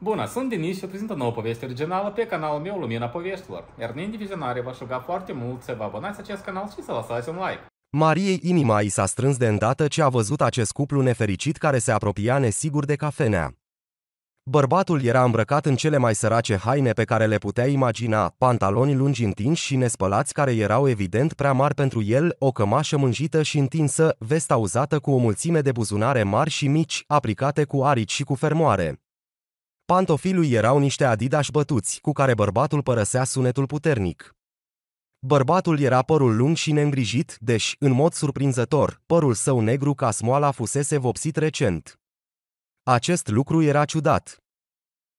Bună, sunt Denis și prezintă nouă poveste originală pe canalul meu Lumina Poveștilor, iar în divizionare v-aș ruga foarte mult să vă abonați acest canal și să lăsați un like. Mariei inima i s-a strâns de îndată ce a văzut acest cuplu nefericit care se apropia nesigur de cafenea. Bărbatul era îmbrăcat în cele mai sărace haine pe care le putea imagina, pantaloni lungi întinși și nespălați care erau evident prea mari pentru el, o cămașă mânjită și întinsă, vesta uzată cu o mulțime de buzunare mari și mici, aplicate cu arici și cu fermoare. Pantofilul erau niște adidași bătuți, cu care bărbatul părăsea sunetul puternic. Bărbatul era părul lung și neîngrijit, deși, în mod surprinzător, părul său negru ca smoala fusese vopsit recent. Acest lucru era ciudat.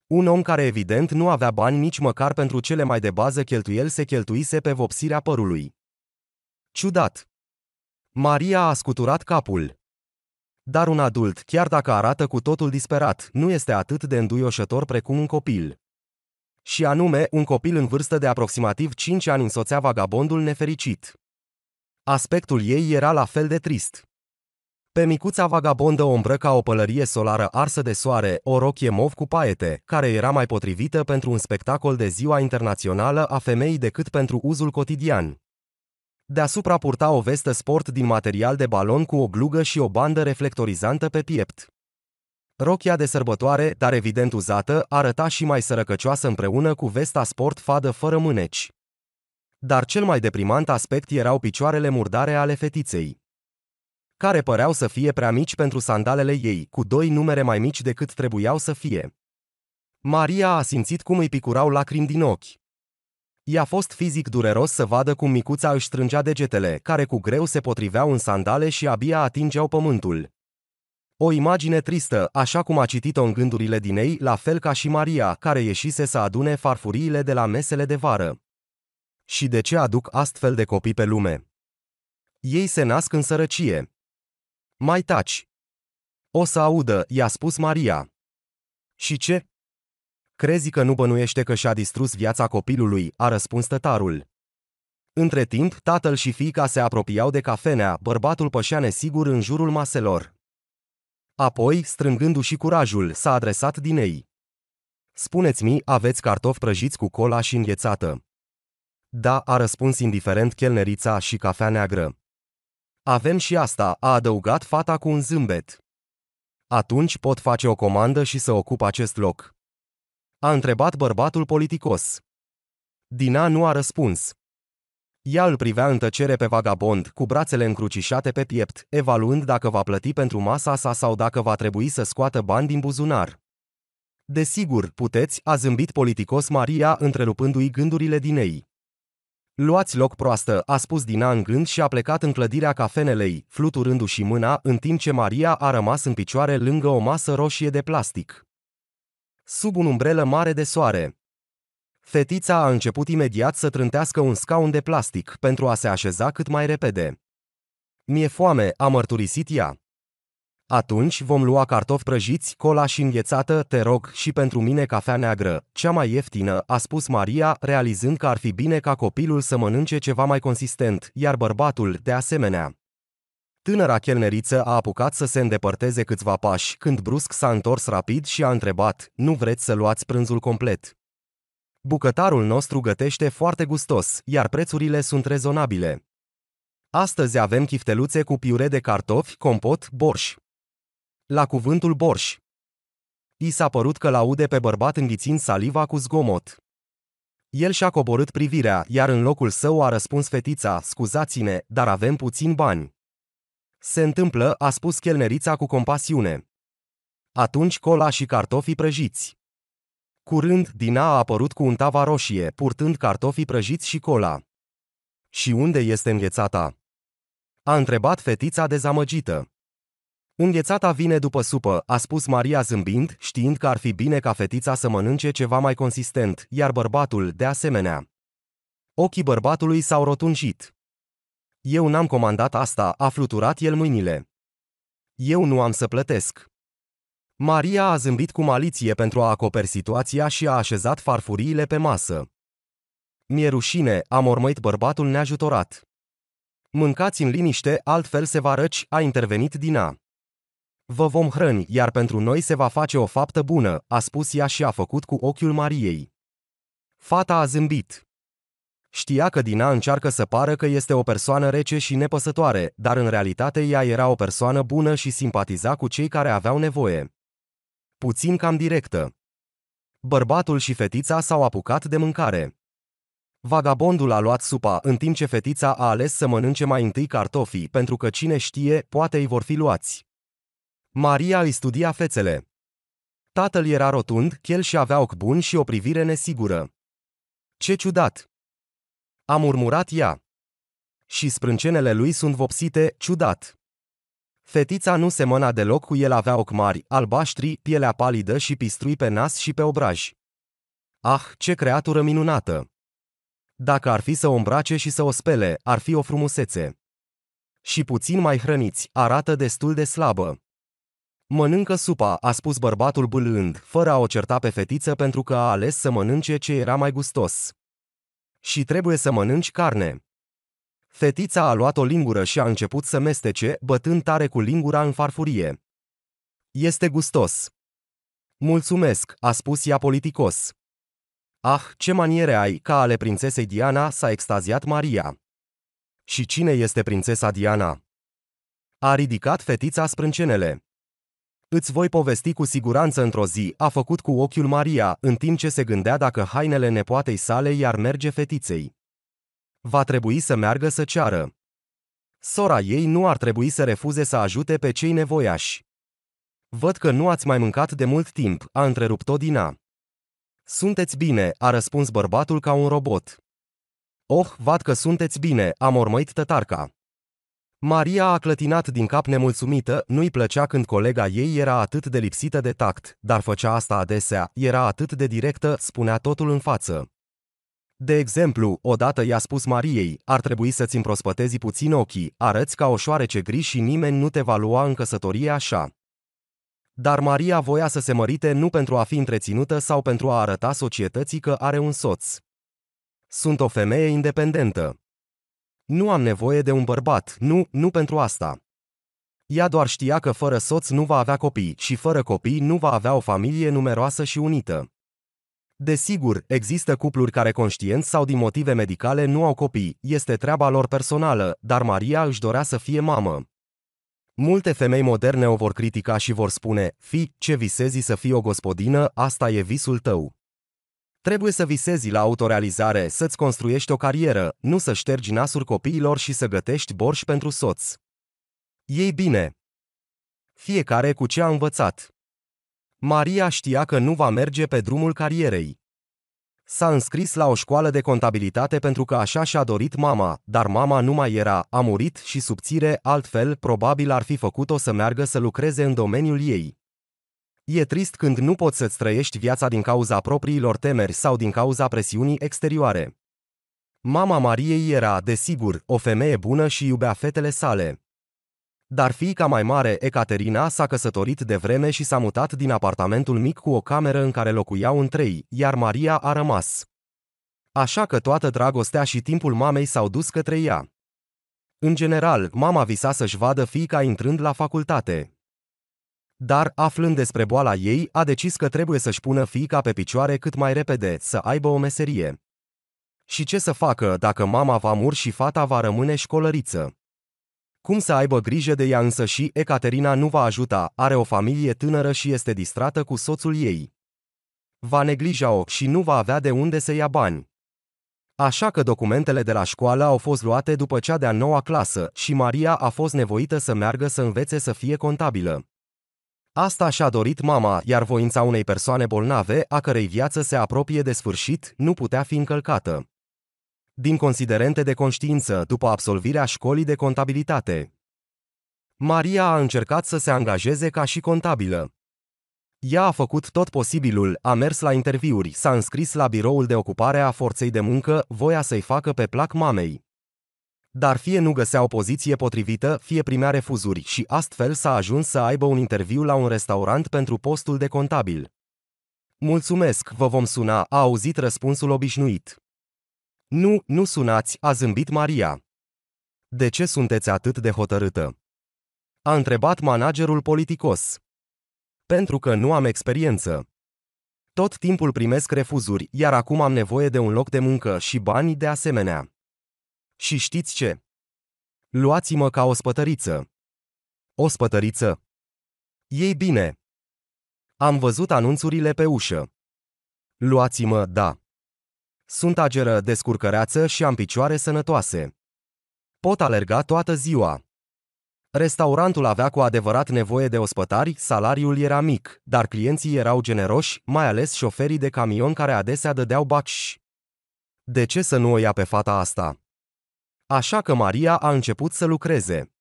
Un om care evident nu avea bani nici măcar pentru cele mai de bază cheltuieli se cheltuise pe vopsirea părului. Ciudat. Maria a scuturat capul. Dar un adult, chiar dacă arată cu totul disperat, nu este atât de înduioșător precum un copil. Și anume, un copil în vârstă de aproximativ 5 ani însoțea vagabondul nefericit. Aspectul ei era la fel de trist. Pe micuța vagabondă o îmbrăca o pălărie solară arsă de soare, o rochie mov cu paete, care era mai potrivită pentru un spectacol de ziua internațională a femeii decât pentru uzul cotidian. Deasupra purta o vestă sport din material de balon cu o glugă și o bandă reflectorizantă pe piept. Rochia de sărbătoare, dar evident uzată, arăta și mai sărăcăcioasă împreună cu vesta sport fadă fără mâneci. Dar cel mai deprimant aspect erau picioarele murdare ale fetiței, care păreau să fie prea mici pentru sandalele ei, cu doi numere mai mici decât trebuiau să fie. Maria a simțit cum îi picurau lacrimi din ochi. I-a fost fizic dureros să vadă cum micuța își strângea degetele, care cu greu se potriveau în sandale și abia atingeau pământul. O imagine tristă, așa cum a citit-o în gândurile din ei, la fel ca și Maria, care ieșise să adune farfuriile de la mesele de vară. Și de ce aduc astfel de copii pe lume? Ei se nasc în sărăcie. Mai taci! O să audă, i-a spus Maria. Și ce? Crezi că nu bănuiește că și-a distrus viața copilului, a răspuns tătarul. Între timp, tatăl și fiica se apropiau de cafenea, bărbatul pășea nesigur în jurul maselor. Apoi, strângându-și curajul, s-a adresat din ei. Spuneți-mi, aveți cartofi prăjiți cu cola și înghețată. Da, a răspuns indiferent chelnerița și cafea neagră. Avem și asta, a adăugat fata cu un zâmbet. Atunci pot face o comandă și să ocup acest loc. A întrebat bărbatul politicos. Dina nu a răspuns. Ea îl privea în tăcere pe vagabond, cu brațele încrucișate pe piept, evaluând dacă va plăti pentru masa sa sau dacă va trebui să scoată bani din buzunar. Desigur, puteți, a zâmbit politicos Maria, întrerupându-i gândurile din ei. Luați loc proastă, a spus Dina în gând și a plecat în clădirea cafenelei, fluturându-și mâna, în timp ce Maria a rămas în picioare lângă o masă roșie de plastic sub un umbrelă mare de soare. Fetița a început imediat să trântească un scaun de plastic pentru a se așeza cât mai repede. Mie foame, a mărturisit ea. Atunci vom lua cartofi prăjiți, cola și înghețată, te rog, și pentru mine cafea neagră, cea mai ieftină, a spus Maria, realizând că ar fi bine ca copilul să mănânce ceva mai consistent, iar bărbatul, de asemenea. Tânăra chelneriță a apucat să se îndepărteze câțiva pași, când brusc s-a întors rapid și a întrebat, nu vreți să luați prânzul complet? Bucătarul nostru gătește foarte gustos, iar prețurile sunt rezonabile. Astăzi avem chifteluțe cu piure de cartofi, compot, borș. La cuvântul borș. I s-a părut că laude pe bărbat înghițind saliva cu zgomot. El și-a coborât privirea, iar în locul său a răspuns fetița, scuzați-ne, dar avem puțin bani. Se întâmplă, a spus chelnerița cu compasiune. Atunci cola și cartofii prăjiți. Curând, Dina a apărut cu un tava roșie, purtând cartofii prăjiți și cola. Și unde este înghețata? A întrebat fetița dezamăgită. Înghețata vine după supă, a spus Maria zâmbind, știind că ar fi bine ca fetița să mănânce ceva mai consistent, iar bărbatul, de asemenea. Ochii bărbatului s-au rotunjit. Eu n-am comandat asta, a fluturat el mâinile. Eu nu am să plătesc. Maria a zâmbit cu maliție pentru a acoperi situația și a așezat farfuriile pe masă. Mi-e rușine, a mormăit bărbatul neajutorat. Mâncați în liniște, altfel se va răci, a intervenit Dina. Vă vom hrăni, iar pentru noi se va face o faptă bună, a spus ea și a făcut cu ochiul Mariei. Fata a zâmbit. Știa că Dina încearcă să pară că este o persoană rece și nepăsătoare, dar în realitate ea era o persoană bună și simpatiza cu cei care aveau nevoie. Puțin cam directă. Bărbatul și fetița s-au apucat de mâncare. Vagabondul a luat supa, în timp ce fetița a ales să mănânce mai întâi cartofii, pentru că cine știe, poate îi vor fi luați. Maria îi studia fețele. Tatăl era rotund, chel și avea ochi bun și o privire nesigură. Ce ciudat! a murmurat ea. Și sprâncenele lui sunt vopsite, ciudat. Fetița nu semăna deloc cu el avea ochi mari, albaștri, pielea palidă și pistrui pe nas și pe obraj. Ah, ce creatură minunată! Dacă ar fi să o îmbrace și să o spele, ar fi o frumusețe. Și puțin mai hrăniți, arată destul de slabă. Mănâncă supa, a spus bărbatul bâlând, fără a o certa pe fetiță pentru că a ales să mănânce ce era mai gustos și trebuie să mănânci carne. Fetița a luat o lingură și a început să mestece, bătând tare cu lingura în farfurie. Este gustos. Mulțumesc, a spus ea politicos. Ah, ce maniere ai, ca ale prințesei Diana, s-a extaziat Maria. Și cine este prințesa Diana? A ridicat fetița sprâncenele. Îți voi povesti cu siguranță într-o zi, a făcut cu ochiul Maria, în timp ce se gândea dacă hainele nepoatei sale i-ar merge fetiței. Va trebui să meargă să ceară. Sora ei nu ar trebui să refuze să ajute pe cei nevoiași. Văd că nu ați mai mâncat de mult timp, a întrerupt-o Dina. Sunteți bine, a răspuns bărbatul ca un robot. Oh, văd că sunteți bine, a mormăit tătarca. Maria a clătinat din cap nemulțumită, nu-i plăcea când colega ei era atât de lipsită de tact, dar făcea asta adesea, era atât de directă, spunea totul în față. De exemplu, odată i-a spus Mariei, ar trebui să-ți împrospătezi puțin ochii, arăți ca o șoarece gri și nimeni nu te va lua în căsătorie așa. Dar Maria voia să se mărite nu pentru a fi întreținută sau pentru a arăta societății că are un soț. Sunt o femeie independentă. Nu am nevoie de un bărbat, nu, nu pentru asta. Ea doar știa că fără soț nu va avea copii și fără copii nu va avea o familie numeroasă și unită. Desigur, există cupluri care conștient sau din motive medicale nu au copii, este treaba lor personală, dar Maria își dorea să fie mamă. Multe femei moderne o vor critica și vor spune, fi, ce visezi să fii o gospodină, asta e visul tău. Trebuie să visezi la autorealizare, să-ți construiești o carieră, nu să ștergi nasul copiilor și să gătești borș pentru soț. Ei bine! Fiecare cu ce a învățat. Maria știa că nu va merge pe drumul carierei. S-a înscris la o școală de contabilitate pentru că așa și-a dorit mama, dar mama nu mai era, a murit și subțire, altfel probabil ar fi făcut-o să meargă să lucreze în domeniul ei. E trist când nu poți să-ți trăiești viața din cauza propriilor temeri sau din cauza presiunii exterioare. Mama Mariei era, desigur, o femeie bună și iubea fetele sale. Dar fiica mai mare, Ecaterina, s-a căsătorit de vreme și s-a mutat din apartamentul mic cu o cameră în care locuiau în trei, iar Maria a rămas. Așa că toată dragostea și timpul mamei s-au dus către ea. În general, mama visa să-și vadă fiica intrând la facultate, dar, aflând despre boala ei, a decis că trebuie să-și pună fiica pe picioare cât mai repede, să aibă o meserie. Și ce să facă dacă mama va mur și fata va rămâne școlăriță? Cum să aibă grijă de ea însă și Ecaterina nu va ajuta, are o familie tânără și este distrată cu soțul ei. Va neglija-o și nu va avea de unde să ia bani. Așa că documentele de la școală au fost luate după cea de-a noua clasă și Maria a fost nevoită să meargă să învețe să fie contabilă. Asta și-a dorit mama, iar voința unei persoane bolnave, a cărei viață se apropie de sfârșit, nu putea fi încălcată. Din considerente de conștiință, după absolvirea școlii de contabilitate, Maria a încercat să se angajeze ca și contabilă. Ea a făcut tot posibilul, a mers la interviuri, s-a înscris la biroul de ocupare a forței de muncă, voia să-i facă pe plac mamei. Dar fie nu găsea o poziție potrivită, fie primea refuzuri și astfel s-a ajuns să aibă un interviu la un restaurant pentru postul de contabil. Mulțumesc, vă vom suna, a auzit răspunsul obișnuit. Nu, nu sunați, a zâmbit Maria. De ce sunteți atât de hotărâtă? A întrebat managerul politicos. Pentru că nu am experiență. Tot timpul primesc refuzuri, iar acum am nevoie de un loc de muncă și bani de asemenea. Și știți ce? Luați-mă ca o spătăriță. O spătăriță. Ei bine. Am văzut anunțurile pe ușă. Luați-mă, da. Sunt ageră, descurcăreață și am picioare sănătoase. Pot alerga toată ziua. Restaurantul avea cu adevărat nevoie de ospătari, salariul era mic, dar clienții erau generoși, mai ales șoferii de camion care adesea dădeau baci. De ce să nu o ia pe fata asta? Așa că Maria a început să lucreze.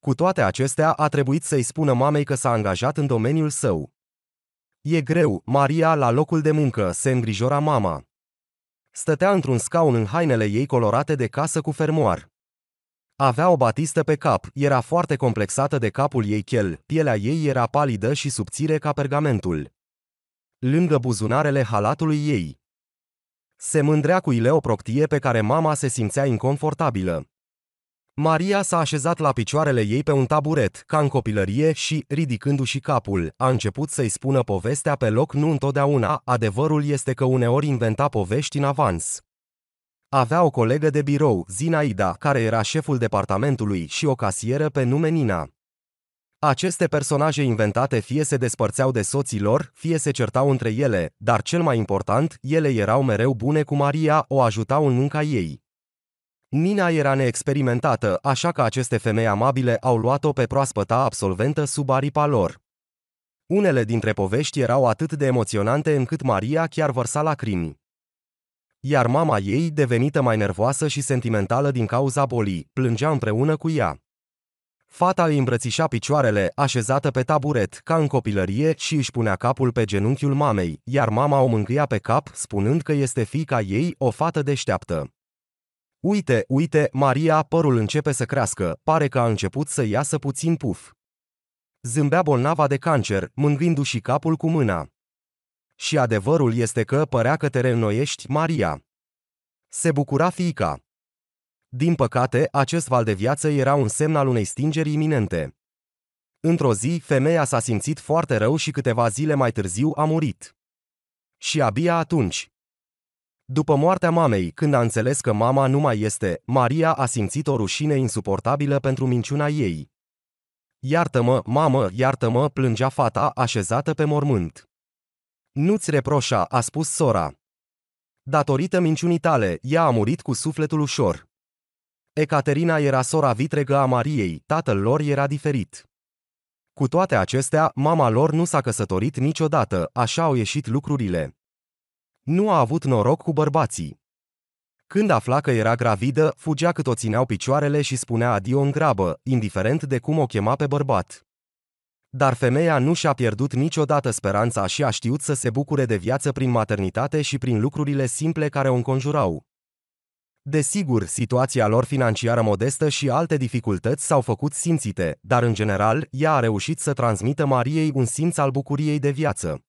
Cu toate acestea, a trebuit să-i spună mamei că s-a angajat în domeniul său. E greu, Maria, la locul de muncă, se îngrijora mama. Stătea într-un scaun în hainele ei colorate de casă cu fermoar. Avea o batistă pe cap, era foarte complexată de capul ei chel, pielea ei era palidă și subțire ca pergamentul. Lângă buzunarele halatului ei, se mândrea cu ileoproctie pe care mama se simțea inconfortabilă. Maria s-a așezat la picioarele ei pe un taburet, ca în copilărie, și, ridicându-și capul, a început să-i spună povestea pe loc nu întotdeauna, adevărul este că uneori inventa povești în avans. Avea o colegă de birou, Zinaida, care era șeful departamentului și o casieră pe nume Nina. Aceste personaje inventate fie se despărțeau de soții lor, fie se certau între ele, dar cel mai important, ele erau mereu bune cu Maria, o ajutau în munca ei. Nina era neexperimentată, așa că aceste femei amabile au luat-o pe proaspăta absolventă sub aripa lor. Unele dintre povești erau atât de emoționante încât Maria chiar vărsa lacrimi. Iar mama ei, devenită mai nervoasă și sentimentală din cauza bolii, plângea împreună cu ea. Fata îi îmbrățișa picioarele, așezată pe taburet, ca în copilărie, și își punea capul pe genunchiul mamei, iar mama o mângâia pe cap, spunând că este fica ei, o fată deșteaptă. Uite, uite, Maria, părul începe să crească, pare că a început să iasă puțin puf. Zâmbea bolnava de cancer, mângându-și capul cu mâna. Și adevărul este că părea că te reînnoiești, Maria. Se bucura fiica. Din păcate, acest val de viață era un semn al unei stingeri iminente. Într-o zi, femeia s-a simțit foarte rău și câteva zile mai târziu a murit. Și abia atunci. După moartea mamei, când a înțeles că mama nu mai este, Maria a simțit o rușine insuportabilă pentru minciuna ei. Iartă-mă, mamă, iartă-mă, plângea fata așezată pe mormânt. Nu-ți reproșa, a spus sora. Datorită minciunii tale, ea a murit cu sufletul ușor. Ecaterina era sora vitregă a Mariei, tatăl lor era diferit. Cu toate acestea, mama lor nu s-a căsătorit niciodată, așa au ieșit lucrurile. Nu a avut noroc cu bărbații. Când afla că era gravidă, fugea cât o țineau picioarele și spunea adio în grabă, indiferent de cum o chema pe bărbat. Dar femeia nu și-a pierdut niciodată speranța și a știut să se bucure de viață prin maternitate și prin lucrurile simple care o înconjurau. Desigur, situația lor financiară modestă și alte dificultăți s-au făcut simțite, dar în general, ea a reușit să transmită Mariei un simț al bucuriei de viață.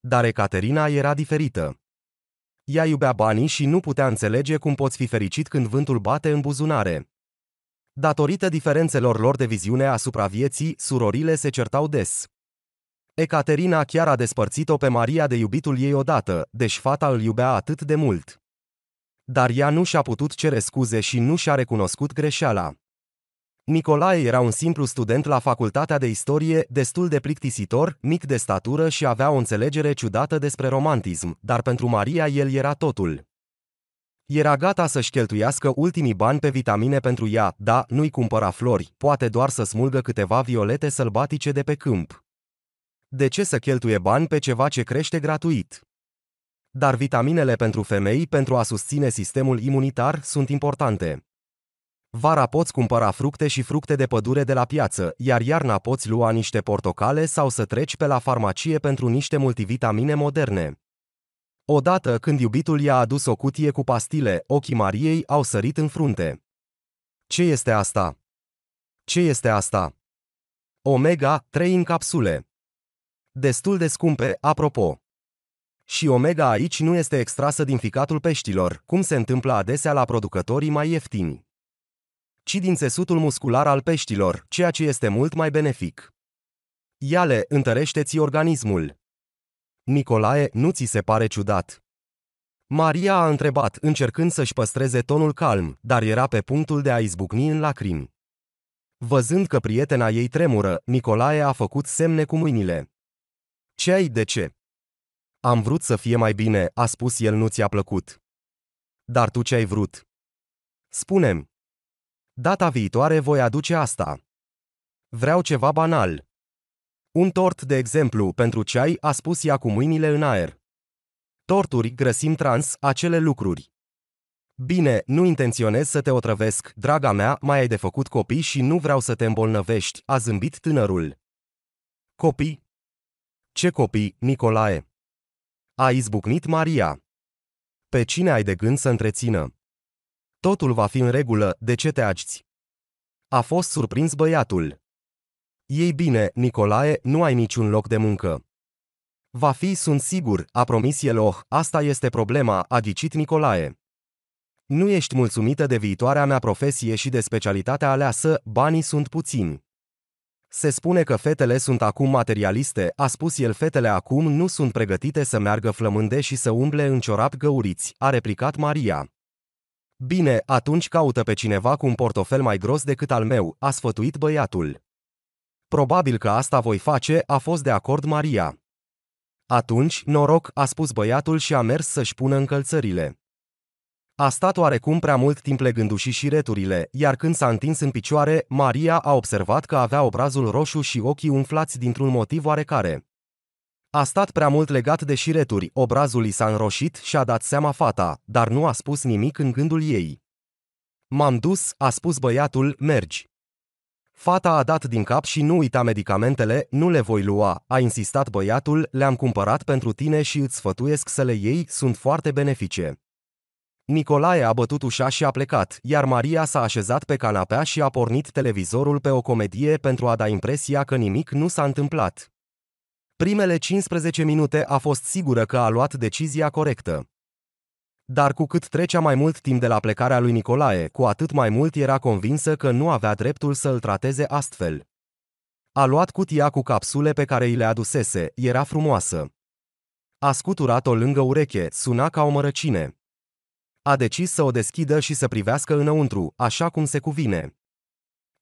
Dar Ecaterina era diferită. Ea iubea banii și nu putea înțelege cum poți fi fericit când vântul bate în buzunare. Datorită diferențelor lor de viziune asupra vieții, surorile se certau des. Ecaterina chiar a despărțit-o pe Maria de iubitul ei odată, deși fata îl iubea atât de mult. Dar ea nu și-a putut cere scuze și nu și-a recunoscut greșeala. Nicolae era un simplu student la facultatea de istorie, destul de plictisitor, mic de statură și avea o înțelegere ciudată despre romantism, dar pentru Maria el era totul. Era gata să-și cheltuiască ultimii bani pe vitamine pentru ea, da, nu-i cumpăra flori, poate doar să smulgă câteva violete sălbatice de pe câmp. De ce să cheltuie bani pe ceva ce crește gratuit? dar vitaminele pentru femei pentru a susține sistemul imunitar sunt importante. Vara poți cumpăra fructe și fructe de pădure de la piață, iar iarna poți lua niște portocale sau să treci pe la farmacie pentru niște multivitamine moderne. Odată când iubitul i-a adus o cutie cu pastile, ochii Mariei au sărit în frunte. Ce este asta? Ce este asta? Omega 3 în capsule. Destul de scumpe, apropo. Și omega aici nu este extrasă din ficatul peștilor, cum se întâmplă adesea la producătorii mai ieftini, ci din țesutul muscular al peștilor, ceea ce este mult mai benefic. Iale, întărește-ți organismul. Nicolae, nu ți se pare ciudat? Maria a întrebat, încercând să-și păstreze tonul calm, dar era pe punctul de a izbucni în lacrimi. Văzând că prietena ei tremură, Nicolae a făcut semne cu mâinile. Ce ai de ce? Am vrut să fie mai bine, a spus el nu ți-a plăcut. Dar tu ce ai vrut? Spunem. Data viitoare voi aduce asta. Vreau ceva banal. Un tort, de exemplu, pentru ceai, a spus ea cu mâinile în aer. Torturi, grăsim trans, acele lucruri. Bine, nu intenționez să te otrăvesc, draga mea, mai ai de făcut copii și nu vreau să te îmbolnăvești, a zâmbit tânărul. Copii? Ce copii, Nicolae? A izbucnit Maria. Pe cine ai de gând să întrețină? Totul va fi în regulă, de ce te agiți? A fost surprins băiatul. Ei bine, Nicolae, nu ai niciun loc de muncă. Va fi, sunt sigur, a promis Eloh, asta este problema, a ghicit Nicolae. Nu ești mulțumită de viitoarea mea profesie și de specialitatea aleasă, banii sunt puțini. Se spune că fetele sunt acum materialiste, a spus el fetele acum nu sunt pregătite să meargă flămânde și să umble în ciorap găuriți, a replicat Maria. Bine, atunci caută pe cineva cu un portofel mai gros decât al meu, a sfătuit băiatul. Probabil că asta voi face, a fost de acord Maria. Atunci, noroc, a spus băiatul și a mers să-și pună încălțările. A stat oarecum prea mult timp legându-și și returile, iar când s-a întins în picioare, Maria a observat că avea obrazul roșu și ochii umflați dintr-un motiv oarecare. A stat prea mult legat de șireturi, obrazul i s-a înroșit și a dat seama fata, dar nu a spus nimic în gândul ei. M-am dus, a spus băiatul, mergi. Fata a dat din cap și nu uita medicamentele, nu le voi lua, a insistat băiatul, le-am cumpărat pentru tine și îți sfătuiesc să le iei, sunt foarte benefice. Nicolae a bătut ușa și a plecat, iar Maria s-a așezat pe canapea și a pornit televizorul pe o comedie pentru a da impresia că nimic nu s-a întâmplat. Primele 15 minute a fost sigură că a luat decizia corectă. Dar cu cât trecea mai mult timp de la plecarea lui Nicolae, cu atât mai mult era convinsă că nu avea dreptul să îl trateze astfel. A luat cutia cu capsule pe care îi le adusese, era frumoasă. A scuturat-o lângă ureche, suna ca o mărăcine a decis să o deschidă și să privească înăuntru, așa cum se cuvine.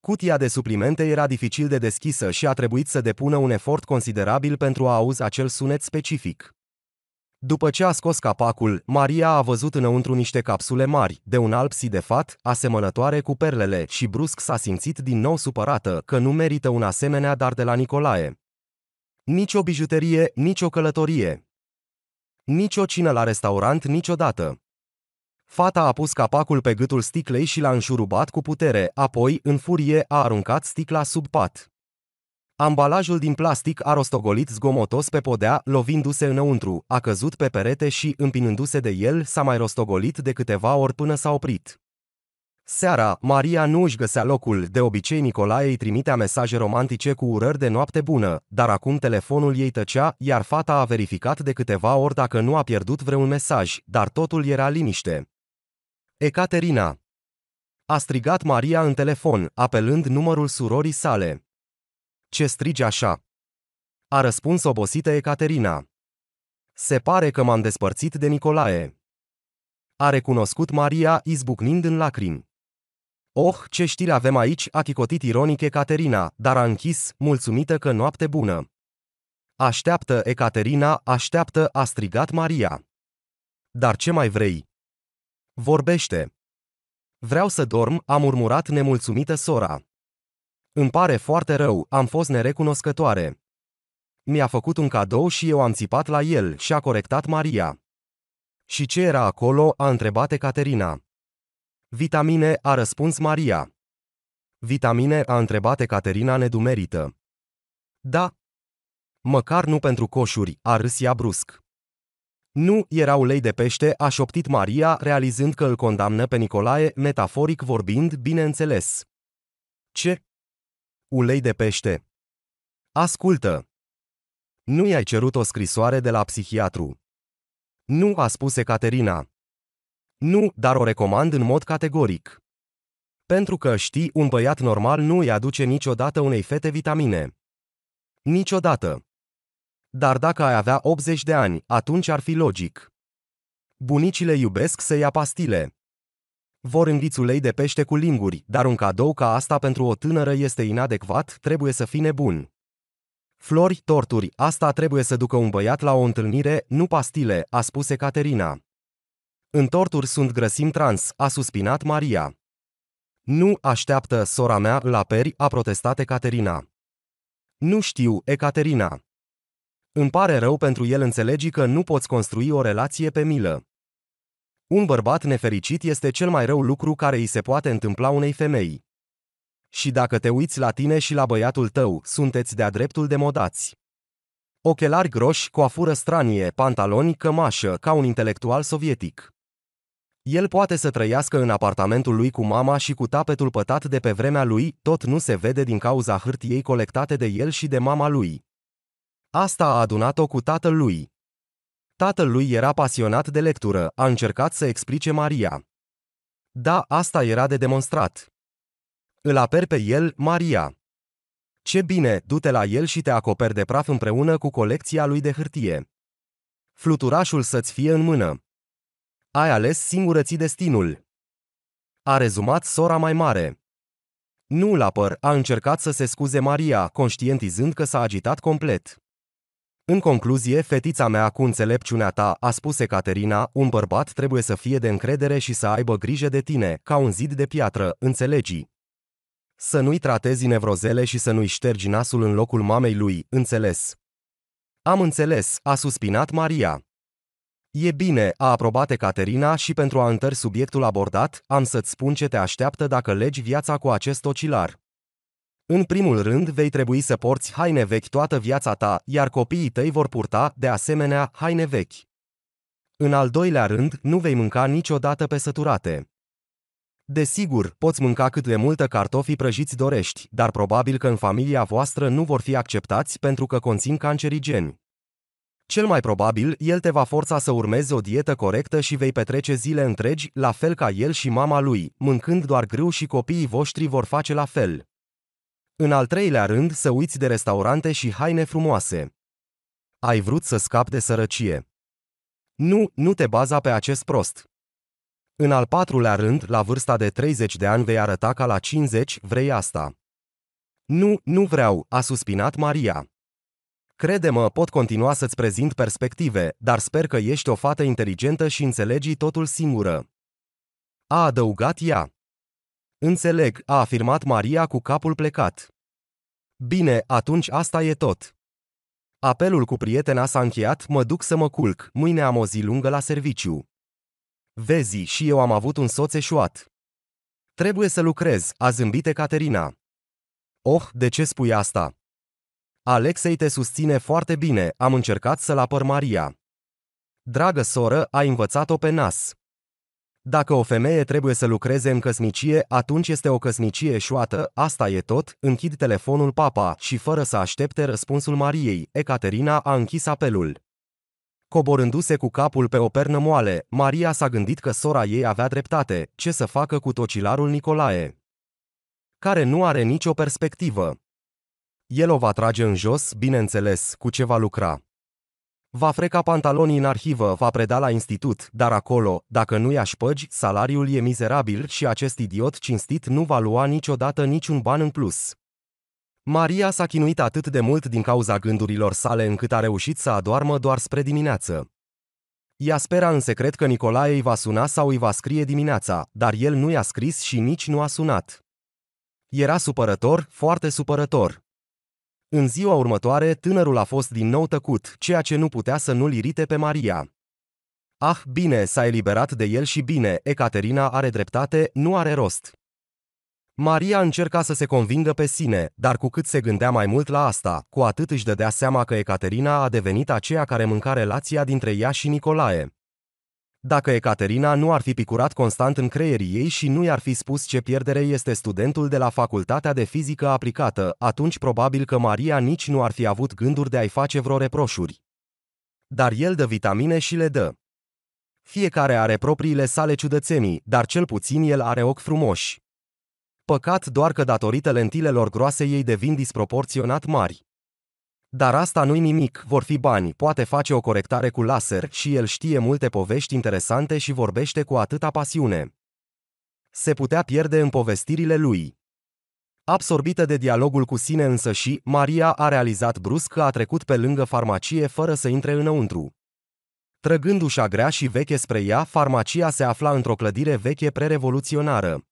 Cutia de suplimente era dificil de deschisă și a trebuit să depună un efort considerabil pentru a auzi acel sunet specific. După ce a scos capacul, Maria a văzut înăuntru niște capsule mari, de un alb sidefat, asemănătoare cu perlele, și brusc s-a simțit din nou supărată că nu merită un asemenea dar de la Nicolae. Nici o bijuterie, nici o călătorie. Nici o cină la restaurant niciodată. Fata a pus capacul pe gâtul sticlei și l-a înșurubat cu putere, apoi, în furie, a aruncat sticla sub pat. Ambalajul din plastic a rostogolit zgomotos pe podea, lovindu-se înăuntru, a căzut pe perete și, împinându-se de el, s-a mai rostogolit de câteva ori până s-a oprit. Seara, Maria nu își găsea locul, de obicei Nicolae îi trimitea mesaje romantice cu urări de noapte bună, dar acum telefonul ei tăcea, iar fata a verificat de câteva ori dacă nu a pierdut vreun mesaj, dar totul era liniște. Ecaterina. A strigat Maria în telefon, apelând numărul surorii sale. Ce strigi așa? A răspuns obosită Ecaterina. Se pare că m-am despărțit de Nicolae. A recunoscut Maria, izbucnind în lacrimi. Oh, ce știri avem aici, a chicotit ironic Ecaterina, dar a închis, mulțumită că noapte bună. Așteaptă, Ecaterina, așteaptă, a strigat Maria. Dar ce mai vrei? Vorbește. Vreau să dorm, a murmurat nemulțumită sora. Îmi pare foarte rău, am fost nerecunoscătoare. Mi-a făcut un cadou și eu am țipat la el și a corectat Maria. Și ce era acolo, a întrebat Caterina. Vitamine, a răspuns Maria. Vitamine, a întrebat Caterina nedumerită. Da. Măcar nu pentru coșuri, a râs ea brusc. Nu era ulei de pește, a șoptit Maria, realizând că îl condamnă pe Nicolae, metaforic vorbind, bineînțeles. Ce? Ulei de pește. Ascultă. Nu i-ai cerut o scrisoare de la psihiatru. Nu, a spus Caterina. Nu, dar o recomand în mod categoric. Pentru că, știi, un băiat normal nu îi aduce niciodată unei fete vitamine. Niciodată dar dacă ai avea 80 de ani, atunci ar fi logic. Bunicile iubesc să ia pastile. Vor înghiți ulei de pește cu linguri, dar un cadou ca asta pentru o tânără este inadecvat, trebuie să fii nebun. Flori, torturi, asta trebuie să ducă un băiat la o întâlnire, nu pastile, a spus Caterina. În torturi sunt grăsim trans, a suspinat Maria. Nu așteaptă sora mea la peri, a protestat Caterina. Nu știu, Ecaterina. Îmi pare rău pentru el înțelegi că nu poți construi o relație pe milă. Un bărbat nefericit este cel mai rău lucru care îi se poate întâmpla unei femei. Și dacă te uiți la tine și la băiatul tău, sunteți de-a dreptul demodați. Ochelari groși, coafură stranie, pantaloni, cămașă, ca un intelectual sovietic. El poate să trăiască în apartamentul lui cu mama și cu tapetul pătat de pe vremea lui, tot nu se vede din cauza hârtiei colectate de el și de mama lui. Asta a adunat-o cu tatăl lui. Tatăl lui era pasionat de lectură, a încercat să explice Maria. Da, asta era de demonstrat. Îl aper pe el, Maria. Ce bine, du-te la el și te acoperi de praf împreună cu colecția lui de hârtie. Fluturașul să-ți fie în mână. Ai ales singură ți destinul. A rezumat sora mai mare. Nu l apăr, a încercat să se scuze Maria, conștientizând că s-a agitat complet. În concluzie, fetița mea cu înțelepciunea ta, a spus Ecaterina, un bărbat trebuie să fie de încredere și să aibă grijă de tine, ca un zid de piatră, înțelegi? Să nu-i tratezi nevrozele și să nu-i ștergi nasul în locul mamei lui, înțeles. Am înțeles, a suspinat Maria. E bine, a aprobat Ecaterina și pentru a întări subiectul abordat, am să-ți spun ce te așteaptă dacă legi viața cu acest ocilar. În primul rând, vei trebui să porți haine vechi toată viața ta, iar copiii tăi vor purta, de asemenea, haine vechi. În al doilea rând, nu vei mânca niciodată pe săturate. Desigur, poți mânca cât de multă cartofi prăjiți dorești, dar probabil că în familia voastră nu vor fi acceptați pentru că conțin cancerigeni. Cel mai probabil, el te va forța să urmezi o dietă corectă și vei petrece zile întregi, la fel ca el și mama lui, mâncând doar grâu și copiii voștri vor face la fel. În al treilea rând, să uiți de restaurante și haine frumoase. Ai vrut să scapi de sărăcie. Nu, nu te baza pe acest prost. În al patrulea rând, la vârsta de 30 de ani vei arăta ca la 50, vrei asta. Nu, nu vreau, a suspinat Maria. Crede-mă, pot continua să-ți prezint perspective, dar sper că ești o fată inteligentă și înțelegi totul singură. A adăugat ea. Înțeleg, a afirmat Maria cu capul plecat. Bine, atunci asta e tot. Apelul cu prietena s-a încheiat, mă duc să mă culc, mâine am o zi lungă la serviciu. Vezi, și eu am avut un soț eșuat. Trebuie să lucrez, a zâmbit Caterina. Oh, de ce spui asta? Alexei te susține foarte bine, am încercat să-l apăr Maria. Dragă soră, ai învățat-o pe nas. Dacă o femeie trebuie să lucreze în căsnicie, atunci este o căsnicie șoată, asta e tot, închid telefonul papa și fără să aștepte răspunsul Mariei, Ecaterina a închis apelul. Coborându-se cu capul pe o pernă moale, Maria s-a gândit că sora ei avea dreptate, ce să facă cu tocilarul Nicolae, care nu are nicio perspectivă. El o va trage în jos, bineînțeles, cu ce va lucra. Va freca pantalonii în arhivă, va preda la institut, dar acolo, dacă nu i-aș păgi, salariul e mizerabil și acest idiot cinstit nu va lua niciodată niciun ban în plus. Maria s-a chinuit atât de mult din cauza gândurilor sale încât a reușit să adoarmă doar spre dimineață. Ea spera în secret că Nicolae îi va suna sau îi va scrie dimineața, dar el nu i-a scris și nici nu a sunat. Era supărător, foarte supărător. În ziua următoare, tânărul a fost din nou tăcut, ceea ce nu putea să nu-l irite pe Maria. Ah, bine, s-a eliberat de el și bine, Ecaterina are dreptate, nu are rost. Maria încerca să se convingă pe sine, dar cu cât se gândea mai mult la asta, cu atât își dădea seama că Ecaterina a devenit aceea care mânca relația dintre ea și Nicolae. Dacă Ecaterina nu ar fi picurat constant în creierii ei și nu i-ar fi spus ce pierdere este studentul de la Facultatea de Fizică Aplicată, atunci probabil că Maria nici nu ar fi avut gânduri de a-i face vreo reproșuri. Dar el dă vitamine și le dă. Fiecare are propriile sale ciudățenii, dar cel puțin el are ochi frumoși. Păcat doar că datorită lentilelor groase ei devin disproporționat mari. Dar asta nu-i nimic, vor fi bani, poate face o corectare cu laser și el știe multe povești interesante și vorbește cu atâta pasiune. Se putea pierde în povestirile lui. Absorbită de dialogul cu sine însă și, Maria a realizat brusc că a trecut pe lângă farmacie fără să intre înăuntru. Trăgând ușa grea și veche spre ea, farmacia se afla într-o clădire veche prerevoluționară.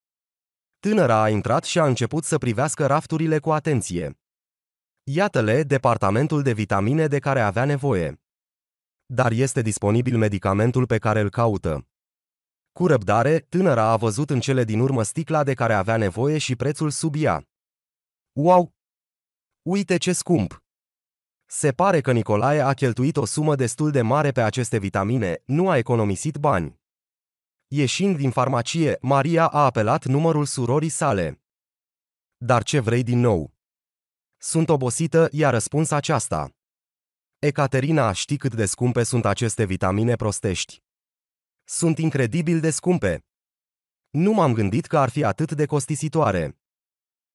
Tânăra a intrat și a început să privească rafturile cu atenție. Iată-le departamentul de vitamine de care avea nevoie. Dar este disponibil medicamentul pe care îl caută. Cu răbdare, tânăra a văzut în cele din urmă sticla de care avea nevoie și prețul sub ea. Wow! Uite ce scump! Se pare că Nicolae a cheltuit o sumă destul de mare pe aceste vitamine, nu a economisit bani. Ieșind din farmacie, Maria a apelat numărul surorii sale. Dar ce vrei din nou? Sunt obosită, i-a răspuns aceasta. Ecaterina, știi cât de scumpe sunt aceste vitamine prostești. Sunt incredibil de scumpe. Nu m-am gândit că ar fi atât de costisitoare.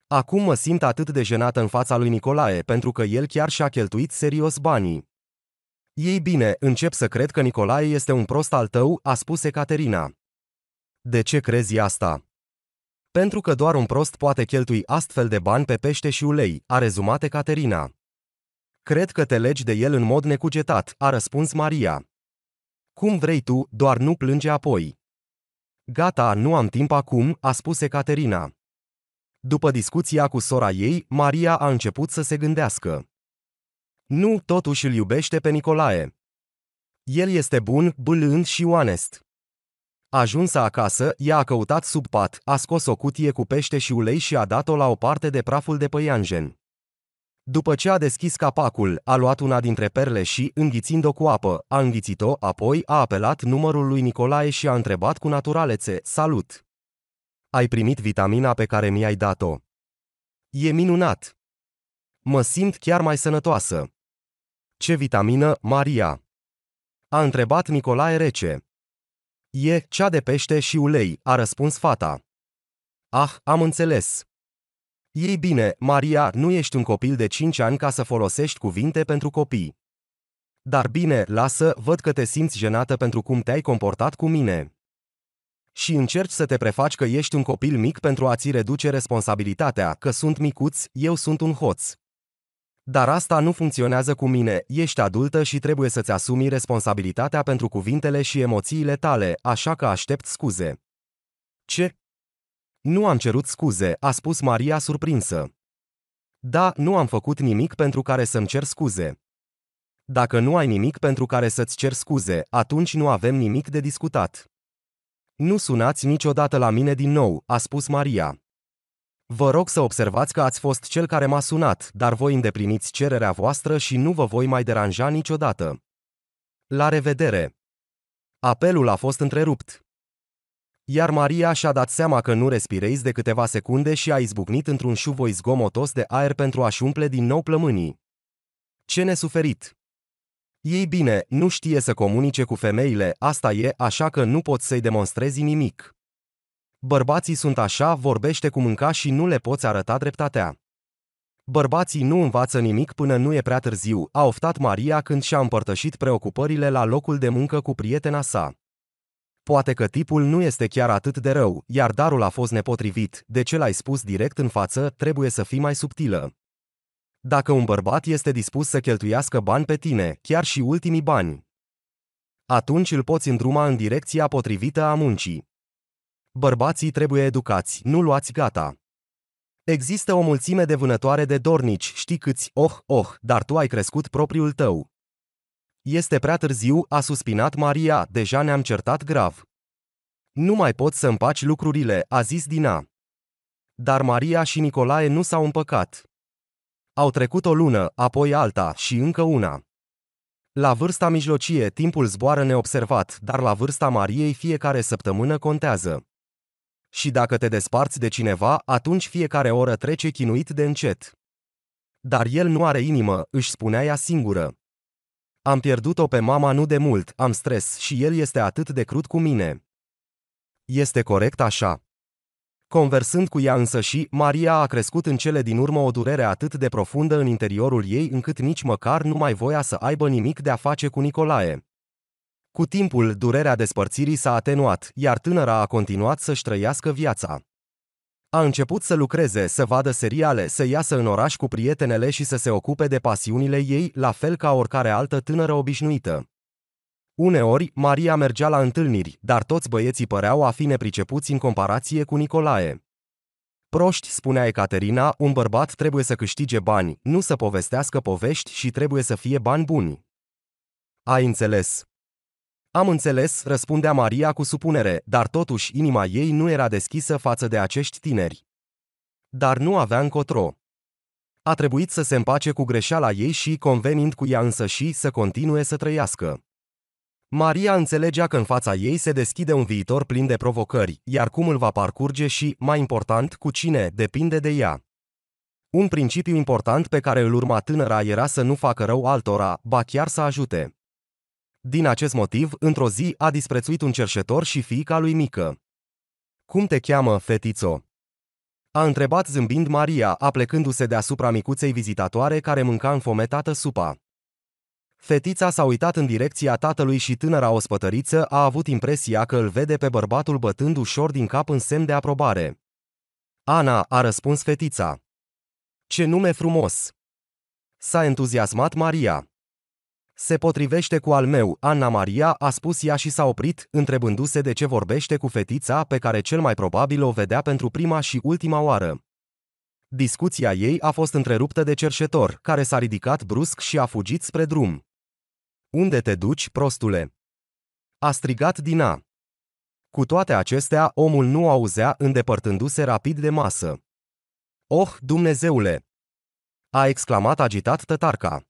Acum mă simt atât de jenată în fața lui Nicolae pentru că el chiar și-a cheltuit serios banii. Ei bine, încep să cred că Nicolae este un prost al tău, a spus Ecaterina. De ce crezi asta? pentru că doar un prost poate cheltui astfel de bani pe pește și ulei, a rezumat Caterina. Cred că te legi de el în mod necugetat, a răspuns Maria. Cum vrei tu, doar nu plânge apoi. Gata, nu am timp acum, a spus Caterina. După discuția cu sora ei, Maria a început să se gândească. Nu, totuși îl iubește pe Nicolae. El este bun, blând și onest. Ajunsă acasă, ea a căutat sub pat, a scos o cutie cu pește și ulei și a dat-o la o parte de praful de păianjen. După ce a deschis capacul, a luat una dintre perle și, înghițind-o cu apă, a înghițit-o, apoi a apelat numărul lui Nicolae și a întrebat cu naturalețe, salut! Ai primit vitamina pe care mi-ai dat-o. E minunat! Mă simt chiar mai sănătoasă. Ce vitamină, Maria? A întrebat Nicolae rece. E cea de pește și ulei, a răspuns fata. Ah, am înțeles. Ei bine, Maria, nu ești un copil de 5 ani ca să folosești cuvinte pentru copii. Dar bine, lasă, văd că te simți jenată pentru cum te-ai comportat cu mine. Și încerci să te prefaci că ești un copil mic pentru a-ți reduce responsabilitatea, că sunt micuți, eu sunt un hoț. Dar asta nu funcționează cu mine, ești adultă și trebuie să-ți asumi responsabilitatea pentru cuvintele și emoțiile tale, așa că aștept scuze. Ce? Nu am cerut scuze, a spus Maria surprinsă. Da, nu am făcut nimic pentru care să-mi cer scuze. Dacă nu ai nimic pentru care să-ți cer scuze, atunci nu avem nimic de discutat. Nu sunați niciodată la mine din nou, a spus Maria. Vă rog să observați că ați fost cel care m-a sunat, dar voi îndepliniți cererea voastră și nu vă voi mai deranja niciodată. La revedere! Apelul a fost întrerupt. Iar Maria și-a dat seama că nu respirezi de câteva secunde și a izbucnit într-un șuvoi zgomotos de aer pentru a-și umple din nou plămânii. Ce nesuferit! Ei bine, nu știe să comunice cu femeile, asta e, așa că nu pot să-i demonstrezi nimic. Bărbații sunt așa, vorbește cu mânca și nu le poți arăta dreptatea. Bărbații nu învață nimic până nu e prea târziu, a oftat Maria când și-a împărtășit preocupările la locul de muncă cu prietena sa. Poate că tipul nu este chiar atât de rău, iar darul a fost nepotrivit, de ce l-ai spus direct în față, trebuie să fii mai subtilă. Dacă un bărbat este dispus să cheltuiască bani pe tine, chiar și ultimii bani, atunci îl poți îndruma în direcția potrivită a muncii bărbații trebuie educați, nu luați gata. Există o mulțime de vânătoare de dornici, știi câți, oh, oh, dar tu ai crescut propriul tău. Este prea târziu, a suspinat Maria, deja ne-am certat grav. Nu mai pot să împaci lucrurile, a zis Dina. Dar Maria și Nicolae nu s-au împăcat. Au trecut o lună, apoi alta și încă una. La vârsta mijlocie, timpul zboară neobservat, dar la vârsta Mariei fiecare săptămână contează. Și dacă te desparți de cineva, atunci fiecare oră trece chinuit de încet. Dar el nu are inimă, își spunea ea singură. Am pierdut-o pe mama nu de mult, am stres și el este atât de crud cu mine. Este corect așa. Conversând cu ea însă și, Maria a crescut în cele din urmă o durere atât de profundă în interiorul ei încât nici măcar nu mai voia să aibă nimic de a face cu Nicolae. Cu timpul, durerea despărțirii s-a atenuat, iar tânăra a continuat să-și trăiască viața. A început să lucreze, să vadă seriale, să iasă în oraș cu prietenele și să se ocupe de pasiunile ei, la fel ca oricare altă tânără obișnuită. Uneori, Maria mergea la întâlniri, dar toți băieții păreau a fi nepricepuți în comparație cu Nicolae. Proști, spunea Ecaterina, un bărbat trebuie să câștige bani, nu să povestească povești și trebuie să fie bani buni. Ai înțeles. Am înțeles, răspundea Maria cu supunere, dar totuși inima ei nu era deschisă față de acești tineri. Dar nu avea încotro. A trebuit să se împace cu greșeala ei și, convenind cu ea însă și, să continue să trăiască. Maria înțelegea că în fața ei se deschide un viitor plin de provocări, iar cum îl va parcurge și, mai important, cu cine, depinde de ea. Un principiu important pe care îl urma tânăra era să nu facă rău altora, ba chiar să ajute. Din acest motiv, într-o zi a disprețuit un cerșetor și fiica lui mică. Cum te cheamă, fetițo? A întrebat zâmbind Maria, aplecându-se deasupra micuței vizitatoare care mânca înfometată supa. Fetița s-a uitat în direcția tatălui și tânăra ospătăriță a avut impresia că îl vede pe bărbatul bătând ușor din cap în semn de aprobare. Ana, a răspuns fetița. Ce nume frumos! S-a entuziasmat Maria. Se potrivește cu al meu, Anna Maria, a spus ea și s-a oprit, întrebându-se de ce vorbește cu fetița pe care cel mai probabil o vedea pentru prima și ultima oară. Discuția ei a fost întreruptă de cerșetor, care s-a ridicat brusc și a fugit spre drum. Unde te duci, prostule? A strigat Dina. Cu toate acestea, omul nu auzea îndepărtându-se rapid de masă. Oh, Dumnezeule! A exclamat agitat tătarca.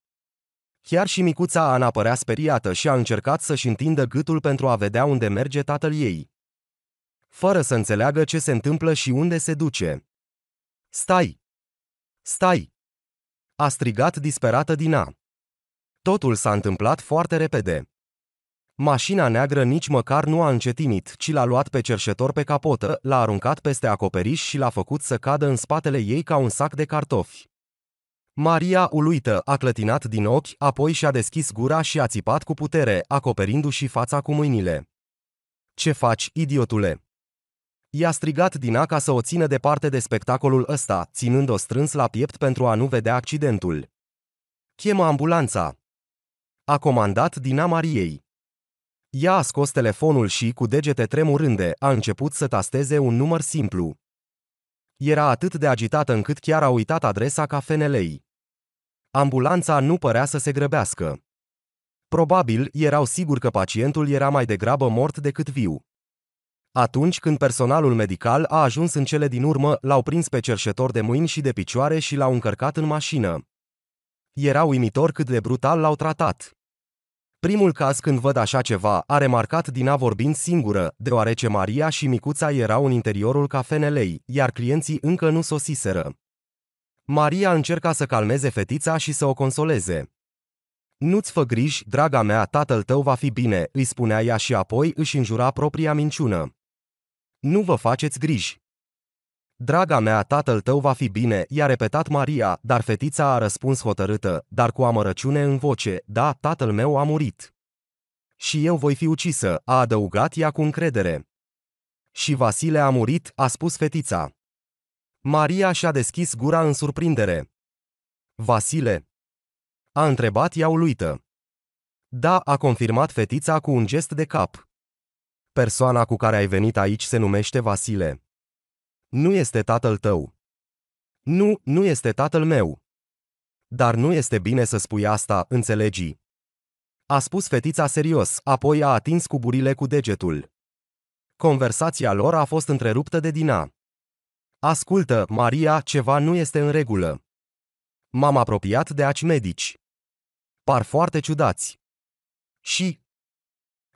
Chiar și micuța Ana părea speriată și a încercat să-și întindă gâtul pentru a vedea unde merge tatăl ei. Fără să înțeleagă ce se întâmplă și unde se duce. Stai! Stai! A strigat disperată Dina. Totul s-a întâmplat foarte repede. Mașina neagră nici măcar nu a încetinit, ci l-a luat pe cerșetor pe capotă, l-a aruncat peste acoperiș și l-a făcut să cadă în spatele ei ca un sac de cartofi. Maria, uluită, a clătinat din ochi, apoi și-a deschis gura și a țipat cu putere, acoperindu-și fața cu mâinile. Ce faci, idiotule?" I-a strigat Dina ca să o țină departe de spectacolul ăsta, ținând-o strâns la piept pentru a nu vedea accidentul. Chemă ambulanța!" A comandat Dina Mariei. Ea a scos telefonul și, cu degete tremurânde, a început să tasteze un număr simplu. Era atât de agitată încât chiar a uitat adresa cafenelei. Ambulanța nu părea să se grăbească. Probabil erau siguri că pacientul era mai degrabă mort decât viu. Atunci când personalul medical a ajuns în cele din urmă, l-au prins pe cerșetor de mâini și de picioare și l-au încărcat în mașină. Era uimitor cât de brutal l-au tratat. Primul caz când văd așa ceva, a remarcat Dina vorbind singură, deoarece Maria și Micuța erau în interiorul cafenelei, iar clienții încă nu sosiseră. Maria încerca să calmeze fetița și să o consoleze. Nu-ți fă griji, draga mea, tatăl tău va fi bine, îi spunea ea și apoi își înjura propria minciună. Nu vă faceți griji. Draga mea, tatăl tău va fi bine, i-a repetat Maria, dar fetița a răspuns hotărâtă, dar cu amărăciune în voce, da, tatăl meu a murit. Și eu voi fi ucisă, a adăugat ea cu încredere. Și Vasile a murit, a spus fetița. Maria și-a deschis gura în surprindere. Vasile? A întrebat ea uluită. Da, a confirmat fetița cu un gest de cap. Persoana cu care ai venit aici se numește Vasile. Nu este tatăl tău. Nu, nu este tatăl meu. Dar nu este bine să spui asta, înțelegi. A spus fetița serios, apoi a atins cuburile cu degetul. Conversația lor a fost întreruptă de Dina. Ascultă, Maria, ceva nu este în regulă. M-am apropiat de aci medici. Par foarte ciudați. Și...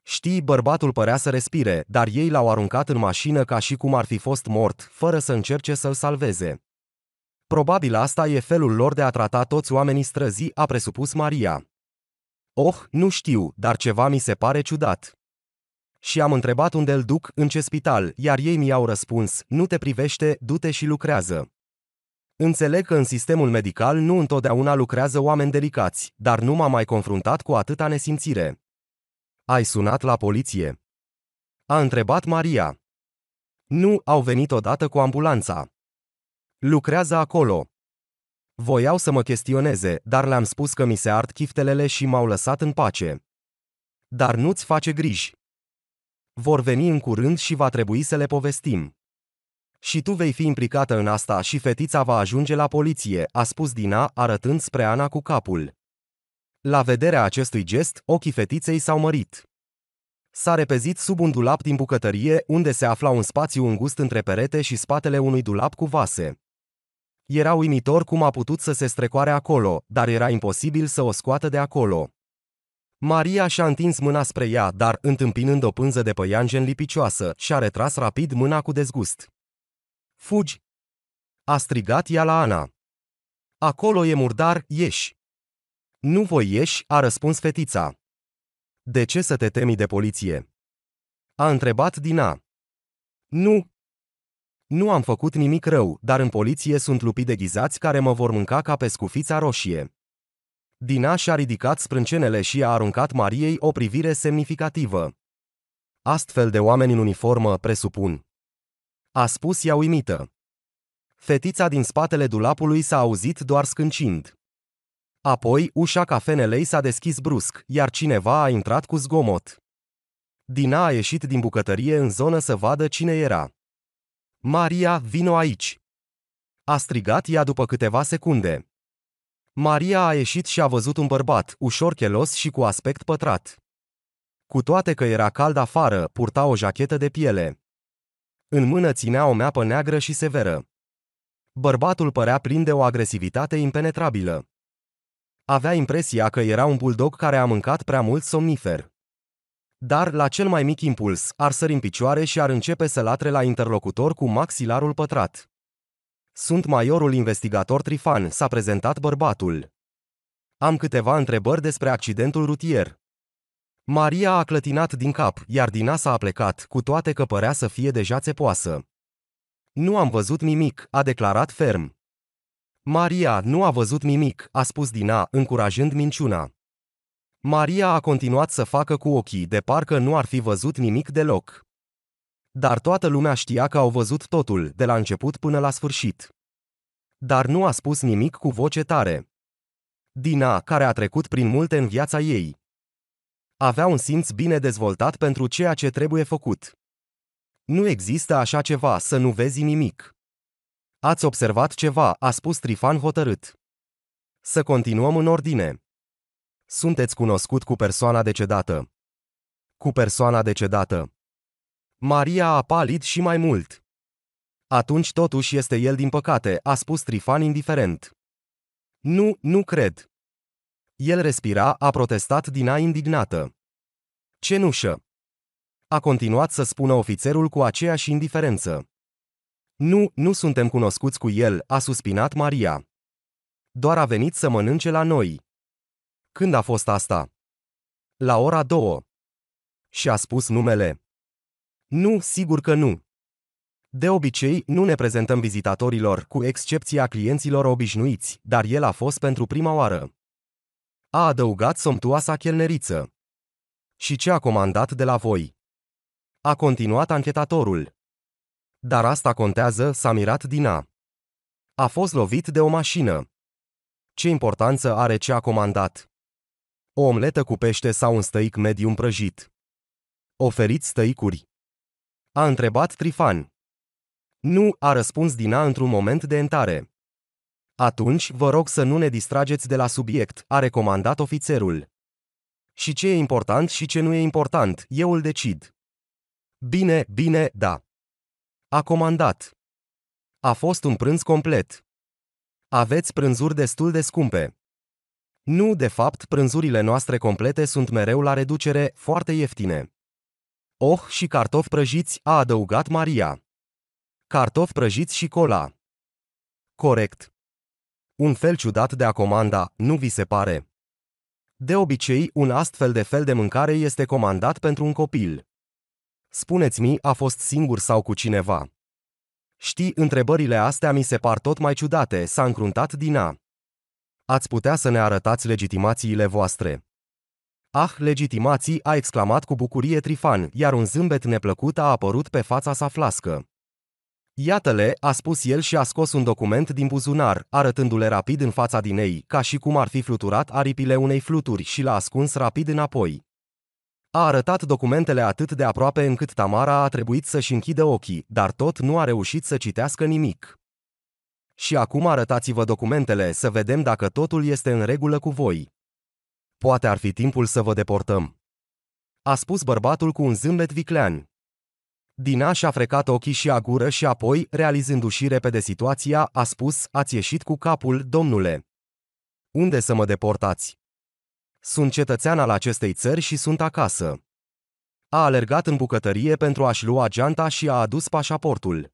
Știi, bărbatul părea să respire, dar ei l-au aruncat în mașină ca și cum ar fi fost mort, fără să încerce să-l salveze. Probabil asta e felul lor de a trata toți oamenii străzi, a presupus Maria. Oh, nu știu, dar ceva mi se pare ciudat. Și am întrebat unde îl duc, în ce spital, iar ei mi-au răspuns, nu te privește, du-te și lucrează. Înțeleg că în sistemul medical nu întotdeauna lucrează oameni delicați, dar nu m-am mai confruntat cu atâta nesimțire. Ai sunat la poliție? A întrebat Maria. Nu, au venit odată cu ambulanța. Lucrează acolo. Voiau să mă chestioneze, dar le-am spus că mi se ard chiftelele și m-au lăsat în pace. Dar nu-ți face griji vor veni în curând și va trebui să le povestim. Și tu vei fi implicată în asta și fetița va ajunge la poliție, a spus Dina, arătând spre Ana cu capul. La vederea acestui gest, ochii fetiței s-au mărit. S-a repezit sub un dulap din bucătărie, unde se afla un spațiu îngust între perete și spatele unui dulap cu vase. Era uimitor cum a putut să se strecoare acolo, dar era imposibil să o scoată de acolo. Maria și-a întins mâna spre ea, dar, întâmpinând o pânză de păianjen lipicioasă, și-a retras rapid mâna cu dezgust. Fugi! A strigat ea la Ana. Acolo e murdar, ieși! Nu voi ieși, a răspuns fetița. De ce să te temi de poliție? A întrebat Dina. Nu. Nu am făcut nimic rău, dar în poliție sunt lupi deghizați care mă vor mânca ca pe scufița roșie. Dina și-a ridicat sprâncenele și a aruncat Mariei o privire semnificativă. Astfel de oameni în uniformă, presupun. A spus ea uimită. Fetița din spatele dulapului s-a auzit doar scâncind. Apoi, ușa cafenelei s-a deschis brusc, iar cineva a intrat cu zgomot. Dina a ieșit din bucătărie în zonă să vadă cine era. Maria, vino aici! A strigat ea după câteva secunde. Maria a ieșit și a văzut un bărbat, ușor chelos și cu aspect pătrat. Cu toate că era cald afară, purta o jachetă de piele. În mână ținea o meapă neagră și severă. Bărbatul părea plin de o agresivitate impenetrabilă. Avea impresia că era un buldog care a mâncat prea mult somnifer. Dar, la cel mai mic impuls, ar sări în picioare și ar începe să latre la interlocutor cu maxilarul pătrat. Sunt majorul investigator Trifan, s-a prezentat bărbatul. Am câteva întrebări despre accidentul rutier. Maria a clătinat din cap, iar Dina s-a plecat, cu toate că părea să fie deja țepoasă. Nu am văzut nimic, a declarat ferm. Maria nu a văzut nimic, a spus Dina, încurajând minciuna. Maria a continuat să facă cu ochii de parcă nu ar fi văzut nimic deloc. Dar toată lumea știa că au văzut totul, de la început până la sfârșit. Dar nu a spus nimic cu voce tare. Dina, care a trecut prin multe în viața ei, avea un simț bine dezvoltat pentru ceea ce trebuie făcut. Nu există așa ceva, să nu vezi nimic. Ați observat ceva, a spus Trifan hotărât. Să continuăm în ordine. Sunteți cunoscut cu persoana decedată. Cu persoana decedată. Maria a palit și mai mult. Atunci totuși este el din păcate, a spus Trifan indiferent. Nu, nu cred. El respira, a protestat Dina indignată. Cenușă. A continuat să spună ofițerul cu aceeași indiferență. Nu, nu suntem cunoscuți cu el, a suspinat Maria. Doar a venit să mănânce la noi. Când a fost asta? La ora două. Și a spus numele. Nu, sigur că nu. De obicei, nu ne prezentăm vizitatorilor, cu excepția clienților obișnuiți, dar el a fost pentru prima oară. A adăugat somptuoasa chelneriță. Și ce a comandat de la voi? A continuat anchetatorul. Dar asta contează, s-a mirat Dina. A fost lovit de o mașină. Ce importanță are ce a comandat? O omletă cu pește sau un stăic medium prăjit. Oferiți stăicuri a întrebat Trifan. Nu, a răspuns Dina într-un moment de întare. Atunci, vă rog să nu ne distrageți de la subiect, a recomandat ofițerul. Și ce e important și ce nu e important, eu îl decid. Bine, bine, da. A comandat. A fost un prânz complet. Aveți prânzuri destul de scumpe. Nu, de fapt, prânzurile noastre complete sunt mereu la reducere, foarte ieftine. Oh și cartofi prăjiți, a adăugat Maria. Cartofi prăjiți și cola. Corect. Un fel ciudat de a comanda, nu vi se pare? De obicei, un astfel de fel de mâncare este comandat pentru un copil. Spuneți-mi, a fost singur sau cu cineva? Știi, întrebările astea mi se par tot mai ciudate, s-a încruntat Dina. Ați putea să ne arătați legitimațiile voastre. Ah, legitimații, a exclamat cu bucurie Trifan, iar un zâmbet neplăcut a apărut pe fața sa flască. Iată-le, a spus el și a scos un document din buzunar, arătându-le rapid în fața din ei, ca și cum ar fi fluturat aripile unei fluturi și l-a ascuns rapid înapoi. A arătat documentele atât de aproape încât Tamara a trebuit să-și închidă ochii, dar tot nu a reușit să citească nimic. Și acum arătați-vă documentele să vedem dacă totul este în regulă cu voi poate ar fi timpul să vă deportăm. A spus bărbatul cu un zâmbet viclean. Dina și-a frecat ochii și a gură și apoi, realizându-și repede situația, a spus, ați ieșit cu capul, domnule. Unde să mă deportați? Sunt cetățean al acestei țări și sunt acasă. A alergat în bucătărie pentru a-și lua geanta și a adus pașaportul.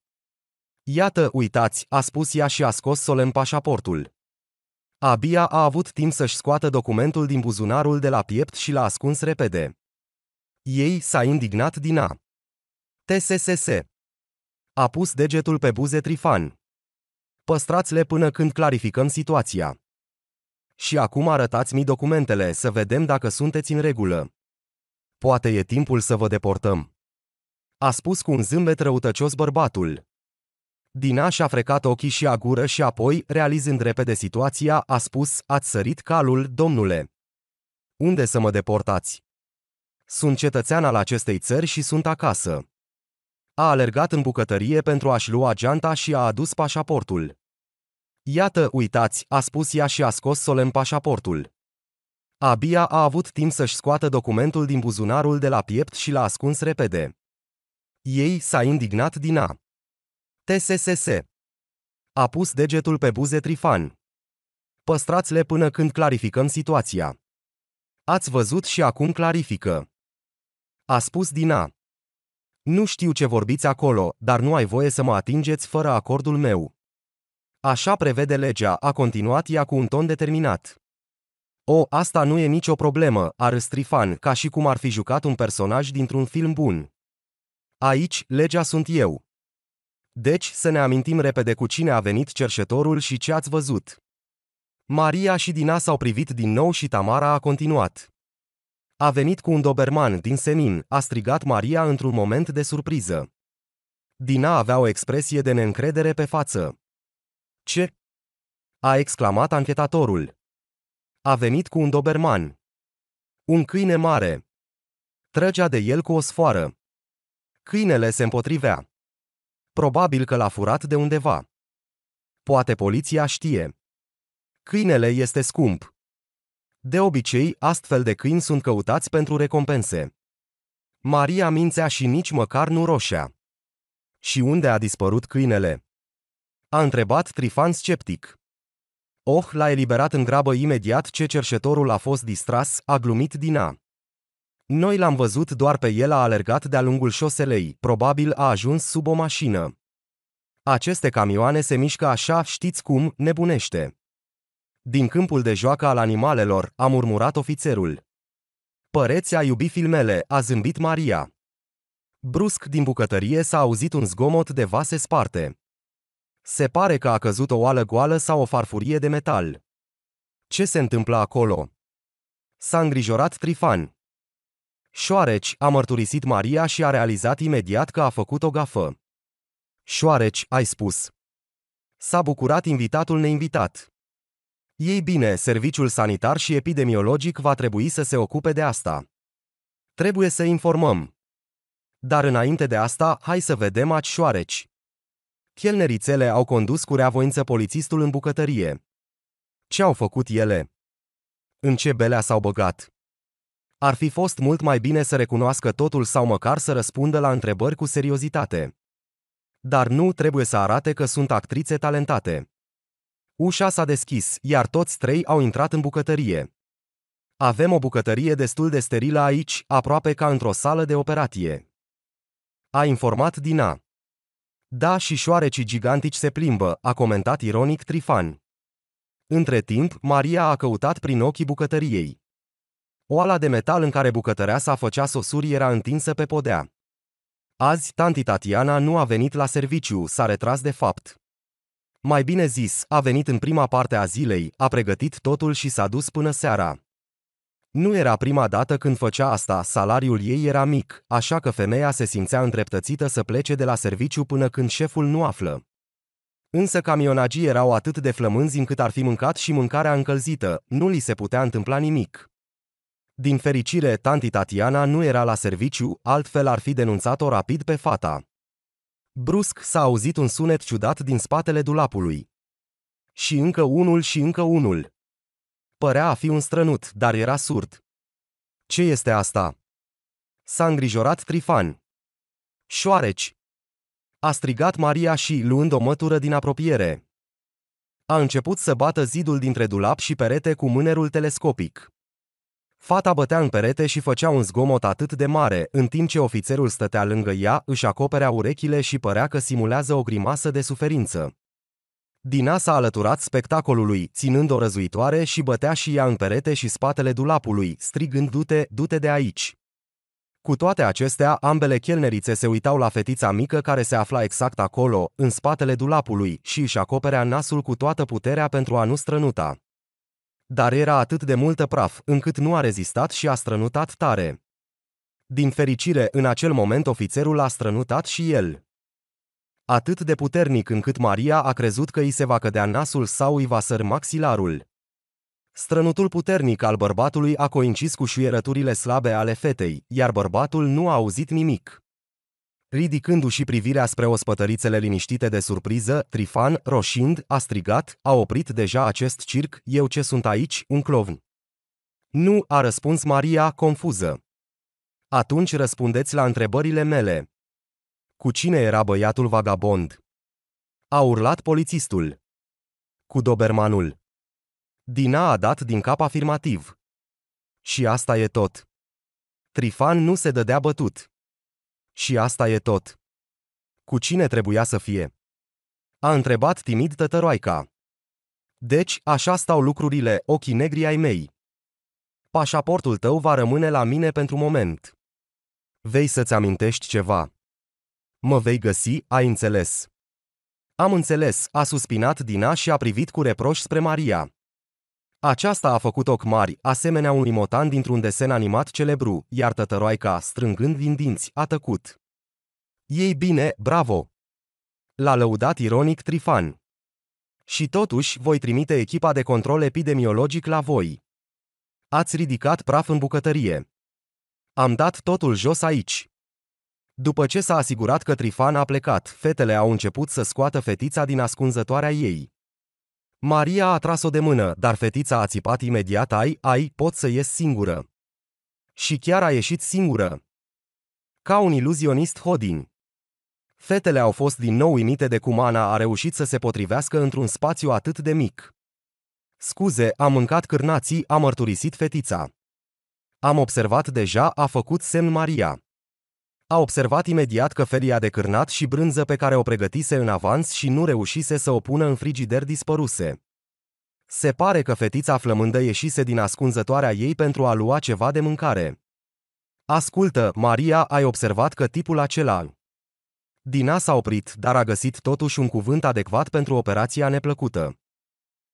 Iată, uitați, a spus ea și a scos solemn pașaportul. Abia a avut timp să-și scoată documentul din buzunarul de la piept și l-a ascuns repede. Ei s-a indignat a. TSSS. A pus degetul pe buze Trifan. Păstrați-le până când clarificăm situația. Și acum arătați-mi documentele să vedem dacă sunteți în regulă. Poate e timpul să vă deportăm. A spus cu un zâmbet răutăcios bărbatul. Dina și-a frecat ochii și a gură și apoi, realizând repede situația, a spus, ați sărit calul, domnule. Unde să mă deportați? Sunt cetățean al acestei țări și sunt acasă. A alergat în bucătărie pentru a-și lua geanta și a adus pașaportul. Iată, uitați, a spus ea și a scos solemn pașaportul. Abia a avut timp să-și scoată documentul din buzunarul de la piept și l-a ascuns repede. Ei s-a indignat Dina. TSSS. A pus degetul pe buze Trifan. Păstrați-le până când clarificăm situația. Ați văzut și acum clarifică. A spus Dina. Nu știu ce vorbiți acolo, dar nu ai voie să mă atingeți fără acordul meu. Așa prevede legea, a continuat ea cu un ton determinat. O, asta nu e nicio problemă, a râs Trifan, ca și cum ar fi jucat un personaj dintr-un film bun. Aici, legea sunt eu. Deci, să ne amintim repede cu cine a venit cerșetorul și ce ați văzut. Maria și Dina s-au privit din nou și Tamara a continuat. A venit cu un doberman din senin, a strigat Maria într-un moment de surpriză. Dina avea o expresie de neîncredere pe față. Ce? A exclamat anchetatorul. A venit cu un doberman. Un câine mare. Trăgea de el cu o sfoară. Câinele se împotrivea. Probabil că l-a furat de undeva. Poate poliția știe. Câinele este scump. De obicei, astfel de câini sunt căutați pentru recompense. Maria mințea și nici măcar nu roșea. Și unde a dispărut câinele? A întrebat Trifan sceptic. Oh l-a eliberat în grabă imediat ce cerșetorul a fost distras, a glumit a. Noi l-am văzut doar pe el a alergat de-a lungul șoselei, probabil a ajuns sub o mașină. Aceste camioane se mișcă așa, știți cum, nebunește. Din câmpul de joacă al animalelor, a murmurat ofițerul. Păreți a iubi filmele, a zâmbit Maria. Brusc din bucătărie s-a auzit un zgomot de vase sparte. Se pare că a căzut o oală goală sau o farfurie de metal. Ce se întâmplă acolo? S-a îngrijorat Trifan, Șoareci a mărturisit Maria și a realizat imediat că a făcut o gafă. Șoareci, ai spus. S-a bucurat invitatul neinvitat. Ei bine, serviciul sanitar și epidemiologic va trebui să se ocupe de asta. Trebuie să informăm. Dar înainte de asta, hai să vedem aci șoareci. Chelnerițele au condus cu reavoință polițistul în bucătărie. Ce au făcut ele? În ce belea s-au băgat? Ar fi fost mult mai bine să recunoască totul sau măcar să răspundă la întrebări cu seriozitate. Dar nu trebuie să arate că sunt actrițe talentate. Ușa s-a deschis, iar toți trei au intrat în bucătărie. Avem o bucătărie destul de sterilă aici, aproape ca într-o sală de operatie. A informat Dina. Da, și șoarecii gigantici se plimbă, a comentat ironic Trifan. Între timp, Maria a căutat prin ochii bucătăriei. Oala de metal în care bucătăreasa făcea sosuri era întinsă pe podea. Azi, tanti Tatiana nu a venit la serviciu, s-a retras de fapt. Mai bine zis, a venit în prima parte a zilei, a pregătit totul și s-a dus până seara. Nu era prima dată când făcea asta, salariul ei era mic, așa că femeia se simțea îndreptățită să plece de la serviciu până când șeful nu află. Însă camionagii erau atât de flămânzi încât ar fi mâncat și mâncarea încălzită, nu li se putea întâmpla nimic. Din fericire, tanti Tatiana nu era la serviciu, altfel ar fi denunțat-o rapid pe fata. Brusc s-a auzit un sunet ciudat din spatele dulapului. Și încă unul și încă unul. Părea a fi un strănut, dar era surd. Ce este asta? S-a îngrijorat Trifan. Șoareci! A strigat Maria și, luând o mătură din apropiere, a început să bată zidul dintre dulap și perete cu mânerul telescopic. Fata bătea în perete și făcea un zgomot atât de mare, în timp ce ofițerul stătea lângă ea, își acoperea urechile și părea că simulează o grimasă de suferință. Dina s-a alăturat spectacolului, ținând o răzuitoare și bătea și ea în perete și spatele dulapului, strigând du-te, du-te de aici. Cu toate acestea, ambele chelnerițe se uitau la fetița mică care se afla exact acolo, în spatele dulapului, și își acoperea nasul cu toată puterea pentru a nu strănuta. Dar era atât de multă praf, încât nu a rezistat și a strănutat tare. Din fericire, în acel moment ofițerul a strănutat și el. Atât de puternic încât Maria a crezut că îi se va cădea nasul sau îi va săr maxilarul. Strănutul puternic al bărbatului a coincis cu șuierăturile slabe ale fetei, iar bărbatul nu a auzit nimic. Ridicându-și privirea spre ospătărițele liniștite de surpriză, Trifan, roșind, a strigat, a oprit deja acest circ, eu ce sunt aici, un clovn. Nu, a răspuns Maria, confuză. Atunci răspundeți la întrebările mele. Cu cine era băiatul vagabond? A urlat polițistul. Cu Dobermanul. Dina a dat din cap afirmativ. Și asta e tot. Trifan nu se dădea bătut. Și asta e tot. Cu cine trebuia să fie? A întrebat timid tătăroaica. Deci, așa stau lucrurile, ochii negri ai mei. Pașaportul tău va rămâne la mine pentru moment. Vei să-ți amintești ceva. Mă vei găsi, ai înțeles. Am înțeles, a suspinat Dina și a privit cu reproș spre Maria. Aceasta a făcut ochi mari, asemenea unui motan dintr-un desen animat celebru, iar tătăroaica, strângând din dinți, a tăcut. Ei bine, bravo! L-a lăudat ironic Trifan. Și totuși, voi trimite echipa de control epidemiologic la voi. Ați ridicat praf în bucătărie. Am dat totul jos aici. După ce s-a asigurat că Trifan a plecat, fetele au început să scoată fetița din ascunzătoarea ei. Maria a tras-o de mână, dar fetița a țipat imediat, ai, ai, pot să ies singură. Și chiar a ieșit singură. Ca un iluzionist Hodin. Fetele au fost din nou uimite de cum Ana a reușit să se potrivească într-un spațiu atât de mic. Scuze, am mâncat cârnații, a mărturisit fetița. Am observat deja, a făcut semn Maria. A observat imediat că felia de cârnat și brânză pe care o pregătise în avans și nu reușise să o pună în frigider dispăruse. Se pare că fetița flămândă ieșise din ascunzătoarea ei pentru a lua ceva de mâncare. Ascultă, Maria, ai observat că tipul acela... Dina s-a oprit, dar a găsit totuși un cuvânt adecvat pentru operația neplăcută.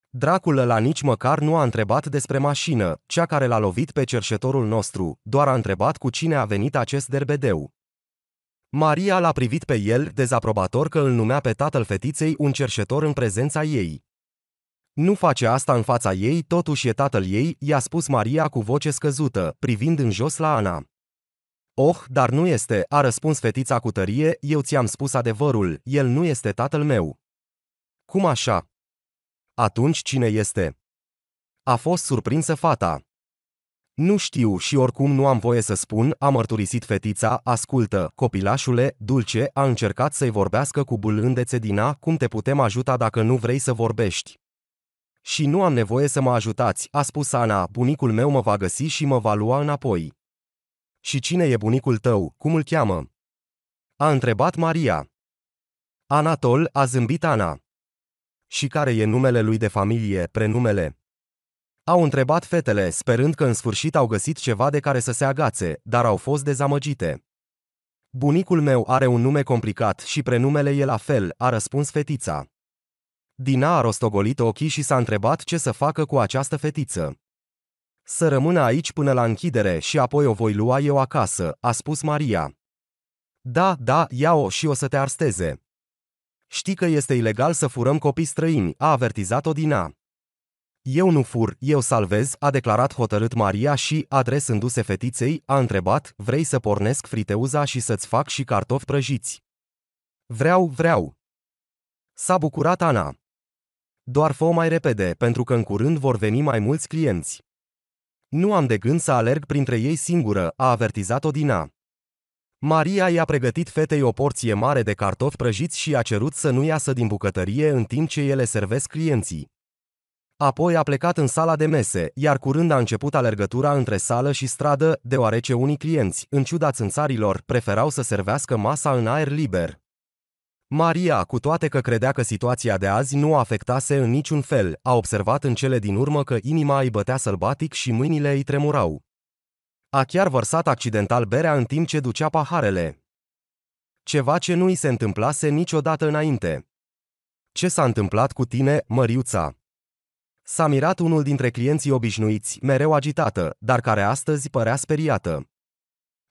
Dracul la nici măcar nu a întrebat despre mașină, cea care l-a lovit pe cerșetorul nostru, doar a întrebat cu cine a venit acest derbedeu. Maria l-a privit pe el, dezaprobator că îl numea pe tatăl fetiței un cerșetor în prezența ei. Nu face asta în fața ei, totuși e tatăl ei, i-a spus Maria cu voce scăzută, privind în jos la Ana. Oh, dar nu este, a răspuns fetița cu tărie, eu ți-am spus adevărul, el nu este tatăl meu. Cum așa? Atunci cine este? A fost surprinsă fata. Nu știu și oricum nu am voie să spun, a mărturisit fetița, ascultă, copilașule, dulce, a încercat să-i vorbească cu bulândețe a, cum te putem ajuta dacă nu vrei să vorbești. Și nu am nevoie să mă ajutați, a spus Ana, bunicul meu mă va găsi și mă va lua înapoi. Și cine e bunicul tău, cum îl cheamă? A întrebat Maria. Anatol a zâmbit Ana. Și care e numele lui de familie, prenumele? Au întrebat fetele, sperând că în sfârșit au găsit ceva de care să se agațe, dar au fost dezamăgite. Bunicul meu are un nume complicat și prenumele e la fel, a răspuns fetița. Dina a rostogolit ochii și s-a întrebat ce să facă cu această fetiță. Să rămână aici până la închidere și apoi o voi lua eu acasă, a spus Maria. Da, da, ia-o și o să te arsteze. Știi că este ilegal să furăm copii străini, a avertizat-o Dina. Eu nu fur, eu salvez, a declarat hotărât Maria și, adresându-se fetiței, a întrebat, vrei să pornesc friteuza și să-ți fac și cartofi prăjiți? Vreau, vreau. S-a bucurat Ana. Doar fă mai repede, pentru că în curând vor veni mai mulți clienți. Nu am de gând să alerg printre ei singură, a avertizat-o Dina. Maria i-a pregătit fetei o porție mare de cartofi prăjiți și a cerut să nu iasă din bucătărie în timp ce ele servesc clienții. Apoi a plecat în sala de mese, iar curând a început alergătura între sală și stradă, deoarece unii clienți, în ciuda țânțarilor, preferau să servească masa în aer liber. Maria, cu toate că credea că situația de azi nu o afectase în niciun fel, a observat în cele din urmă că inima îi bătea sălbatic și mâinile îi tremurau. A chiar vărsat accidental berea în timp ce ducea paharele. Ceva ce nu i se întâmplase niciodată înainte. Ce s-a întâmplat cu tine, Măriuța? S-a mirat unul dintre clienții obișnuiți, mereu agitată, dar care astăzi părea speriată.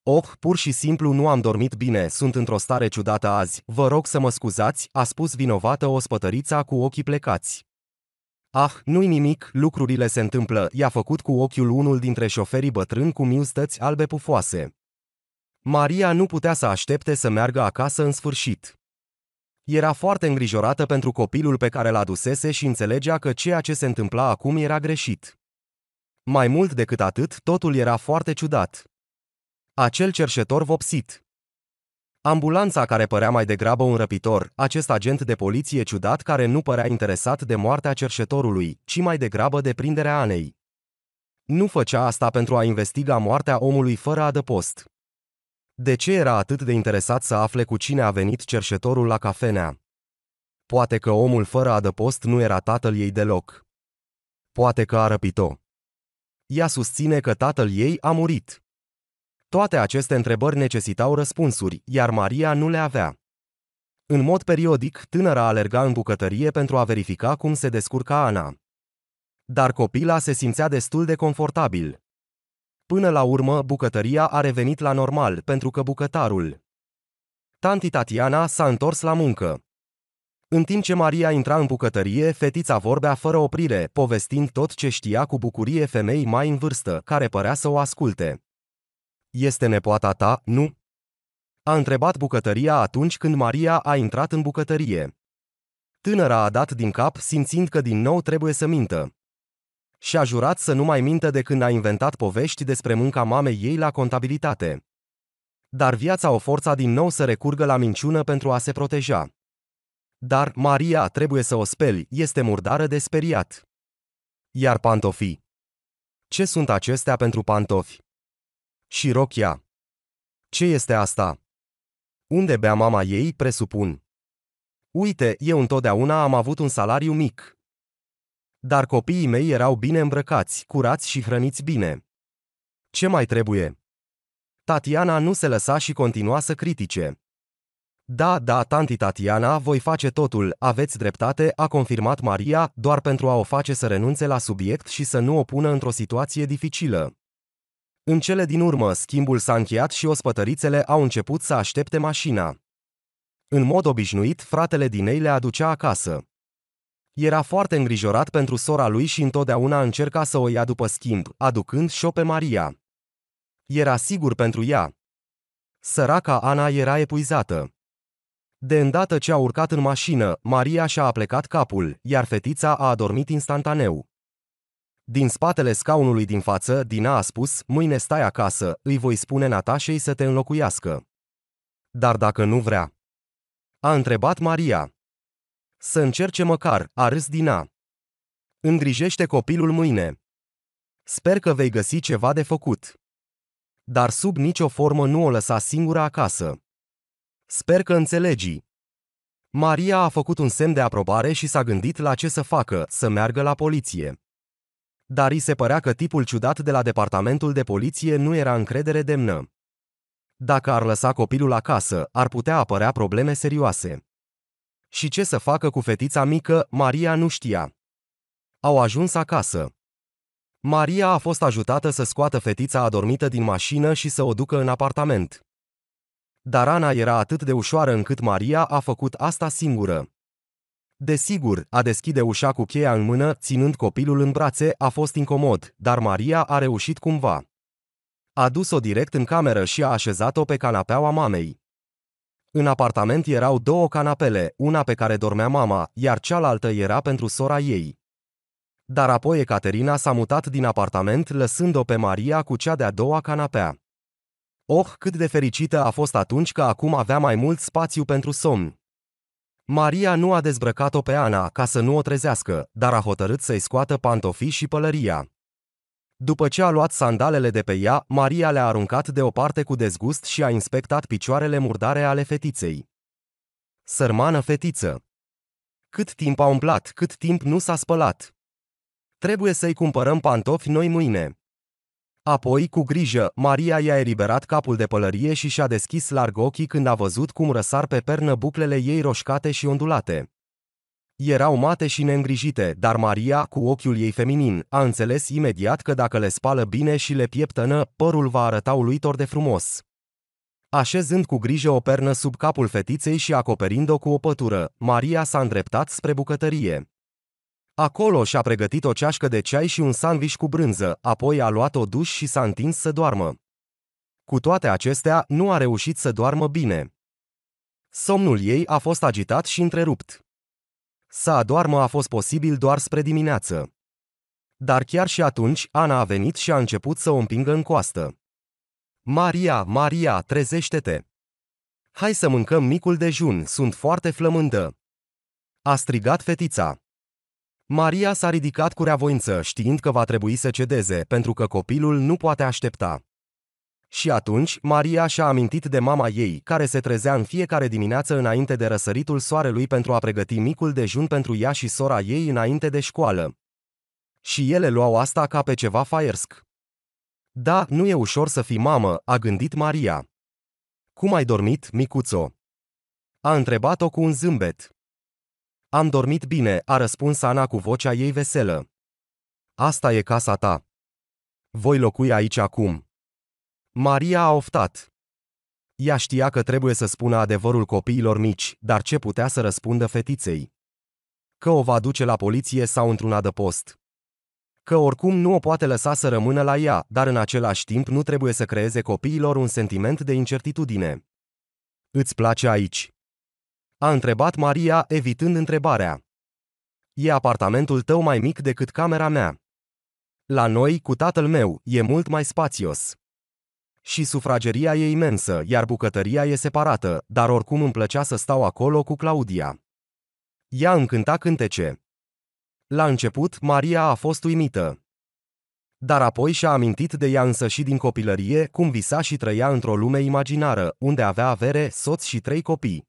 Oh, pur și simplu nu am dormit bine, sunt într-o stare ciudată azi, vă rog să mă scuzați, a spus vinovată o spătărița cu ochii plecați. Ah, nu-i nimic, lucrurile se întâmplă, i-a făcut cu ochiul unul dintre șoferii bătrâni cu miustăți albe pufoase. Maria nu putea să aștepte să meargă acasă în sfârșit. Era foarte îngrijorată pentru copilul pe care l-a dusese și înțelegea că ceea ce se întâmpla acum era greșit. Mai mult decât atât, totul era foarte ciudat. Acel cerșetor vopsit. Ambulanța care părea mai degrabă un răpitor, acest agent de poliție ciudat care nu părea interesat de moartea cerșetorului, ci mai degrabă de prinderea Anei. Nu făcea asta pentru a investiga moartea omului fără adăpost. De ce era atât de interesat să afle cu cine a venit cerșetorul la cafenea? Poate că omul fără adăpost nu era tatăl ei deloc. Poate că a răpit-o. Ea susține că tatăl ei a murit. Toate aceste întrebări necesitau răspunsuri, iar Maria nu le avea. În mod periodic, tânăra alerga în bucătărie pentru a verifica cum se descurca Ana. Dar copila se simțea destul de confortabil. Până la urmă, bucătăria a revenit la normal, pentru că bucătarul. Tanti Tatiana s-a întors la muncă. În timp ce Maria intra în bucătărie, fetița vorbea fără oprire, povestind tot ce știa cu bucurie femei mai în vârstă, care părea să o asculte. Este nepoata ta, nu? A întrebat bucătăria atunci când Maria a intrat în bucătărie. Tânăra a dat din cap, simțind că din nou trebuie să mintă și a jurat să nu mai mintă de când a inventat povești despre munca mamei ei la contabilitate. Dar viața o forța din nou să recurgă la minciună pentru a se proteja. Dar Maria trebuie să o speli, este murdară de speriat. Iar pantofii. Ce sunt acestea pentru pantofi? Și rochia. Ce este asta? Unde bea mama ei, presupun. Uite, eu întotdeauna am avut un salariu mic, dar copiii mei erau bine îmbrăcați, curați și hrăniți bine. Ce mai trebuie? Tatiana nu se lăsa și continua să critique. Da, da, tanti Tatiana, voi face totul, aveți dreptate, a confirmat Maria, doar pentru a o face să renunțe la subiect și să nu o pună într-o situație dificilă. În cele din urmă, schimbul s-a încheiat și ospătărițele au început să aștepte mașina. În mod obișnuit, fratele din ei le aducea acasă. Era foarte îngrijorat pentru sora lui și întotdeauna încerca să o ia după schimb, aducând și-o pe Maria. Era sigur pentru ea. Săraca Ana era epuizată. De îndată ce a urcat în mașină, Maria și-a aplecat capul, iar fetița a adormit instantaneu. Din spatele scaunului din față, Dina a spus, mâine stai acasă, îi voi spune Natașei să te înlocuiască. Dar dacă nu vrea? A întrebat Maria. Să încerce măcar, a râs Dina. Îngrijește copilul mâine. Sper că vei găsi ceva de făcut. Dar sub nicio formă nu o lăsa singură acasă. Sper că înțelegi. Maria a făcut un semn de aprobare și s-a gândit la ce să facă, să meargă la poliție. Dar îi se părea că tipul ciudat de la departamentul de poliție nu era încredere demnă. Dacă ar lăsa copilul acasă, ar putea apărea probleme serioase. Și ce să facă cu fetița mică, Maria nu știa. Au ajuns acasă. Maria a fost ajutată să scoată fetița adormită din mașină și să o ducă în apartament. Dar Ana era atât de ușoară încât Maria a făcut asta singură. Desigur, a deschide ușa cu cheia în mână, ținând copilul în brațe, a fost incomod, dar Maria a reușit cumva. A dus-o direct în cameră și a așezat-o pe canapeaua mamei. În apartament erau două canapele, una pe care dormea mama, iar cealaltă era pentru sora ei. Dar apoi Ecaterina s-a mutat din apartament, lăsând-o pe Maria cu cea de-a doua canapea. Oh, cât de fericită a fost atunci că acum avea mai mult spațiu pentru somn. Maria nu a dezbrăcat-o pe Ana ca să nu o trezească, dar a hotărât să-i scoată pantofii și pălăria. După ce a luat sandalele de pe ea, Maria le-a aruncat deoparte cu dezgust și a inspectat picioarele murdare ale fetiței. Sărmană fetiță! Cât timp a umblat, cât timp nu s-a spălat. Trebuie să-i cumpărăm pantofi noi mâine. Apoi, cu grijă, Maria i-a eliberat capul de pălărie și și-a deschis larg ochii când a văzut cum răsar pe pernă buclele ei roșcate și ondulate. Erau mate și neîngrijite, dar Maria, cu ochiul ei feminin, a înțeles imediat că dacă le spală bine și le pieptănă, părul va arăta uluitor de frumos. Așezând cu grijă o pernă sub capul fetiței și acoperind-o cu o pătură, Maria s-a îndreptat spre bucătărie. Acolo și-a pregătit o ceașcă de ceai și un sandwich cu brânză, apoi a luat o duș și s-a întins să doarmă. Cu toate acestea, nu a reușit să doarmă bine. Somnul ei a fost agitat și întrerupt. Să adoarmă a fost posibil doar spre dimineață. Dar chiar și atunci, Ana a venit și a început să o împingă în coastă. Maria, Maria, trezește-te! Hai să mâncăm micul dejun, sunt foarte flămândă! A strigat fetița. Maria s-a ridicat cu reavoință, știind că va trebui să cedeze, pentru că copilul nu poate aștepta. Și atunci, Maria și-a amintit de mama ei, care se trezea în fiecare dimineață înainte de răsăritul soarelui pentru a pregăti micul dejun pentru ea și sora ei înainte de școală. Și ele luau asta ca pe ceva faiersc. Da, nu e ușor să fii mamă, a gândit Maria. Cum ai dormit, micuțo? A întrebat-o cu un zâmbet. Am dormit bine, a răspuns Ana cu vocea ei veselă. Asta e casa ta. Voi locui aici acum. Maria a oftat. Ea știa că trebuie să spună adevărul copiilor mici, dar ce putea să răspundă fetiței? Că o va duce la poliție sau într-un adăpost. Că oricum nu o poate lăsa să rămână la ea, dar în același timp nu trebuie să creeze copiilor un sentiment de incertitudine. Îți place aici? A întrebat Maria, evitând întrebarea. E apartamentul tău mai mic decât camera mea. La noi, cu tatăl meu, e mult mai spațios și sufrageria e imensă, iar bucătăria e separată, dar oricum îmi plăcea să stau acolo cu Claudia. Ea încânta cânta cântece. La început, Maria a fost uimită. Dar apoi și-a amintit de ea însă și din copilărie, cum visa și trăia într-o lume imaginară, unde avea avere, soț și trei copii.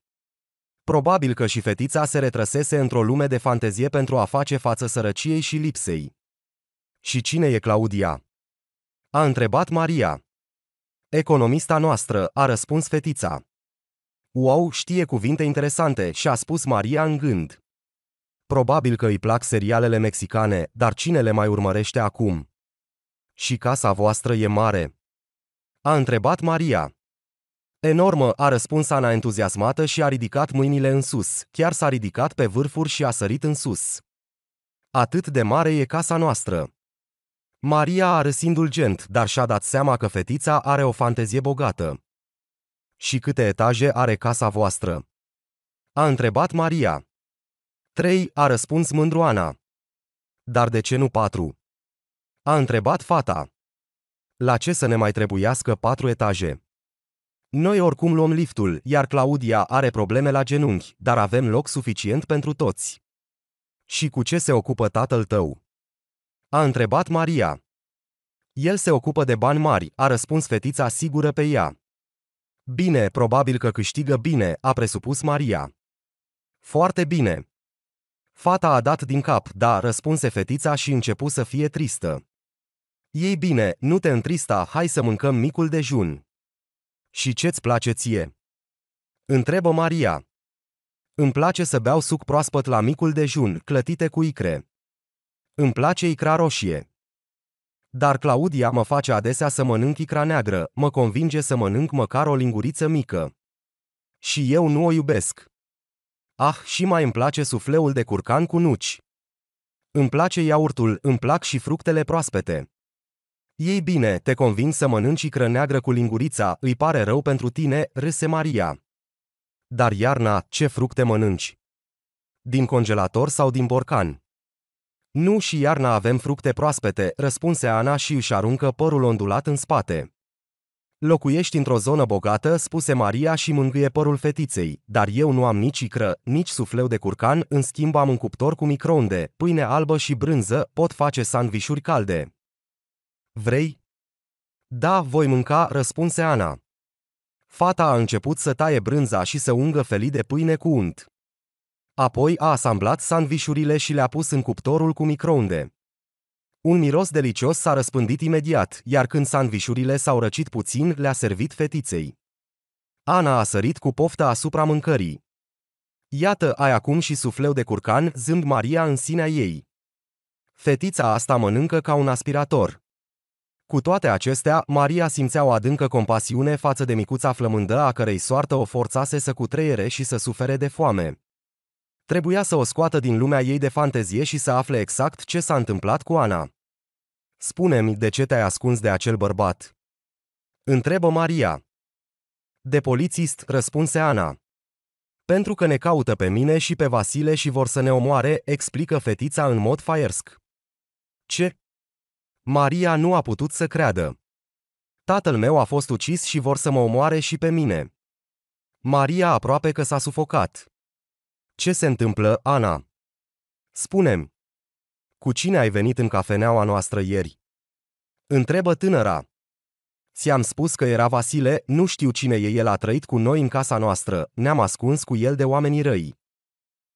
Probabil că și fetița se retrăsese într-o lume de fantezie pentru a face față sărăciei și lipsei. Și cine e Claudia? A întrebat Maria. Economista noastră, a răspuns fetița. Wow, știe cuvinte interesante, și-a spus Maria în gând. Probabil că îi plac serialele mexicane, dar cine le mai urmărește acum? Și casa voastră e mare? A întrebat Maria. Enormă, a răspuns Ana entuziasmată și a ridicat mâinile în sus, chiar s-a ridicat pe vârfuri și a sărit în sus. Atât de mare e casa noastră. Maria a râs indulgent, dar și-a dat seama că fetița are o fantezie bogată. Și câte etaje are casa voastră? A întrebat Maria. Trei, a răspuns mândruana. Dar de ce nu patru? A întrebat fata. La ce să ne mai trebuiască patru etaje? Noi oricum luăm liftul, iar Claudia are probleme la genunchi, dar avem loc suficient pentru toți. Și cu ce se ocupă tatăl tău? a întrebat Maria. El se ocupă de bani mari, a răspuns fetița sigură pe ea. Bine, probabil că câștigă bine, a presupus Maria. Foarte bine. Fata a dat din cap, da, răspunse fetița și începu să fie tristă. Ei bine, nu te întrista, hai să mâncăm micul dejun. Și ce-ți place ție? Întrebă Maria. Îmi place să beau suc proaspăt la micul dejun, clătite cu icre. Îmi place icra roșie. Dar Claudia mă face adesea să mănânc icra neagră, mă convinge să mănânc măcar o linguriță mică. Și eu nu o iubesc. Ah, și mai îmi place sufleul de curcan cu nuci. Îmi place iaurtul, îmi plac și fructele proaspete. Ei bine, te convin să mănânci icră neagră cu lingurița, îi pare rău pentru tine, râse Maria. Dar iarna, ce fructe mănânci? Din congelator sau din borcan? Nu și iarna avem fructe proaspete, răspunse Ana și își aruncă părul ondulat în spate. Locuiești într-o zonă bogată, spuse Maria și mângâie părul fetiței, dar eu nu am nici icră, nici sufleu de curcan, în schimb am un cuptor cu microunde, pâine albă și brânză, pot face sandvișuri calde. Vrei? Da, voi mânca, răspunse Ana. Fata a început să taie brânza și să ungă felii de pâine cu unt. Apoi a asamblat sandvișurile și le-a pus în cuptorul cu microunde. Un miros delicios s-a răspândit imediat, iar când sandvișurile s-au răcit puțin, le-a servit fetiței. Ana a sărit cu pofta asupra mâncării. Iată, ai acum și sufleu de curcan, zând Maria în sinea ei. Fetița asta mănâncă ca un aspirator. Cu toate acestea, Maria simțea o adâncă compasiune față de micuța flămândă a cărei soartă o forțase să cutreiere și să sufere de foame. Trebuia să o scoată din lumea ei de fantezie și să afle exact ce s-a întâmplat cu Ana. Spune-mi de ce te-ai ascuns de acel bărbat. Întrebă Maria. De polițist, răspunse Ana. Pentru că ne caută pe mine și pe Vasile și vor să ne omoare, explică fetița în mod faiersc. Ce? Maria nu a putut să creadă. Tatăl meu a fost ucis și vor să mă omoare și pe mine. Maria aproape că s-a sufocat. Ce se întâmplă, Ana? Spunem. Cu cine ai venit în cafeneaua noastră ieri? Întrebă tânăra. Ți-am spus că era Vasile, nu știu cine e el a trăit cu noi în casa noastră, ne-am ascuns cu el de oamenii răi.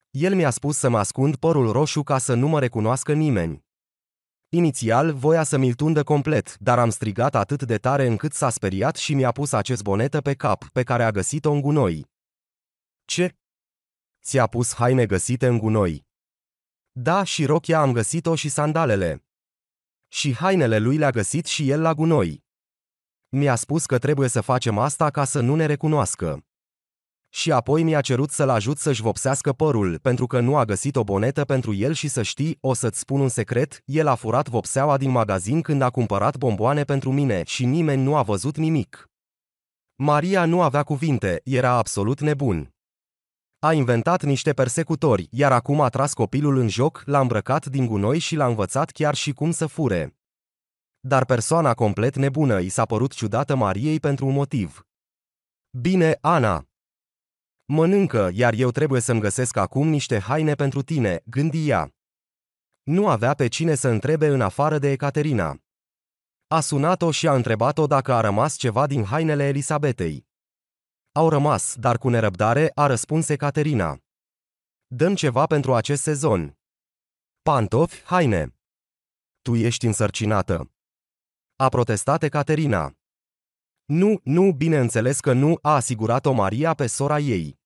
El mi-a spus să mă ascund părul roșu ca să nu mă recunoască nimeni. Inițial voia să mi-l tundă complet, dar am strigat atât de tare încât s-a speriat și mi-a pus acest bonetă pe cap, pe care a găsit-o în gunoi. Ce? Ți-a pus haine găsite în gunoi. Da, și rochia am găsit-o și sandalele. Și hainele lui le-a găsit și el la gunoi. Mi-a spus că trebuie să facem asta ca să nu ne recunoască. Și apoi mi-a cerut să-l ajut să-și vopsească părul, pentru că nu a găsit o bonetă pentru el și să știi, o să-ți spun un secret, el a furat vopseaua din magazin când a cumpărat bomboane pentru mine și nimeni nu a văzut nimic. Maria nu avea cuvinte, era absolut nebun. A inventat niște persecutori, iar acum a tras copilul în joc, l-a îmbrăcat din gunoi și l-a învățat chiar și cum să fure. Dar persoana complet nebună i s-a părut ciudată Mariei pentru un motiv. Bine, Ana! Mănâncă, iar eu trebuie să-mi găsesc acum niște haine pentru tine, gândi ea. Nu avea pe cine să întrebe în afară de Ecaterina. A sunat-o și a întrebat-o dacă a rămas ceva din hainele Elisabetei. Au rămas, dar cu nerăbdare, a răspuns Caterina. Dăm ceva pentru acest sezon. Pantofi, haine. Tu ești însărcinată. A protestat Caterina. Nu, nu, bineînțeles că nu, a asigurat-o Maria pe sora ei.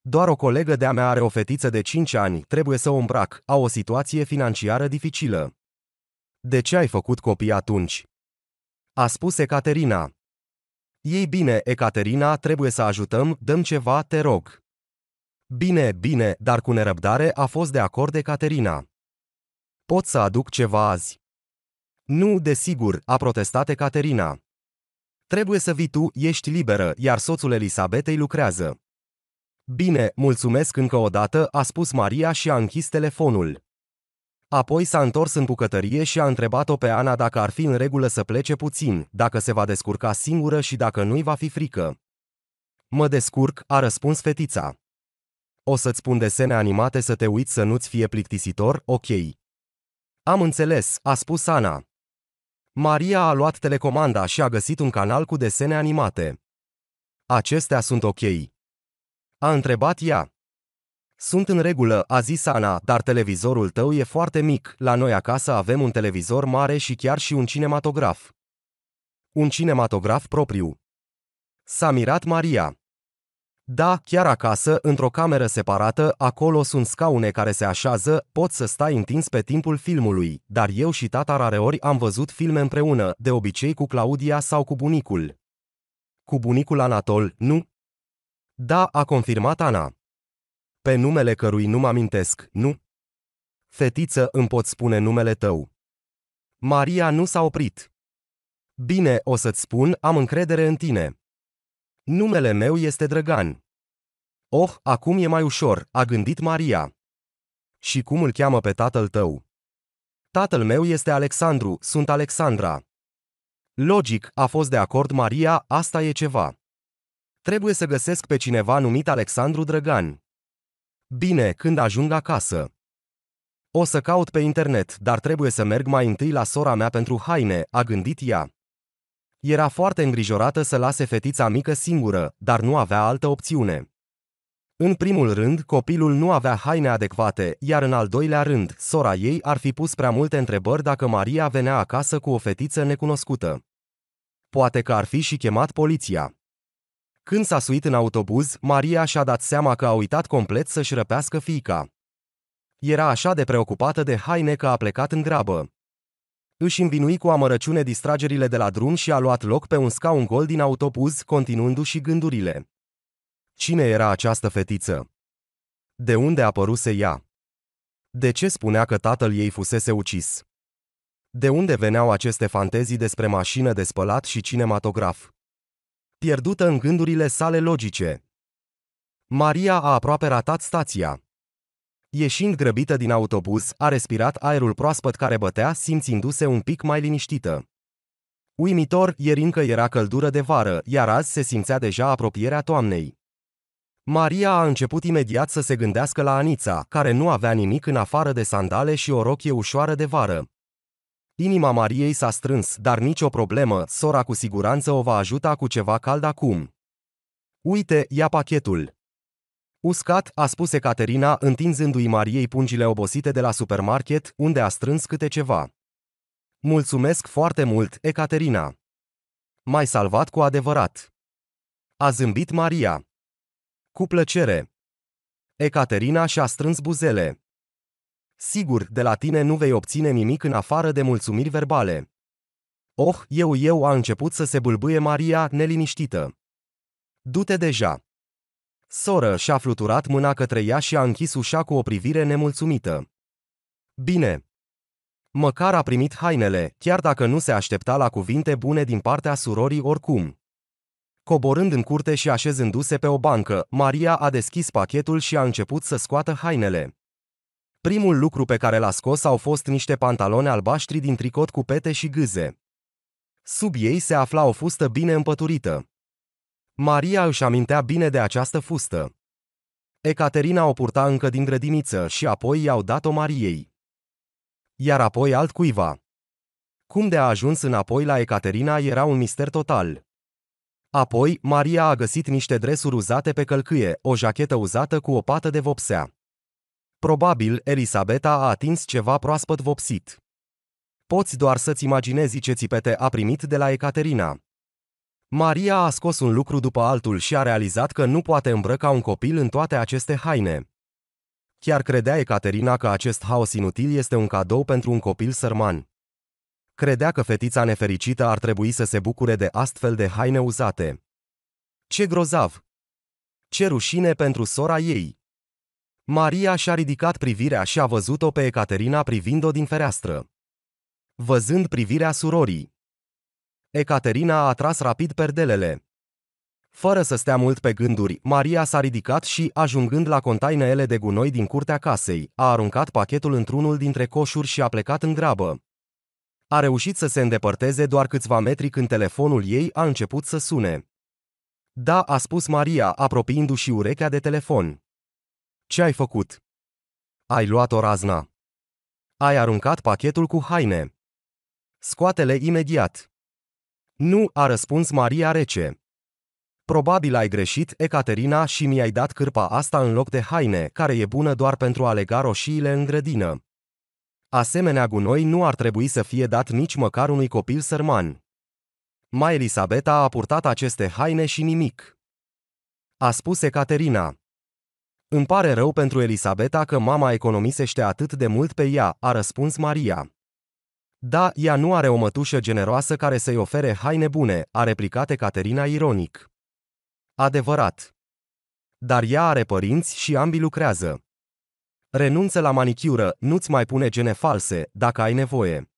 Doar o colegă de-a mea are o fetiță de 5 ani, trebuie să o îmbrac, au o situație financiară dificilă. De ce ai făcut copii atunci? A spus Caterina. Ei bine, Ecaterina, trebuie să ajutăm, dăm ceva, te rog. Bine, bine, dar cu nerăbdare a fost de acord Ecaterina. Pot să aduc ceva azi. Nu, desigur, a protestat Ecaterina. Trebuie să vii tu, ești liberă, iar soțul Elisabetei lucrează. Bine, mulțumesc încă o dată, a spus Maria și a închis telefonul. Apoi s-a întors în bucătărie și a întrebat-o pe Ana dacă ar fi în regulă să plece puțin, dacă se va descurca singură și dacă nu-i va fi frică. Mă descurc, a răspuns fetița. O să-ți pun desene animate să te uiți să nu-ți fie plictisitor, ok. Am înțeles, a spus Ana. Maria a luat telecomanda și a găsit un canal cu desene animate. Acestea sunt ok. A întrebat ea. Sunt în regulă, a zis Ana, dar televizorul tău e foarte mic, la noi acasă avem un televizor mare și chiar și un cinematograf. Un cinematograf propriu. S-a mirat Maria. Da, chiar acasă, într-o cameră separată, acolo sunt scaune care se așează, pot să stai întins pe timpul filmului, dar eu și tata rareori am văzut filme împreună, de obicei cu Claudia sau cu bunicul. Cu bunicul Anatol, nu? Da, a confirmat Ana pe numele cărui nu mă amintesc, nu? Fetiță, îmi pot spune numele tău. Maria nu s-a oprit. Bine, o să-ți spun, am încredere în tine. Numele meu este Drăgan. Oh, acum e mai ușor, a gândit Maria. Și cum îl cheamă pe tatăl tău? Tatăl meu este Alexandru, sunt Alexandra. Logic, a fost de acord Maria, asta e ceva. Trebuie să găsesc pe cineva numit Alexandru Drăgan. Bine, când ajung acasă. O să caut pe internet, dar trebuie să merg mai întâi la sora mea pentru haine, a gândit ea. Era foarte îngrijorată să lase fetița mică singură, dar nu avea altă opțiune. În primul rând, copilul nu avea haine adecvate, iar în al doilea rând, sora ei ar fi pus prea multe întrebări dacă Maria venea acasă cu o fetiță necunoscută. Poate că ar fi și chemat poliția. Când s-a suit în autobuz, Maria și-a dat seama că a uitat complet să-și răpească fiica. Era așa de preocupată de haine că a plecat în grabă. Își învinui cu amărăciune distragerile de la drum și a luat loc pe un scaun gol din autobuz, continuându-și gândurile. Cine era această fetiță? De unde apăruse ea? De ce spunea că tatăl ei fusese ucis? De unde veneau aceste fantezii despre mașină de spălat și cinematograf? pierdută în gândurile sale logice. Maria a aproape ratat stația. Ieșind grăbită din autobuz, a respirat aerul proaspăt care bătea, simțindu-se un pic mai liniștită. Uimitor, ieri încă era căldură de vară, iar azi se simțea deja apropierea toamnei. Maria a început imediat să se gândească la Anița, care nu avea nimic în afară de sandale și o rochie ușoară de vară. Inima Mariei s-a strâns, dar nicio problemă, sora cu siguranță o va ajuta cu ceva cald acum. Uite, ia pachetul. Uscat, a spus Ecaterina, întinzându-i Mariei pungile obosite de la supermarket, unde a strâns câte ceva. Mulțumesc foarte mult, Ecaterina. Mai salvat cu adevărat. A zâmbit Maria. Cu plăcere. Ecaterina și-a strâns buzele. Sigur, de la tine nu vei obține nimic în afară de mulțumiri verbale. Oh, eu, eu a început să se bâlbâie Maria, neliniștită. Du-te deja. Soră și-a fluturat mâna către ea și a închis ușa cu o privire nemulțumită. Bine. Măcar a primit hainele, chiar dacă nu se aștepta la cuvinte bune din partea surorii oricum. Coborând în curte și așezându-se pe o bancă, Maria a deschis pachetul și a început să scoată hainele. Primul lucru pe care l-a scos au fost niște pantaloni albaștri din tricot cu pete și gâze. Sub ei se afla o fustă bine împăturită. Maria își amintea bine de această fustă. Ecaterina o purta încă din grădiniță și apoi i-au dat-o Mariei. Iar apoi altcuiva. Cum de a ajuns înapoi la Ecaterina era un mister total. Apoi, Maria a găsit niște dresuri uzate pe călcâie, o jachetă uzată cu o pată de vopsea. Probabil Elisabeta a atins ceva proaspăt vopsit. Poți doar să-ți imaginezi ce țipete a primit de la Ecaterina. Maria a scos un lucru după altul și a realizat că nu poate îmbrăca un copil în toate aceste haine. Chiar credea Ecaterina că acest haos inutil este un cadou pentru un copil sărman. Credea că fetița nefericită ar trebui să se bucure de astfel de haine uzate. Ce grozav! Ce rușine pentru sora ei! Maria și-a ridicat privirea și a văzut-o pe Ecaterina privind-o din fereastră. Văzând privirea surorii, Ecaterina a atras rapid perdelele. Fără să stea mult pe gânduri, Maria s-a ridicat și, ajungând la containele de gunoi din curtea casei, a aruncat pachetul într-unul dintre coșuri și a plecat în grabă. A reușit să se îndepărteze doar câțiva metri când telefonul ei a început să sune. Da, a spus Maria, apropiindu-și urechea de telefon. Ce ai făcut? Ai luat o razna. Ai aruncat pachetul cu haine. Scoate-le imediat. Nu, a răspuns Maria rece. Probabil ai greșit, Ecaterina, și mi-ai dat cârpa asta în loc de haine, care e bună doar pentru a lega roșiile în grădină. Asemenea gunoi nu ar trebui să fie dat nici măcar unui copil sărman. Mai Elisabeta a purtat aceste haine și nimic. A spus Ecaterina. Îmi pare rău pentru Elisabeta că mama economisește atât de mult pe ea, a răspuns Maria. Da, ea nu are o mătușă generoasă care să-i ofere haine bune, a replicat Ecaterina ironic. Adevărat. Dar ea are părinți și ambii lucrează. Renunță la manicură, nu-ți mai pune gene false, dacă ai nevoie.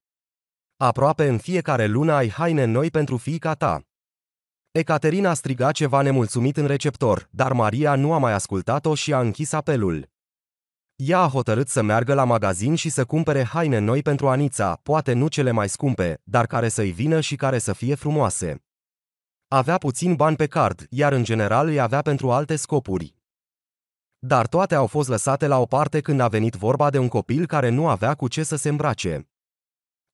Aproape în fiecare lună ai haine noi pentru fiica ta. Ecaterina striga ceva nemulțumit în receptor, dar Maria nu a mai ascultat-o și a închis apelul. Ea a hotărât să meargă la magazin și să cumpere haine noi pentru Anița, poate nu cele mai scumpe, dar care să-i vină și care să fie frumoase. Avea puțin bani pe card, iar în general îi avea pentru alte scopuri. Dar toate au fost lăsate la o parte când a venit vorba de un copil care nu avea cu ce să se îmbrace.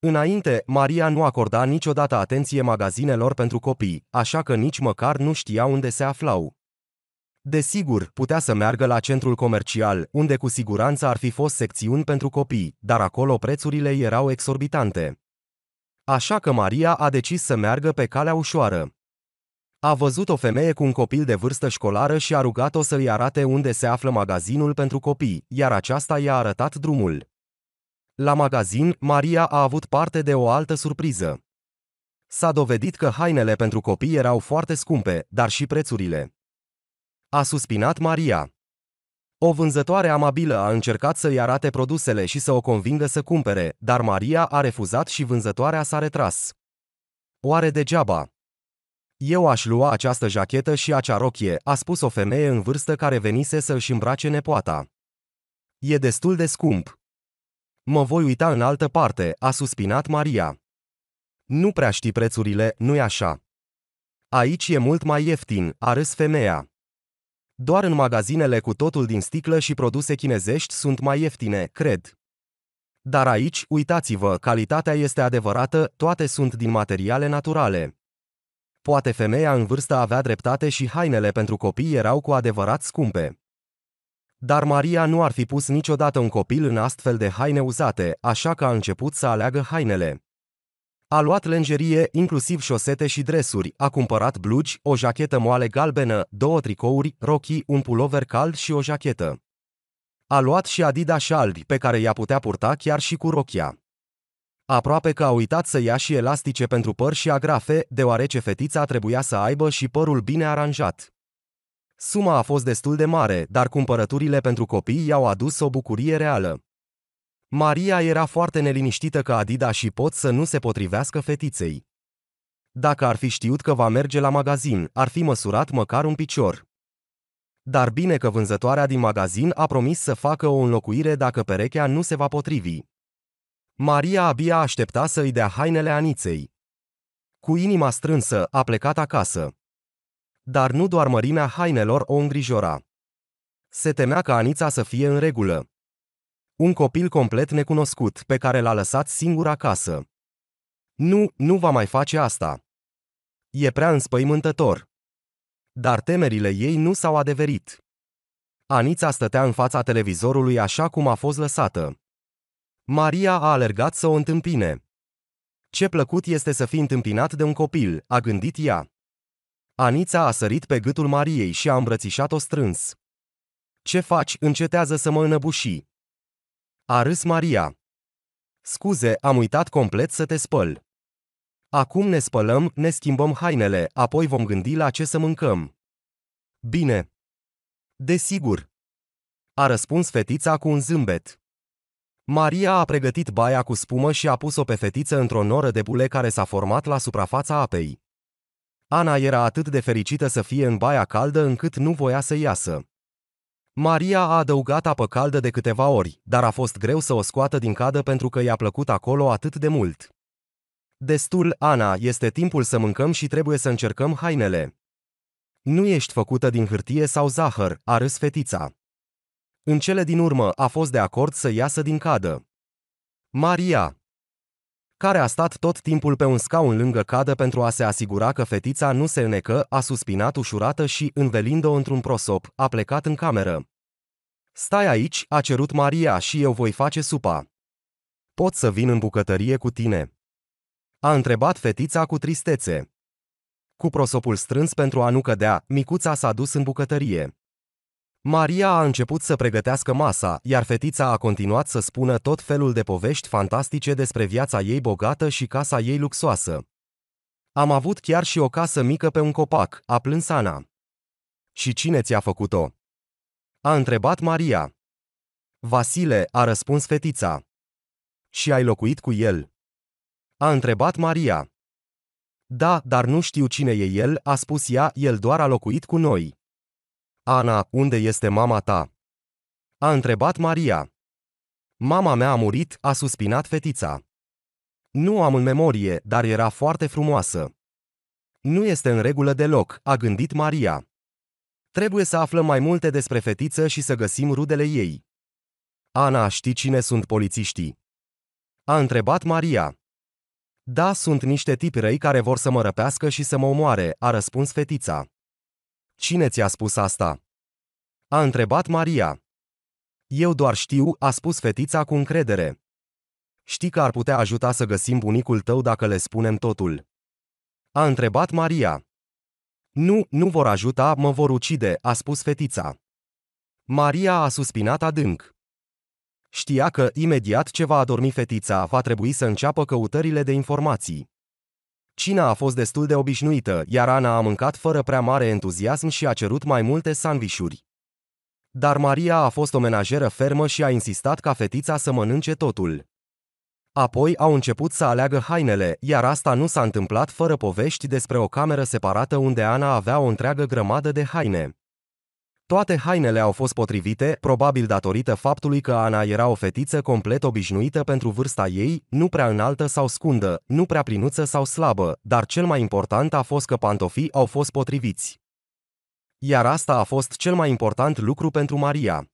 Înainte, Maria nu acorda niciodată atenție magazinelor pentru copii, așa că nici măcar nu știa unde se aflau. Desigur, putea să meargă la centrul comercial, unde cu siguranță ar fi fost secțiuni pentru copii, dar acolo prețurile erau exorbitante. Așa că Maria a decis să meargă pe calea ușoară. A văzut o femeie cu un copil de vârstă școlară și a rugat-o să-i arate unde se află magazinul pentru copii, iar aceasta i-a arătat drumul. La magazin, Maria a avut parte de o altă surpriză. S-a dovedit că hainele pentru copii erau foarte scumpe, dar și prețurile. A suspinat Maria. O vânzătoare amabilă a încercat să-i arate produsele și să o convingă să cumpere, dar Maria a refuzat și vânzătoarea s-a retras. Oare degeaba? Eu aș lua această jachetă și acea rochie, a spus o femeie în vârstă care venise să își îmbrace nepoata. E destul de scump. Mă voi uita în altă parte, a suspinat Maria. Nu prea știi prețurile, nu-i așa? Aici e mult mai ieftin, a râs femeia. Doar în magazinele cu totul din sticlă și produse chinezești sunt mai ieftine, cred. Dar aici, uitați-vă, calitatea este adevărată, toate sunt din materiale naturale. Poate femeia în vârstă avea dreptate și hainele pentru copii erau cu adevărat scumpe. Dar Maria nu ar fi pus niciodată un copil în astfel de haine uzate, așa că a început să aleagă hainele. A luat lenjerie, inclusiv șosete și dresuri, a cumpărat blugi, o jachetă moale galbenă, două tricouri, rochii, un pulover cald și o jachetă. A luat și adidași albi, pe care i-a putea purta chiar și cu rochia. Aproape că a uitat să ia și elastice pentru păr și agrafe, deoarece fetița trebuia să aibă și părul bine aranjat. Suma a fost destul de mare, dar cumpărăturile pentru copii i-au adus o bucurie reală. Maria era foarte neliniștită că Adida și Pot să nu se potrivească fetiței. Dacă ar fi știut că va merge la magazin, ar fi măsurat măcar un picior. Dar bine că vânzătoarea din magazin a promis să facă o înlocuire dacă perechea nu se va potrivi. Maria abia aștepta să i dea hainele Aniței. Cu inima strânsă, a plecat acasă dar nu doar mărimea hainelor o îngrijora. Se temea ca Anița să fie în regulă. Un copil complet necunoscut, pe care l-a lăsat singur acasă. Nu, nu va mai face asta. E prea înspăimântător. Dar temerile ei nu s-au adeverit. Anița stătea în fața televizorului așa cum a fost lăsată. Maria a alergat să o întâmpine. Ce plăcut este să fii întâmpinat de un copil, a gândit ea. Anița a sărit pe gâtul Mariei și a îmbrățișat-o strâns. Ce faci, încetează să mă înăbuși. A râs Maria. Scuze, am uitat complet să te spăl. Acum ne spălăm, ne schimbăm hainele, apoi vom gândi la ce să mâncăm. Bine. Desigur. A răspuns fetița cu un zâmbet. Maria a pregătit baia cu spumă și a pus-o pe fetiță într-o noră de bule care s-a format la suprafața apei. Ana era atât de fericită să fie în baia caldă încât nu voia să iasă. Maria a adăugat apă caldă de câteva ori, dar a fost greu să o scoată din cadă pentru că i-a plăcut acolo atât de mult. Destul, Ana, este timpul să mâncăm și trebuie să încercăm hainele. Nu ești făcută din hârtie sau zahăr, a râs fetița. În cele din urmă a fost de acord să iasă din cadă. Maria, care a stat tot timpul pe un scaun lângă cadă pentru a se asigura că fetița nu se înecă, a suspinat ușurată și, învelind-o într-un prosop, a plecat în cameră. Stai aici, a cerut Maria și eu voi face supa. Pot să vin în bucătărie cu tine? A întrebat fetița cu tristețe. Cu prosopul strâns pentru a nu cădea, micuța s-a dus în bucătărie. Maria a început să pregătească masa, iar fetița a continuat să spună tot felul de povești fantastice despre viața ei bogată și casa ei luxoasă. Am avut chiar și o casă mică pe un copac, a plâns Ana. Și cine ți-a făcut-o? A întrebat Maria. Vasile, a răspuns fetița. Și ai locuit cu el? A întrebat Maria. Da, dar nu știu cine e el, a spus ea, el doar a locuit cu noi. Ana, unde este mama ta? A întrebat Maria. Mama mea a murit, a suspinat fetița. Nu am în memorie, dar era foarte frumoasă. Nu este în regulă deloc, a gândit Maria. Trebuie să aflăm mai multe despre fetiță și să găsim rudele ei. Ana, știi cine sunt polițiștii? A întrebat Maria. Da, sunt niște tipi răi care vor să mă răpească și să mă omoare, a răspuns fetița. Cine ți-a spus asta? A întrebat Maria. Eu doar știu, a spus fetița cu încredere. Știi că ar putea ajuta să găsim bunicul tău dacă le spunem totul. A întrebat Maria. Nu, nu vor ajuta, mă vor ucide, a spus fetița. Maria a suspinat adânc. Știa că, imediat ce va adormi fetița, va trebui să înceapă căutările de informații. Cina a fost destul de obișnuită, iar Ana a mâncat fără prea mare entuziasm și a cerut mai multe sandvișuri. Dar Maria a fost o menajeră fermă și a insistat ca fetița să mănânce totul. Apoi au început să aleagă hainele, iar asta nu s-a întâmplat fără povești despre o cameră separată unde Ana avea o întreagă grămadă de haine. Toate hainele au fost potrivite, probabil datorită faptului că Ana era o fetiță complet obișnuită pentru vârsta ei, nu prea înaltă sau scundă, nu prea plinuță sau slabă, dar cel mai important a fost că pantofii au fost potriviți. Iar asta a fost cel mai important lucru pentru Maria.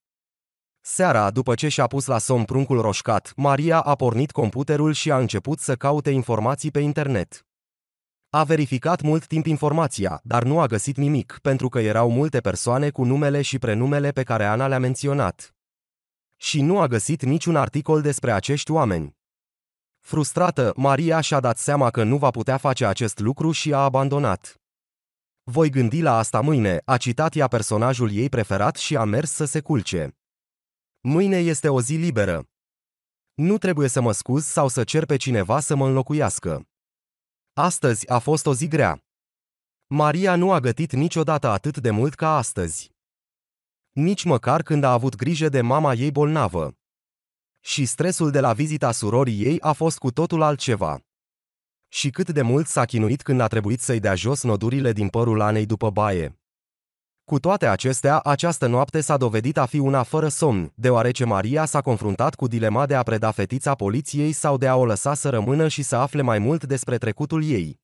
Seara, după ce și-a pus la somn pruncul roșcat, Maria a pornit computerul și a început să caute informații pe internet. A verificat mult timp informația, dar nu a găsit nimic, pentru că erau multe persoane cu numele și prenumele pe care Ana le-a menționat. Și nu a găsit niciun articol despre acești oameni. Frustrată, Maria și-a dat seama că nu va putea face acest lucru și a abandonat. Voi gândi la asta mâine, a citat ea personajul ei preferat și a mers să se culce. Mâine este o zi liberă. Nu trebuie să mă scuz sau să cer pe cineva să mă înlocuiască. Astăzi a fost o zi grea. Maria nu a gătit niciodată atât de mult ca astăzi. Nici măcar când a avut grijă de mama ei bolnavă. Și stresul de la vizita surorii ei a fost cu totul altceva. Și cât de mult s-a chinuit când a trebuit să-i dea jos nodurile din părul Anei după baie. Cu toate acestea, această noapte s-a dovedit a fi una fără somn, deoarece Maria s-a confruntat cu dilema de a preda fetița poliției sau de a o lăsa să rămână și să afle mai mult despre trecutul ei.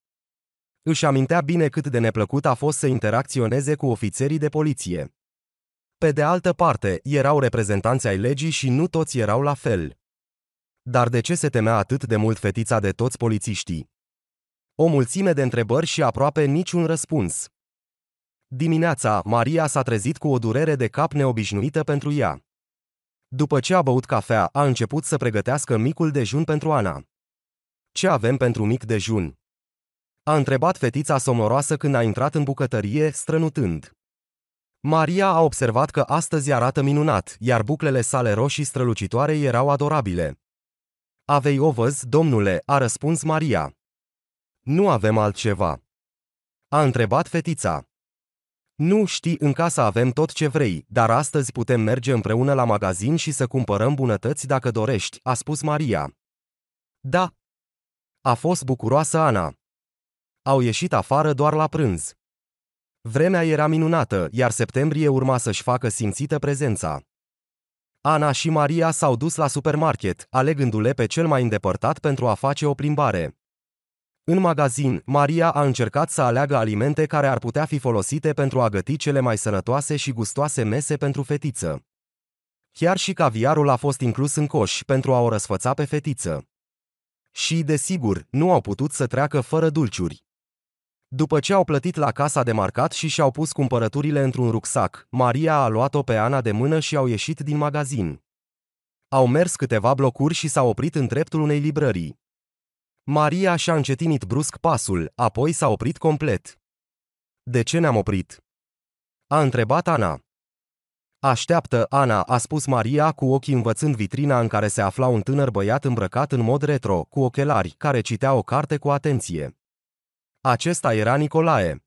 Își amintea bine cât de neplăcut a fost să interacționeze cu ofițerii de poliție. Pe de altă parte, erau reprezentanți ai legii și nu toți erau la fel. Dar de ce se temea atât de mult fetița de toți polițiștii? O mulțime de întrebări și aproape niciun răspuns. Dimineața, Maria s-a trezit cu o durere de cap neobișnuită pentru ea. După ce a băut cafea, a început să pregătească micul dejun pentru Ana. Ce avem pentru mic dejun? A întrebat fetița somnoroasă când a intrat în bucătărie, strănutând. Maria a observat că astăzi arată minunat, iar buclele sale roșii strălucitoare erau adorabile. Avei văz, domnule, a răspuns Maria. Nu avem altceva. A întrebat fetița. Nu știi, în casă avem tot ce vrei, dar astăzi putem merge împreună la magazin și să cumpărăm bunătăți dacă dorești, a spus Maria. Da. A fost bucuroasă Ana. Au ieșit afară doar la prânz. Vremea era minunată, iar septembrie urma să-și facă simțită prezența. Ana și Maria s-au dus la supermarket, alegându-le pe cel mai îndepărtat pentru a face o plimbare. În magazin, Maria a încercat să aleagă alimente care ar putea fi folosite pentru a găti cele mai sănătoase și gustoase mese pentru fetiță. Chiar și caviarul a fost inclus în coș pentru a o răsfăța pe fetiță. Și, desigur, nu au putut să treacă fără dulciuri. După ce au plătit la casa de marcat și și-au pus cumpărăturile într-un rucsac, Maria a luat-o pe Ana de mână și au ieșit din magazin. Au mers câteva blocuri și s-au oprit în dreptul unei librării. Maria și-a încetinit brusc pasul, apoi s-a oprit complet. De ce ne-am oprit? A întrebat Ana. Așteaptă, Ana, a spus Maria cu ochii învățând vitrina în care se afla un tânăr băiat îmbrăcat în mod retro, cu ochelari, care citea o carte cu atenție. Acesta era Nicolae.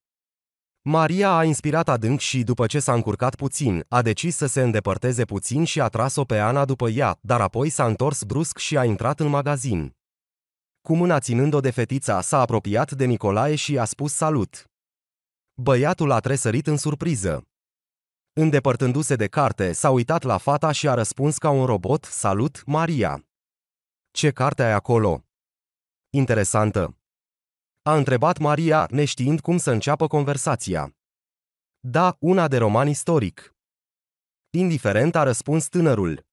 Maria a inspirat adânc și, după ce s-a încurcat puțin, a decis să se îndepărteze puțin și a tras-o pe Ana după ea, dar apoi s-a întors brusc și a intrat în magazin cu mâna ținând-o de fetița, s-a apropiat de Nicolae și a spus salut. Băiatul a tresărit în surpriză. Îndepărtându-se de carte, s-a uitat la fata și a răspuns ca un robot, salut, Maria. Ce carte ai acolo? Interesantă. A întrebat Maria, neștiind cum să înceapă conversația. Da, una de roman istoric. Indiferent a răspuns tânărul.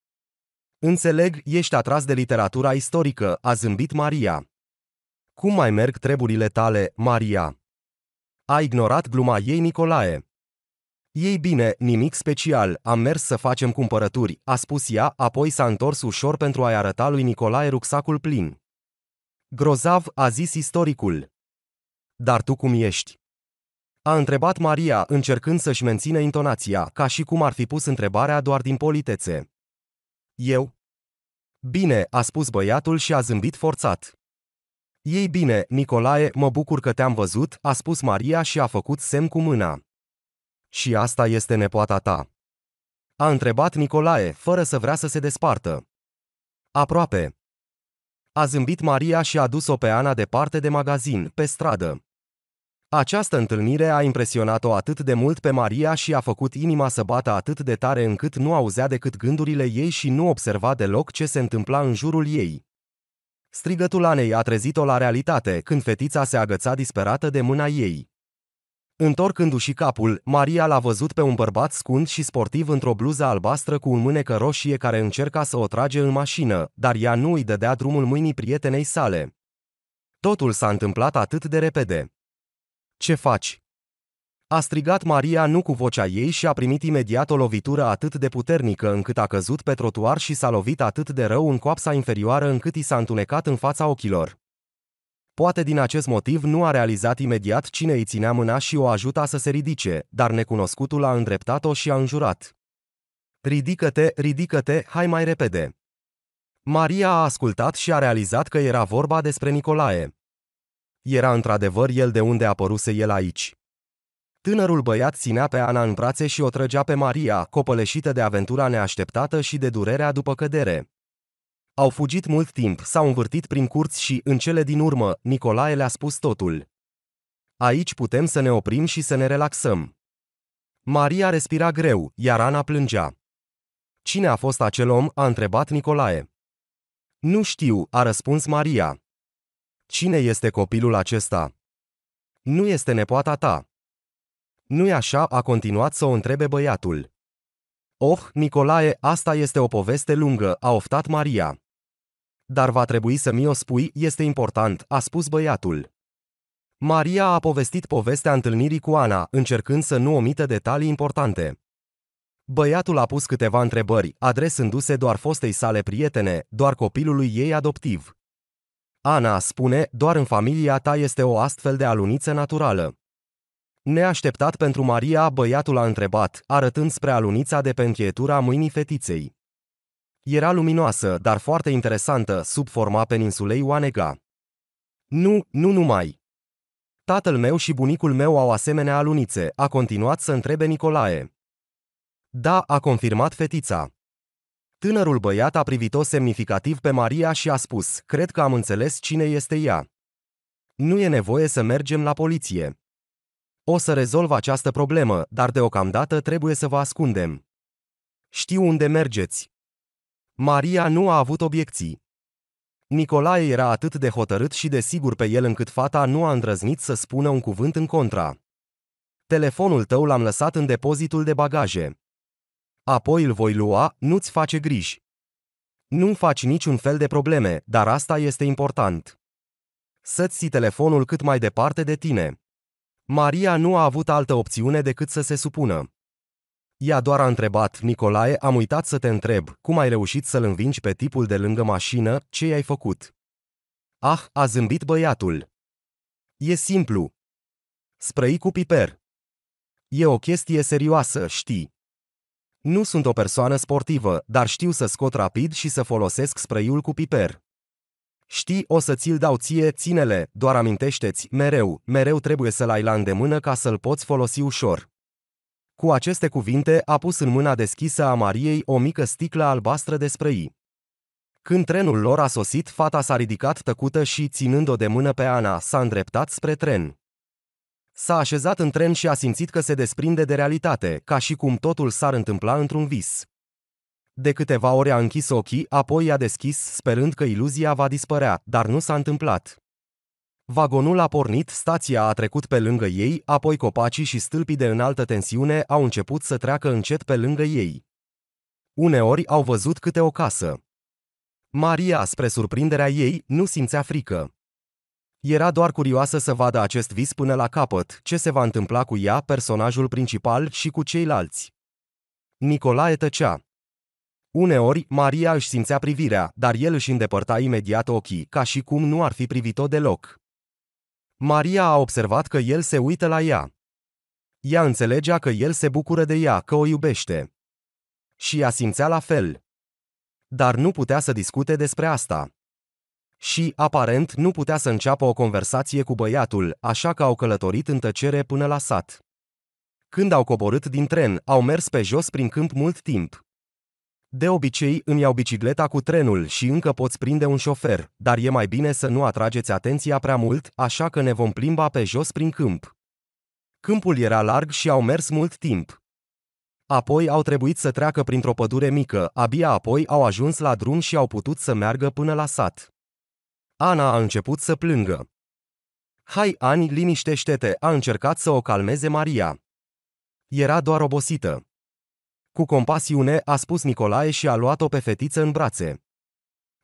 Înțeleg, ești atras de literatura istorică, a zâmbit Maria. Cum mai merg treburile tale, Maria? A ignorat gluma ei Nicolae. Ei bine, nimic special, am mers să facem cumpărături, a spus ea, apoi s-a întors ușor pentru a-i arăta lui Nicolae rucsacul plin. Grozav, a zis istoricul. Dar tu cum ești? A întrebat Maria, încercând să-și mențină intonația, ca și cum ar fi pus întrebarea doar din politețe. Eu? Bine, a spus băiatul și a zâmbit forțat. Ei bine, Nicolae, mă bucur că te-am văzut, a spus Maria și a făcut semn cu mâna. Și asta este nepoata ta. A întrebat Nicolae, fără să vrea să se despartă. Aproape. A zâmbit Maria și a dus-o pe Ana departe de magazin, pe stradă. Această întâlnire a impresionat-o atât de mult pe Maria și a făcut inima să bată atât de tare încât nu auzea decât gândurile ei și nu observa deloc ce se întâmpla în jurul ei. Strigătul Anei a trezit-o la realitate când fetița se agăța disperată de mâna ei. Întorcându-și capul, Maria l-a văzut pe un bărbat scund și sportiv într-o bluză albastră cu un mânecă roșie care încerca să o trage în mașină, dar ea nu îi dădea drumul mâinii prietenei sale. Totul s-a întâmplat atât de repede. Ce faci? A strigat Maria nu cu vocea ei și a primit imediat o lovitură atât de puternică încât a căzut pe trotuar și s-a lovit atât de rău în coapsa inferioară încât i s-a întunecat în fața ochilor. Poate din acest motiv nu a realizat imediat cine îi ținea mâna și o ajuta să se ridice, dar necunoscutul a îndreptat-o și a înjurat. Ridică-te, ridică-te, hai mai repede! Maria a ascultat și a realizat că era vorba despre Nicolae. Era într-adevăr el de unde apăruse el aici. Tânărul băiat ținea pe Ana în brațe și o trăgea pe Maria, copăleșită de aventura neașteptată și de durerea după cădere. Au fugit mult timp, s-au învârtit prin curți și, în cele din urmă, Nicolae le-a spus totul. Aici putem să ne oprim și să ne relaxăm. Maria respira greu, iar Ana plângea. Cine a fost acel om? a întrebat Nicolae. Nu știu, a răspuns Maria. Cine este copilul acesta? Nu este nepoata ta. Nu-i așa, a continuat să o întrebe băiatul. Oh, Nicolae, asta este o poveste lungă, a oftat Maria. Dar va trebui să mi-o spui, este important, a spus băiatul. Maria a povestit povestea întâlnirii cu Ana, încercând să nu omite detalii importante. Băiatul a pus câteva întrebări, adresându-se doar fostei sale prietene, doar copilului ei adoptiv. Ana spune, doar în familia ta este o astfel de aluniță naturală. Neașteptat pentru Maria, băiatul a întrebat, arătând spre alunița de pe închietura mâinii fetiței. Era luminoasă, dar foarte interesantă, sub forma peninsulei Oanega. Nu, nu numai. Tatăl meu și bunicul meu au asemenea alunițe, a continuat să întrebe Nicolae. Da, a confirmat fetița. Tânărul băiat a privit-o semnificativ pe Maria și a spus, cred că am înțeles cine este ea. Nu e nevoie să mergem la poliție. O să rezolv această problemă, dar deocamdată trebuie să vă ascundem. Știu unde mergeți. Maria nu a avut obiecții. Nicolae era atât de hotărât și de sigur pe el încât fata nu a îndrăznit să spună un cuvânt în contra. Telefonul tău l-am lăsat în depozitul de bagaje apoi îl voi lua, nu-ți face griji. nu faci niciun fel de probleme, dar asta este important. Să-ți ții telefonul cât mai departe de tine. Maria nu a avut altă opțiune decât să se supună. Ea doar a întrebat, Nicolae, am uitat să te întreb, cum ai reușit să-l învingi pe tipul de lângă mașină, ce i-ai făcut? Ah, a zâmbit băiatul. E simplu. Sprăi cu piper. E o chestie serioasă, știi. Nu sunt o persoană sportivă, dar știu să scot rapid și să folosesc spray cu piper. Știi, o să ți-l dau ție, ținele, doar amintește-ți, mereu, mereu trebuie să-l ai la îndemână ca să-l poți folosi ușor. Cu aceste cuvinte a pus în mâna deschisă a Mariei o mică sticlă albastră de spray. Când trenul lor a sosit, fata s-a ridicat tăcută și, ținând-o de mână pe Ana, s-a îndreptat spre tren. S-a așezat în tren și a simțit că se desprinde de realitate, ca și cum totul s-ar întâmpla într-un vis. De câteva ore a închis ochii, apoi i-a deschis, sperând că iluzia va dispărea, dar nu s-a întâmplat. Vagonul a pornit, stația a trecut pe lângă ei, apoi copacii și stâlpii de înaltă tensiune au început să treacă încet pe lângă ei. Uneori au văzut câte o casă. Maria, spre surprinderea ei, nu simțea frică. Era doar curioasă să vadă acest vis până la capăt, ce se va întâmpla cu ea, personajul principal și cu ceilalți. Nicolae tăcea. Uneori, Maria își simțea privirea, dar el își îndepărta imediat ochii, ca și cum nu ar fi privit-o deloc. Maria a observat că el se uită la ea. Ea înțelegea că el se bucură de ea, că o iubește. Și ea simțea la fel. Dar nu putea să discute despre asta și, aparent, nu putea să înceapă o conversație cu băiatul, așa că au călătorit în tăcere până la sat. Când au coborât din tren, au mers pe jos prin câmp mult timp. De obicei îmi iau bicicleta cu trenul și încă poți prinde un șofer, dar e mai bine să nu atrageți atenția prea mult, așa că ne vom plimba pe jos prin câmp. Câmpul era larg și au mers mult timp. Apoi au trebuit să treacă printr-o pădure mică, abia apoi au ajuns la drum și au putut să meargă până la sat. Ana a început să plângă. Hai, Ani, liniștește-te, a încercat să o calmeze Maria. Era doar obosită. Cu compasiune, a spus Nicolae și a luat-o pe fetiță în brațe.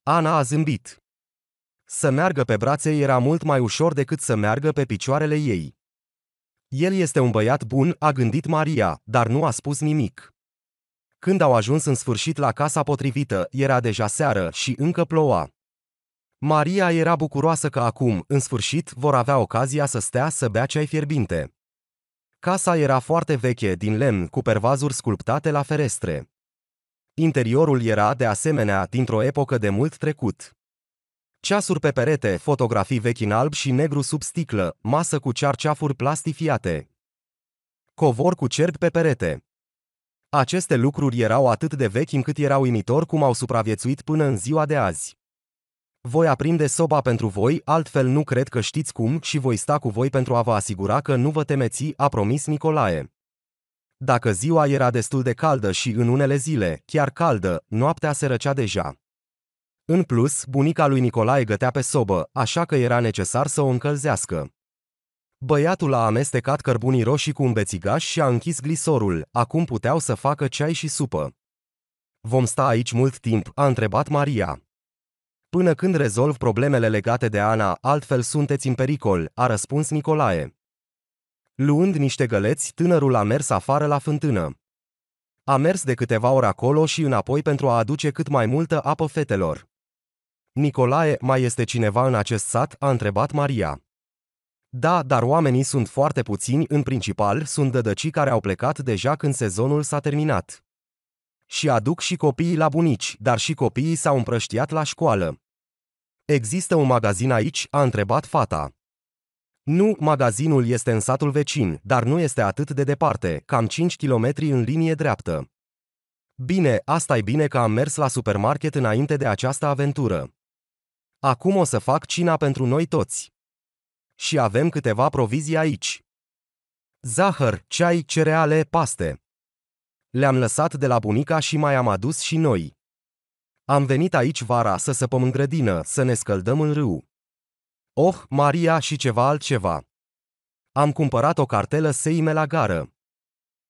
Ana a zâmbit. Să meargă pe brațe era mult mai ușor decât să meargă pe picioarele ei. El este un băiat bun, a gândit Maria, dar nu a spus nimic. Când au ajuns în sfârșit la casa potrivită, era deja seară și încă ploua. Maria era bucuroasă că acum, în sfârșit, vor avea ocazia să stea să bea ceai fierbinte. Casa era foarte veche, din lemn, cu pervazuri sculptate la ferestre. Interiorul era, de asemenea, dintr-o epocă de mult trecut. Ceasuri pe perete, fotografii vechi în alb și negru sub sticlă, masă cu cearceafuri plastifiate. Covor cu cerc pe perete. Aceste lucruri erau atât de vechi încât erau imitor cum au supraviețuit până în ziua de azi. Voi aprinde soba pentru voi, altfel nu cred că știți cum și voi sta cu voi pentru a vă asigura că nu vă temeți, a promis Nicolae. Dacă ziua era destul de caldă și în unele zile, chiar caldă, noaptea se răcea deja. În plus, bunica lui Nicolae gătea pe sobă, așa că era necesar să o încălzească. Băiatul a amestecat cărbunii roșii cu un bețigaș și a închis glisorul, acum puteau să facă ceai și supă. Vom sta aici mult timp, a întrebat Maria. Până când rezolv problemele legate de Ana, altfel sunteți în pericol, a răspuns Nicolae. Luând niște găleți, tânărul a mers afară la fântână. A mers de câteva ori acolo și înapoi pentru a aduce cât mai multă apă fetelor. Nicolae, mai este cineva în acest sat? a întrebat Maria. Da, dar oamenii sunt foarte puțini, în principal sunt dădăcii care au plecat deja când sezonul s-a terminat. Și aduc și copiii la bunici, dar și copiii s-au împrăștiat la școală. Există un magazin aici? a întrebat fata. Nu, magazinul este în satul vecin, dar nu este atât de departe, cam 5 km în linie dreaptă. Bine, asta e bine că am mers la supermarket înainte de această aventură. Acum o să fac cina pentru noi toți. Și avem câteva provizii aici. Zahăr, ceai, cereale, paste. Le-am lăsat de la bunica și mai am adus și noi. Am venit aici vara să săpăm în grădină, să ne scăldăm în râu. Oh, Maria și ceva altceva. Am cumpărat o cartelă seime la gară.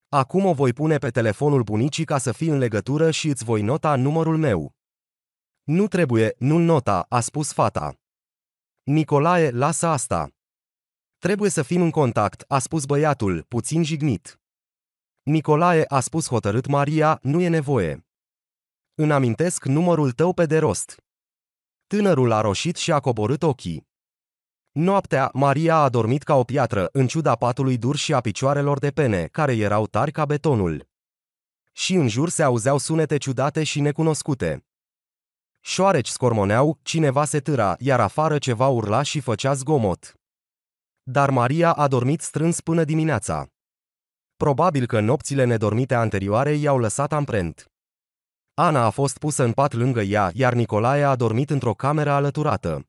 Acum o voi pune pe telefonul bunicii ca să fii în legătură și îți voi nota numărul meu. Nu trebuie, nu-l nota, a spus fata. Nicolae, lasă asta. Trebuie să fim în contact, a spus băiatul, puțin jignit. Nicolae a spus hotărât Maria, nu e nevoie. Îmi amintesc numărul tău pe de rost. Tânărul a roșit și a coborât ochii. Noaptea, Maria a dormit ca o piatră, în ciuda patului dur și a picioarelor de pene, care erau tari ca betonul. Și în jur se auzeau sunete ciudate și necunoscute. Șoareci scormoneau, cineva se târa, iar afară ceva urla și făcea zgomot. Dar Maria a dormit strâns până dimineața. Probabil că nopțile nedormite anterioare i-au lăsat amprent. Ana a fost pusă în pat lângă ea, iar Nicolae a dormit într-o cameră alăturată.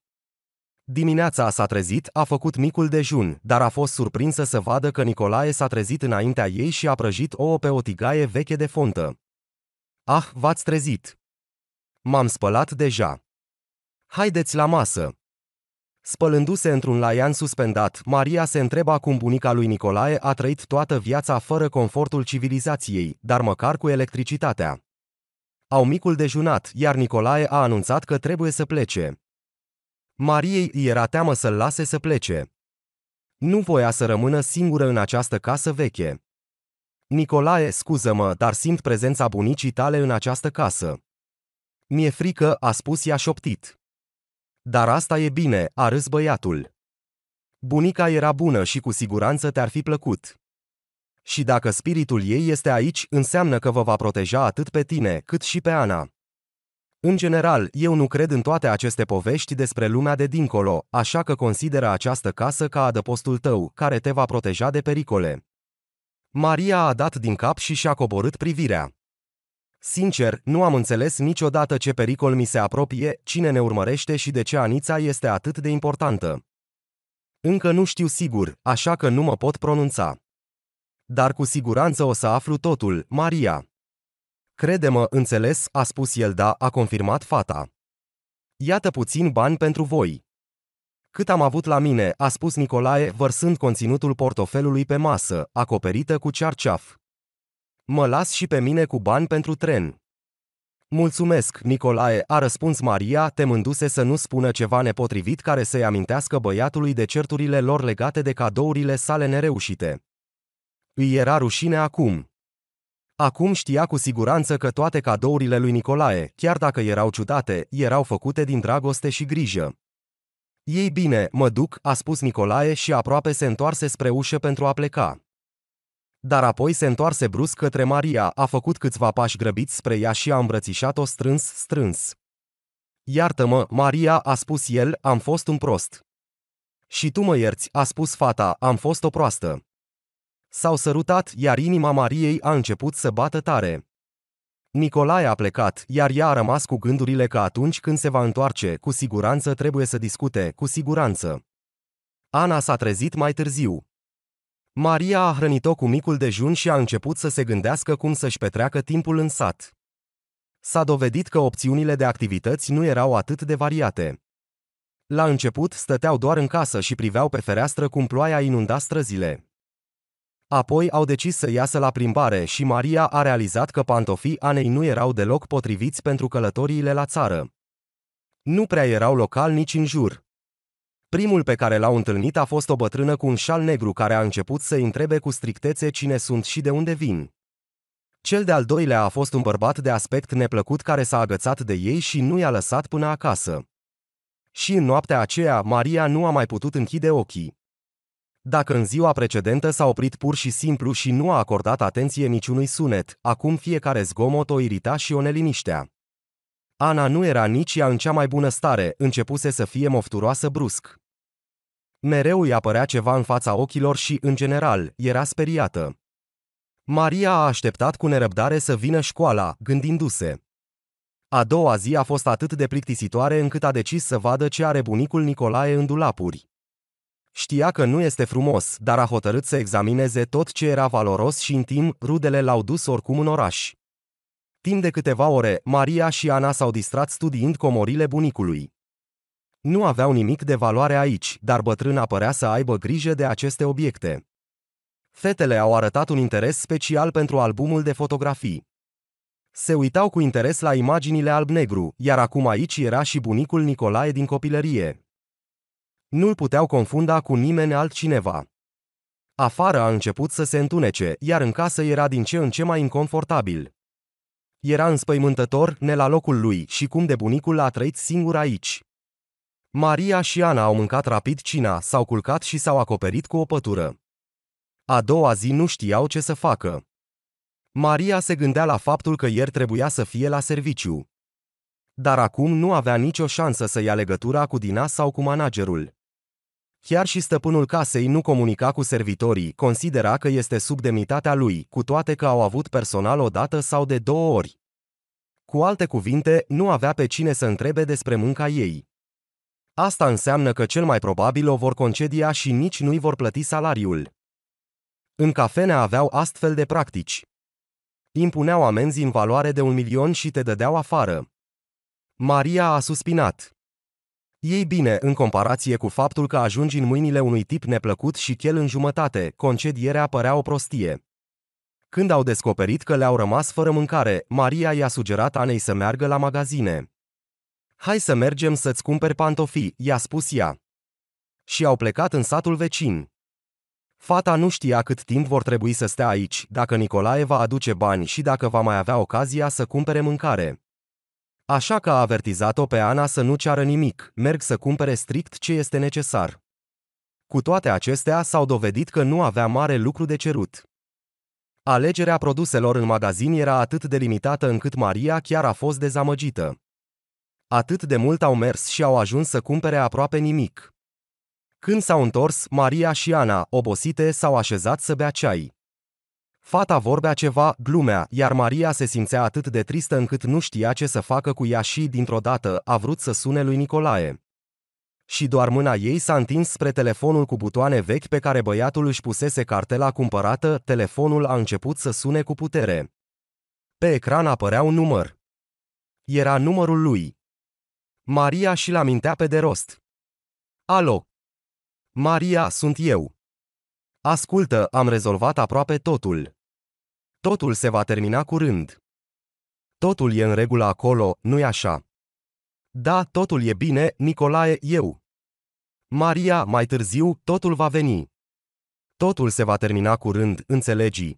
Dimineața s-a trezit, a făcut micul dejun, dar a fost surprinsă să vadă că Nicolae s-a trezit înaintea ei și a prăjit ouă pe o tigaie veche de fontă. Ah, v-ați trezit! M-am spălat deja. Haideți la masă! Spălându-se într-un laian suspendat, Maria se întreba cum bunica lui Nicolae a trăit toată viața fără confortul civilizației, dar măcar cu electricitatea. Au micul dejunat, iar Nicolae a anunțat că trebuie să plece. Mariei era teamă să-l lase să plece. Nu voia să rămână singură în această casă veche. Nicolae, scuză-mă, dar simt prezența bunicii tale în această casă. Mi-e frică, a spus ea șoptit. Dar asta e bine, a râs băiatul. Bunica era bună și cu siguranță te-ar fi plăcut. Și dacă spiritul ei este aici, înseamnă că vă va proteja atât pe tine, cât și pe Ana. În general, eu nu cred în toate aceste povești despre lumea de dincolo, așa că consideră această casă ca adăpostul tău, care te va proteja de pericole. Maria a dat din cap și și-a coborât privirea. Sincer, nu am înțeles niciodată ce pericol mi se apropie, cine ne urmărește și de ce Anița este atât de importantă. Încă nu știu sigur, așa că nu mă pot pronunța. Dar cu siguranță o să aflu totul, Maria. Crede-mă, înțeles, a spus el da, a confirmat fata. Iată puțin bani pentru voi. Cât am avut la mine, a spus Nicolae, vărsând conținutul portofelului pe masă, acoperită cu cearceaf. Mă las și pe mine cu bani pentru tren. Mulțumesc, Nicolae, a răspuns Maria, temându-se să nu spună ceva nepotrivit care să-i amintească băiatului de certurile lor legate de cadourile sale nereușite. Îi era rușine acum. Acum știa cu siguranță că toate cadourile lui Nicolae, chiar dacă erau ciudate, erau făcute din dragoste și grijă. Ei bine, mă duc, a spus Nicolae și aproape se întoarse spre ușă pentru a pleca dar apoi se întoarse brusc către Maria, a făcut câțiva pași grăbiți spre ea și a îmbrățișat-o strâns, strâns. Iartă-mă, Maria, a spus el, am fost un prost. Și tu mă ierți, a spus fata, am fost o proastă. S-au sărutat, iar inima Mariei a început să bată tare. Nicolae a plecat, iar ea a rămas cu gândurile că atunci când se va întoarce, cu siguranță trebuie să discute, cu siguranță. Ana s-a trezit mai târziu. Maria a hrănit-o cu micul dejun și a început să se gândească cum să-și petreacă timpul în sat. S-a dovedit că opțiunile de activități nu erau atât de variate. La început stăteau doar în casă și priveau pe fereastră cum ploaia inunda străzile. Apoi au decis să iasă la plimbare și Maria a realizat că pantofii Anei nu erau deloc potriviți pentru călătoriile la țară. Nu prea erau local nici în jur. Primul pe care l-au întâlnit a fost o bătrână cu un șal negru care a început să i întrebe cu strictețe cine sunt și de unde vin. Cel de-al doilea a fost un bărbat de aspect neplăcut care s-a agățat de ei și nu i-a lăsat până acasă. Și în noaptea aceea, Maria nu a mai putut închide ochii. Dacă în ziua precedentă s-a oprit pur și simplu și nu a acordat atenție niciunui sunet, acum fiecare zgomot o irita și o neliniștea. Ana nu era nici ea în cea mai bună stare, începuse să fie mofturoasă brusc. Mereu îi apărea ceva în fața ochilor și, în general, era speriată. Maria a așteptat cu nerăbdare să vină școala, gândindu-se. A doua zi a fost atât de plictisitoare încât a decis să vadă ce are bunicul Nicolae în dulapuri. Știa că nu este frumos, dar a hotărât să examineze tot ce era valoros și în timp rudele l-au dus oricum în oraș. Timp de câteva ore, Maria și Ana s-au distrat studiind comorile bunicului. Nu aveau nimic de valoare aici, dar bătrâna părea să aibă grijă de aceste obiecte. Fetele au arătat un interes special pentru albumul de fotografii. Se uitau cu interes la imaginile alb-negru, iar acum aici era și bunicul Nicolae din copilărie. Nu-l puteau confunda cu nimeni altcineva. Afară a început să se întunece, iar în casă era din ce în ce mai inconfortabil. Era înspăimântător, ne la locul lui și cum de bunicul a trăit singur aici. Maria și Ana au mâncat rapid cina, s-au culcat și s-au acoperit cu o pătură. A doua zi nu știau ce să facă. Maria se gândea la faptul că ieri trebuia să fie la serviciu. Dar acum nu avea nicio șansă să ia legătura cu Dina sau cu managerul. Chiar și stăpânul casei nu comunica cu servitorii, considera că este sub demnitatea lui, cu toate că au avut personal o dată sau de două ori. Cu alte cuvinte, nu avea pe cine să întrebe despre munca ei. Asta înseamnă că cel mai probabil o vor concedia și nici nu-i vor plăti salariul. În cafene aveau astfel de practici. Impuneau amenzi în valoare de un milion și te dădeau afară. Maria a suspinat. Ei bine, în comparație cu faptul că ajungi în mâinile unui tip neplăcut și chel în jumătate, concedierea părea o prostie. Când au descoperit că le-au rămas fără mâncare, Maria i-a sugerat Anei să meargă la magazine. Hai să mergem să-ți cumperi pantofii, i-a spus ea. Și au plecat în satul vecin. Fata nu știa cât timp vor trebui să stea aici, dacă Nicolae va aduce bani și dacă va mai avea ocazia să cumpere mâncare. Așa că a avertizat-o pe Ana să nu ceară nimic, merg să cumpere strict ce este necesar. Cu toate acestea, s-au dovedit că nu avea mare lucru de cerut. Alegerea produselor în magazin era atât de limitată încât Maria chiar a fost dezamăgită. Atât de mult au mers și au ajuns să cumpere aproape nimic. Când s-au întors, Maria și Ana, obosite, s-au așezat să bea ceai. Fata vorbea ceva, glumea, iar Maria se simțea atât de tristă încât nu știa ce să facă cu ea și, dintr-o dată, a vrut să sune lui Nicolae. Și doar mâna ei s-a întins spre telefonul cu butoane vechi pe care băiatul își pusese cartela cumpărată, telefonul a început să sune cu putere. Pe ecran apărea un număr. Era numărul lui. Maria și-l amintea pe de rost. Alo! Maria, sunt eu. Ascultă, am rezolvat aproape totul. Totul se va termina curând. Totul e în regulă acolo, nu-i așa? Da, totul e bine, Nicolae, eu. Maria, mai târziu, totul va veni. Totul se va termina curând, înțelegi.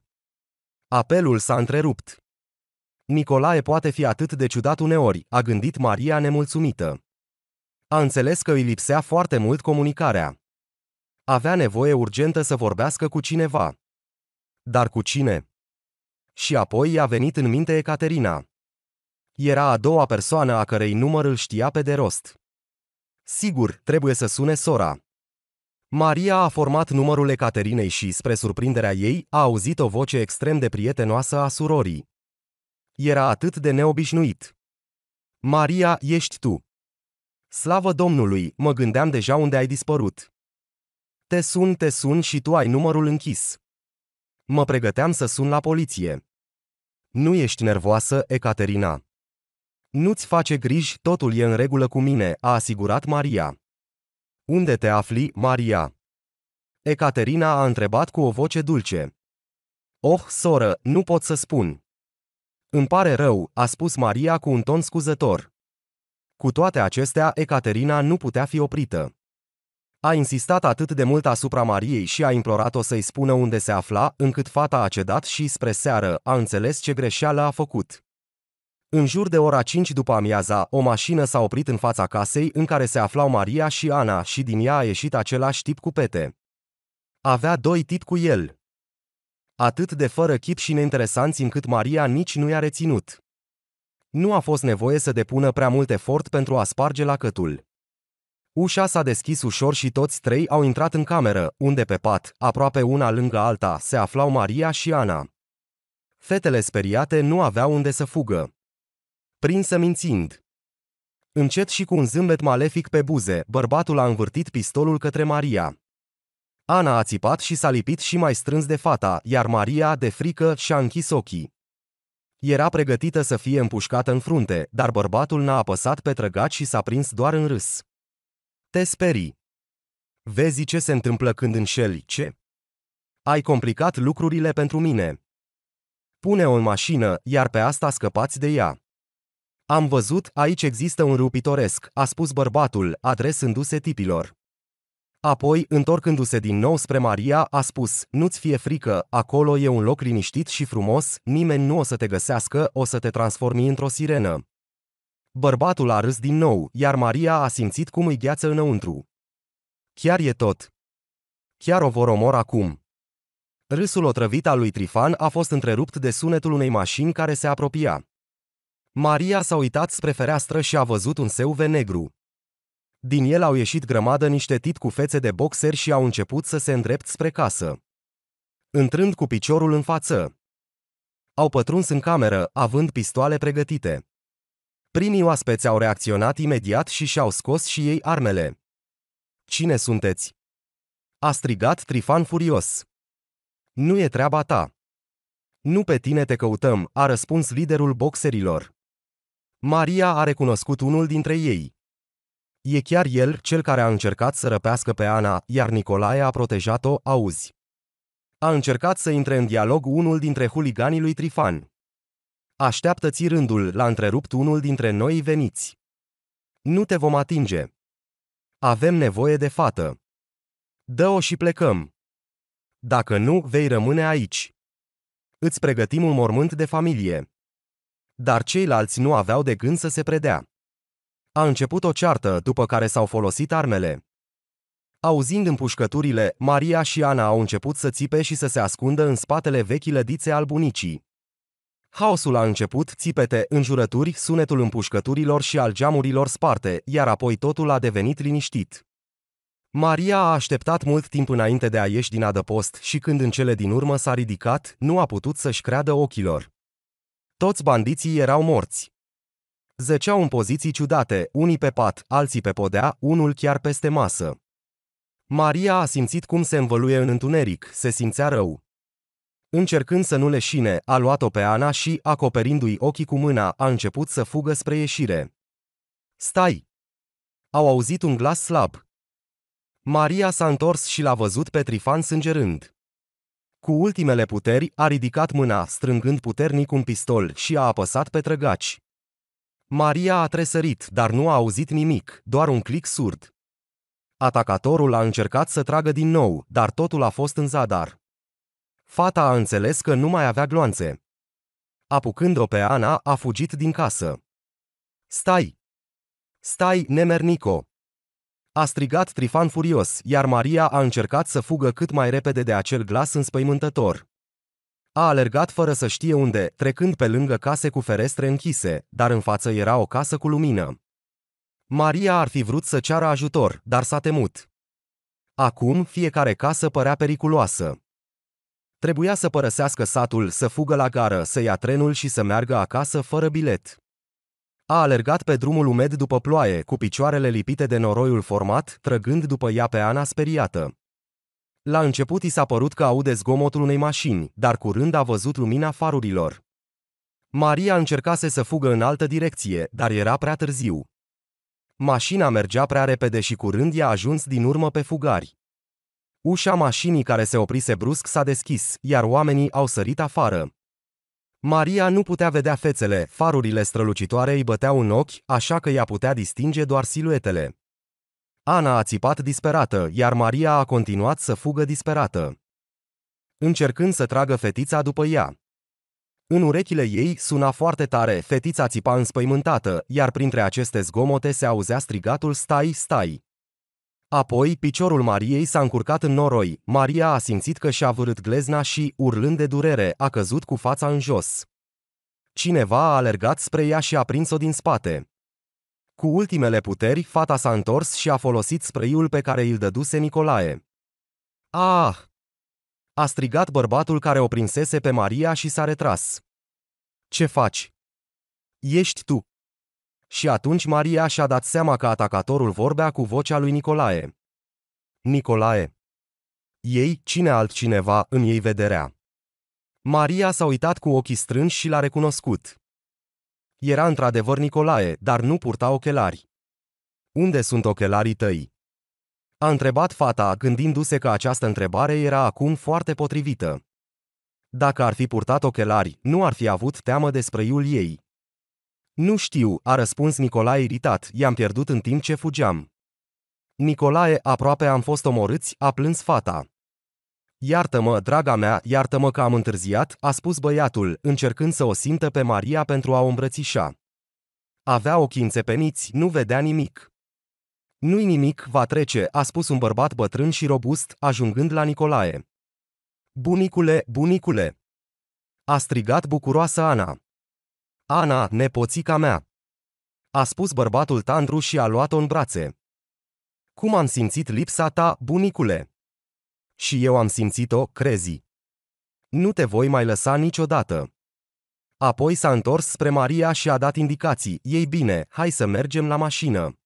Apelul s-a întrerupt. Nicolae poate fi atât de ciudat uneori, a gândit Maria nemulțumită. A înțeles că îi lipsea foarte mult comunicarea. Avea nevoie urgentă să vorbească cu cineva. Dar cu cine? Și apoi i-a venit în minte Ecaterina. Era a doua persoană a cărei număr îl știa pe de rost. Sigur, trebuie să sune sora. Maria a format numărul Ecaterinei și, spre surprinderea ei, a auzit o voce extrem de prietenoasă a surorii. Era atât de neobișnuit. Maria, ești tu. Slavă Domnului, mă gândeam deja unde ai dispărut. Te sun, te sun și tu ai numărul închis. Mă pregăteam să sun la poliție. Nu ești nervoasă, Ecaterina. Nu-ți face griji, totul e în regulă cu mine, a asigurat Maria. Unde te afli, Maria? Ecaterina a întrebat cu o voce dulce. Oh, soră, nu pot să spun. Îmi pare rău, a spus Maria cu un ton scuzător. Cu toate acestea, Ecaterina nu putea fi oprită. A insistat atât de mult asupra Mariei și a implorat-o să-i spună unde se afla, încât fata a cedat și, spre seară, a înțeles ce greșeală a făcut. În jur de ora 5 după amiaza, o mașină s-a oprit în fața casei în care se aflau Maria și Ana și din ea a ieșit același tip cu pete. Avea doi tip cu el atât de fără chip și neinteresanți încât Maria nici nu i-a reținut. Nu a fost nevoie să depună prea mult efort pentru a sparge lacătul. Ușa s-a deschis ușor și toți trei au intrat în cameră, unde pe pat, aproape una lângă alta, se aflau Maria și Ana. Fetele speriate nu aveau unde să fugă. Prinsă mințind. Încet și cu un zâmbet malefic pe buze, bărbatul a învârtit pistolul către Maria. Ana a țipat și s-a lipit și mai strâns de fata, iar Maria, de frică, și-a închis ochii. Era pregătită să fie împușcată în frunte, dar bărbatul n-a apăsat pe trăgat și s-a prins doar în râs. Te sperii. Vezi ce se întâmplă când înșeli, ce? Ai complicat lucrurile pentru mine. Pune-o în mașină, iar pe asta scăpați de ea. Am văzut, aici există un râu pitoresc, a spus bărbatul, adresându-se tipilor. Apoi, întorcându-se din nou spre Maria, a spus, nu-ți fie frică, acolo e un loc liniștit și frumos, nimeni nu o să te găsească, o să te transformi într-o sirenă. Bărbatul a râs din nou, iar Maria a simțit cum îi gheață înăuntru. Chiar e tot. Chiar o vor omor acum. Râsul otrăvit al lui Trifan a fost întrerupt de sunetul unei mașini care se apropia. Maria s-a uitat spre fereastră și a văzut un seuve negru. Din el au ieșit grămadă niște tit cu fețe de boxer și au început să se îndrept spre casă. Întrând cu piciorul în față. Au pătruns în cameră, având pistoale pregătite. Primii oaspeți au reacționat imediat și și-au scos și ei armele. Cine sunteți? A strigat Trifan furios. Nu e treaba ta. Nu pe tine te căutăm, a răspuns liderul boxerilor. Maria a recunoscut unul dintre ei. E chiar el cel care a încercat să răpească pe Ana, iar Nicolae a protejat-o, auzi. A încercat să intre în dialog unul dintre huliganii lui Trifan. Așteaptă-ți rândul, l-a întrerupt unul dintre noi veniți. Nu te vom atinge. Avem nevoie de fată. Dă-o și plecăm. Dacă nu, vei rămâne aici. Îți pregătim un mormânt de familie. Dar ceilalți nu aveau de gând să se predea. A început o ceartă, după care s-au folosit armele. Auzind împușcăturile, Maria și Ana au început să țipe și să se ascundă în spatele vechii lădițe al bunicii. Haosul a început, țipete, înjurături, sunetul împușcăturilor și al geamurilor sparte, iar apoi totul a devenit liniștit. Maria a așteptat mult timp înainte de a ieși din adăpost și când în cele din urmă s-a ridicat, nu a putut să-și creadă ochilor. Toți bandiții erau morți. Zăceau în poziții ciudate, unii pe pat, alții pe podea, unul chiar peste masă. Maria a simțit cum se învăluie în întuneric, se simțea rău. Încercând să nu leșine, a luat-o pe Ana și, acoperindu-i ochii cu mâna, a început să fugă spre ieșire. Stai! Au auzit un glas slab. Maria s-a întors și l-a văzut pe Trifan sângerând. Cu ultimele puteri, a ridicat mâna, strângând puternic un pistol și a apăsat pe trăgaci. Maria a tresărit, dar nu a auzit nimic, doar un clic surd. Atacatorul a încercat să tragă din nou, dar totul a fost în zadar. Fata a înțeles că nu mai avea gloanțe. Apucând-o pe Ana, a fugit din casă. Stai! Stai, nemernico! A strigat Trifan furios, iar Maria a încercat să fugă cât mai repede de acel glas înspăimântător. A alergat fără să știe unde, trecând pe lângă case cu ferestre închise, dar în față era o casă cu lumină. Maria ar fi vrut să ceară ajutor, dar s-a temut. Acum, fiecare casă părea periculoasă. Trebuia să părăsească satul, să fugă la gară, să ia trenul și să meargă acasă fără bilet. A alergat pe drumul umed după ploaie, cu picioarele lipite de noroiul format, trăgând după ea pe Ana speriată. La început i s-a părut că aude zgomotul unei mașini, dar curând a văzut lumina farurilor. Maria încercase să fugă în altă direcție, dar era prea târziu. Mașina mergea prea repede și curând i-a ajuns din urmă pe fugari. Ușa mașinii care se oprise brusc s-a deschis, iar oamenii au sărit afară. Maria nu putea vedea fețele, farurile strălucitoare îi băteau în ochi, așa că ea putea distinge doar siluetele. Ana a țipat disperată, iar Maria a continuat să fugă disperată, încercând să tragă fetița după ea. În urechile ei suna foarte tare, fetița țipa înspăimântată, iar printre aceste zgomote se auzea strigatul stai, stai. Apoi, piciorul Mariei s-a încurcat în noroi. Maria a simțit că și-a vârât glezna și, urlând de durere, a căzut cu fața în jos. Cineva a alergat spre ea și a prins-o din spate. Cu ultimele puteri, fata s-a întors și a folosit spreiul pe care îl dăduse Nicolae. Ah! A strigat bărbatul care o prinsese pe Maria și s-a retras. Ce faci? Ești tu! Și atunci Maria și-a dat seama că atacatorul vorbea cu vocea lui Nicolae. Nicolae! Ei, cine altcineva, în ei vederea. Maria s-a uitat cu ochii strânși și l-a recunoscut. Era într-adevăr Nicolae, dar nu purta ochelari. Unde sunt ochelarii tăi? A întrebat fata, gândindu-se că această întrebare era acum foarte potrivită. Dacă ar fi purtat ochelari, nu ar fi avut teamă despre iul ei. Nu știu, a răspuns Nicolae iritat, i-am pierdut în timp ce fugeam. Nicolae, aproape am fost omorâți, a plâns fata. Iartă-mă, draga mea, iartă-mă că am întârziat, a spus băiatul, încercând să o simtă pe Maria pentru a o îmbrățișa. Avea ochii înțepeniți, nu vedea nimic. Nu-i nimic, va trece, a spus un bărbat bătrân și robust, ajungând la Nicolae. Bunicule, bunicule! A strigat bucuroasă Ana. Ana, nepoțica mea! A spus bărbatul tandru și a luat-o în brațe. Cum am simțit lipsa ta, bunicule? Și eu am simțit-o, crezi. Nu te voi mai lăsa niciodată. Apoi s-a întors spre Maria și a dat indicații. Ei bine, hai să mergem la mașină.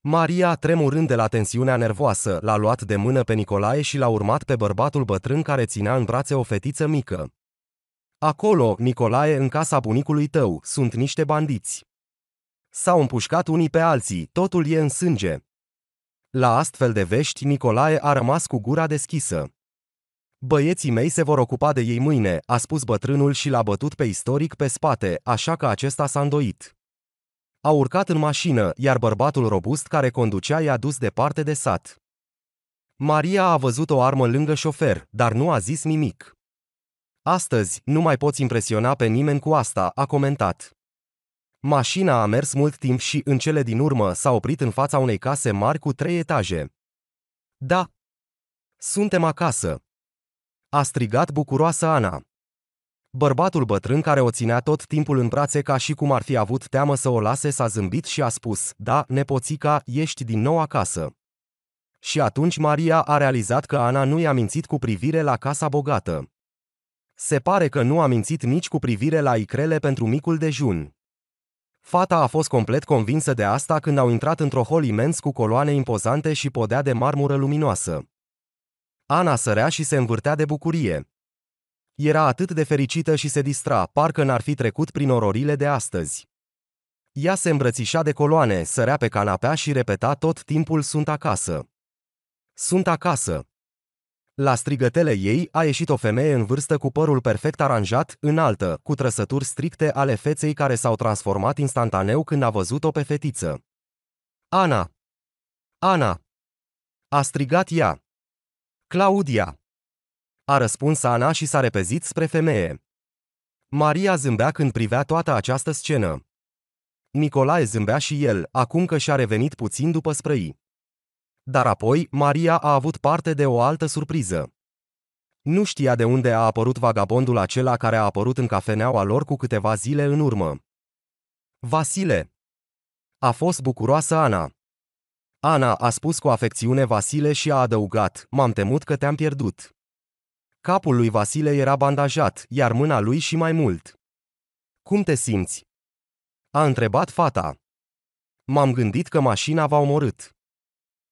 Maria, tremurând de la tensiunea nervoasă, l-a luat de mână pe Nicolae și l-a urmat pe bărbatul bătrân care ținea în brațe o fetiță mică. Acolo, Nicolae, în casa bunicului tău, sunt niște bandiți. S-au împușcat unii pe alții, totul e în sânge. La astfel de vești, Nicolae a rămas cu gura deschisă. Băieții mei se vor ocupa de ei mâine, a spus bătrânul și l-a bătut pe istoric pe spate, așa că acesta s-a îndoit. A urcat în mașină, iar bărbatul robust care conducea i-a dus departe de sat. Maria a văzut o armă lângă șofer, dar nu a zis nimic. Astăzi, nu mai poți impresiona pe nimeni cu asta, a comentat. Mașina a mers mult timp și în cele din urmă s-a oprit în fața unei case mari cu trei etaje. Da. Suntem acasă. A strigat bucuroasă Ana. Bărbatul bătrân care o ținea tot timpul în brațe ca și cum ar fi avut teamă să o lase s-a zâmbit și a spus, da, nepoțica, ești din nou acasă. Și atunci Maria a realizat că Ana nu i-a mințit cu privire la casa bogată. Se pare că nu a mințit nici cu privire la icrele pentru micul dejun. Fata a fost complet convinsă de asta când au intrat într-o hol imens cu coloane impozante și podea de marmură luminoasă. Ana sărea și se învârtea de bucurie. Era atât de fericită și se distra, parcă n-ar fi trecut prin ororile de astăzi. Ea se îmbrățișa de coloane, sărea pe canapea și repeta tot timpul sunt acasă. Sunt acasă. La strigătele ei a ieșit o femeie în vârstă cu părul perfect aranjat, înaltă, cu trăsături stricte ale feței care s-au transformat instantaneu când a văzut-o pe fetiță. Ana! Ana! A strigat ea. Claudia! A răspuns Ana și s-a repezit spre femeie. Maria zâmbea când privea toată această scenă. Nicolae zâmbea și el, acum că și-a revenit puțin după sprăi. Dar apoi, Maria a avut parte de o altă surpriză. Nu știa de unde a apărut vagabondul acela care a apărut în cafeneaua lor cu câteva zile în urmă. Vasile! A fost bucuroasă Ana. Ana a spus cu afecțiune Vasile și a adăugat, m-am temut că te-am pierdut. Capul lui Vasile era bandajat, iar mâna lui și mai mult. Cum te simți? A întrebat fata. M-am gândit că mașina v-a omorât.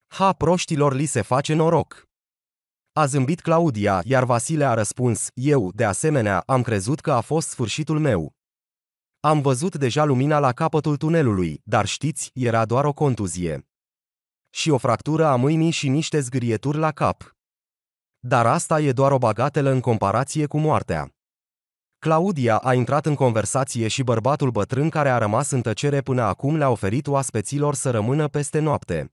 Ha, proștilor li se face noroc! A zâmbit Claudia, iar Vasile a răspuns, eu, de asemenea, am crezut că a fost sfârșitul meu. Am văzut deja lumina la capătul tunelului, dar știți, era doar o contuzie. Și o fractură a mâinii și niște zgârieturi la cap. Dar asta e doar o bagatelă în comparație cu moartea. Claudia a intrat în conversație și bărbatul bătrân care a rămas în tăcere până acum le-a oferit oaspeților să rămână peste noapte.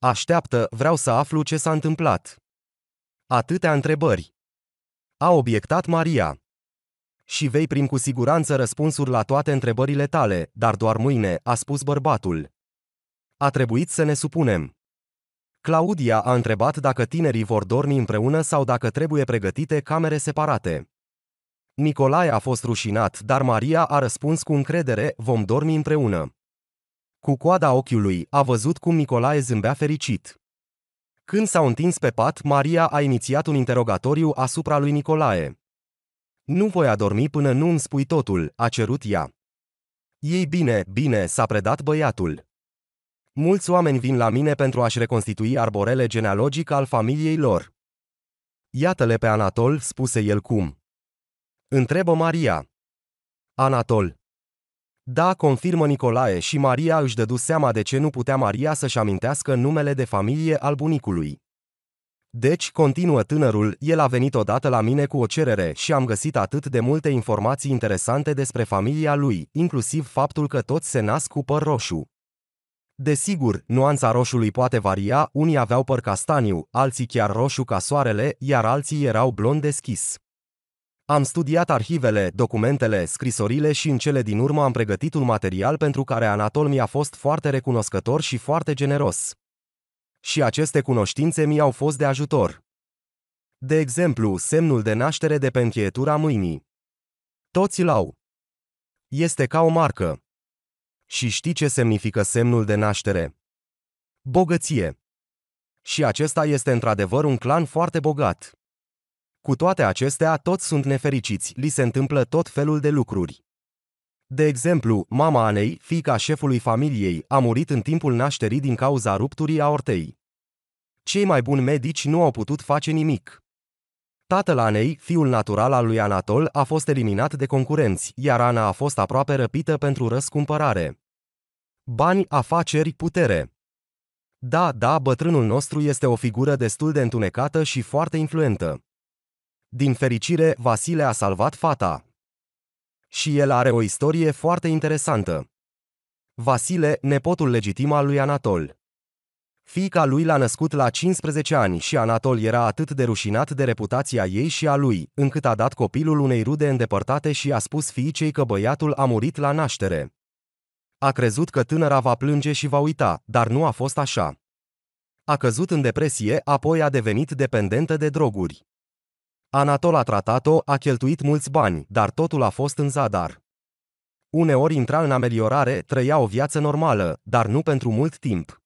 Așteaptă, vreau să aflu ce s-a întâmplat. Atâtea întrebări. A obiectat Maria. Și vei primi cu siguranță răspunsuri la toate întrebările tale, dar doar mâine, a spus bărbatul. A trebuit să ne supunem. Claudia a întrebat dacă tinerii vor dormi împreună sau dacă trebuie pregătite camere separate. Nicolae a fost rușinat, dar Maria a răspuns cu încredere, vom dormi împreună. Cu coada ochiului, a văzut cum Nicolae zâmbea fericit. Când s-au întins pe pat, Maria a inițiat un interogatoriu asupra lui Nicolae. Nu voi adormi până nu îmi spui totul, a cerut ea. Ei bine, bine, s-a predat băiatul. Mulți oameni vin la mine pentru a-și reconstitui arborele genealogic al familiei lor. Iată-le pe Anatol, spuse el cum. Întrebă Maria. Anatol, da, confirmă Nicolae și Maria își dădu seama de ce nu putea Maria să-și amintească numele de familie al bunicului. Deci, continuă tânărul, el a venit odată la mine cu o cerere și am găsit atât de multe informații interesante despre familia lui, inclusiv faptul că toți se nasc cu păr roșu. Desigur, nuanța roșului poate varia, unii aveau păr castaniu, alții chiar roșu ca soarele, iar alții erau blond deschis. Am studiat arhivele, documentele, scrisorile și în cele din urmă am pregătit un material pentru care Anatol mi-a fost foarte recunoscător și foarte generos. Și aceste cunoștințe mi-au fost de ajutor. De exemplu, semnul de naștere de pe încheietura mâinii. Toți l-au. Este ca o marcă. Și știi ce semnifică semnul de naștere? Bogăție. Și acesta este într-adevăr un clan foarte bogat. Cu toate acestea, toți sunt nefericiți, li se întâmplă tot felul de lucruri. De exemplu, mama Anei, fica șefului familiei, a murit în timpul nașterii din cauza rupturii aortei. Cei mai buni medici nu au putut face nimic. Tatăl Anei, fiul natural al lui Anatol, a fost eliminat de concurenți, iar Ana a fost aproape răpită pentru răscumpărare. Bani, afaceri, putere. Da, da, bătrânul nostru este o figură destul de întunecată și foarte influentă. Din fericire, Vasile a salvat fata. Și el are o istorie foarte interesantă. Vasile, nepotul legitim al lui Anatol. Fiica lui l-a născut la 15 ani și Anatol era atât de rușinat de reputația ei și a lui, încât a dat copilul unei rude îndepărtate și a spus fiicei că băiatul a murit la naștere. A crezut că tânăra va plânge și va uita, dar nu a fost așa. A căzut în depresie, apoi a devenit dependentă de droguri. Anatol a tratat-o, a cheltuit mulți bani, dar totul a fost în zadar. Uneori intra în ameliorare, trăia o viață normală, dar nu pentru mult timp.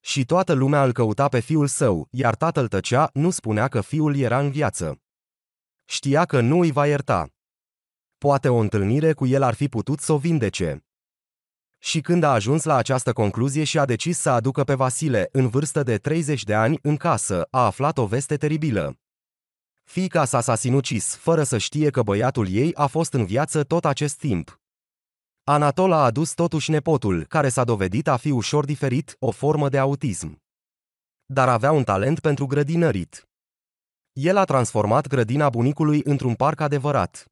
Și toată lumea îl căuta pe fiul său, iar tatăl tăcea, nu spunea că fiul era în viață. Știa că nu îi va ierta. Poate o întâlnire cu el ar fi putut să o vindece. Și când a ajuns la această concluzie și a decis să aducă pe Vasile, în vârstă de 30 de ani, în casă, a aflat o veste teribilă. Fiica sa s-a sinucis fără să știe că băiatul ei a fost în viață tot acest timp. Anatol a adus totuși nepotul, care s-a dovedit a fi ușor diferit, o formă de autism. Dar avea un talent pentru grădinărit. El a transformat grădina bunicului într-un parc adevărat.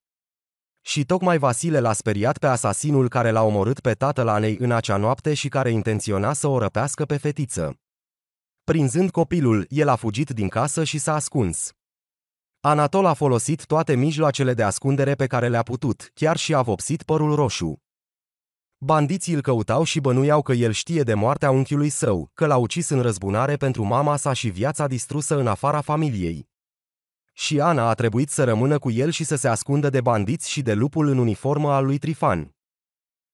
Și tocmai Vasile l-a speriat pe asasinul care l-a omorât pe tatăl Anei în acea noapte și care intenționa să o răpească pe fetiță. Prinzând copilul, el a fugit din casă și s-a ascuns. Anatol a folosit toate mijloacele de ascundere pe care le-a putut, chiar și a vopsit părul roșu. Bandiții îl căutau și bănuiau că el știe de moartea unchiului său, că l-a ucis în răzbunare pentru mama sa și viața distrusă în afara familiei. Și Ana a trebuit să rămână cu el și să se ascundă de bandiți și de lupul în uniformă al lui Trifan.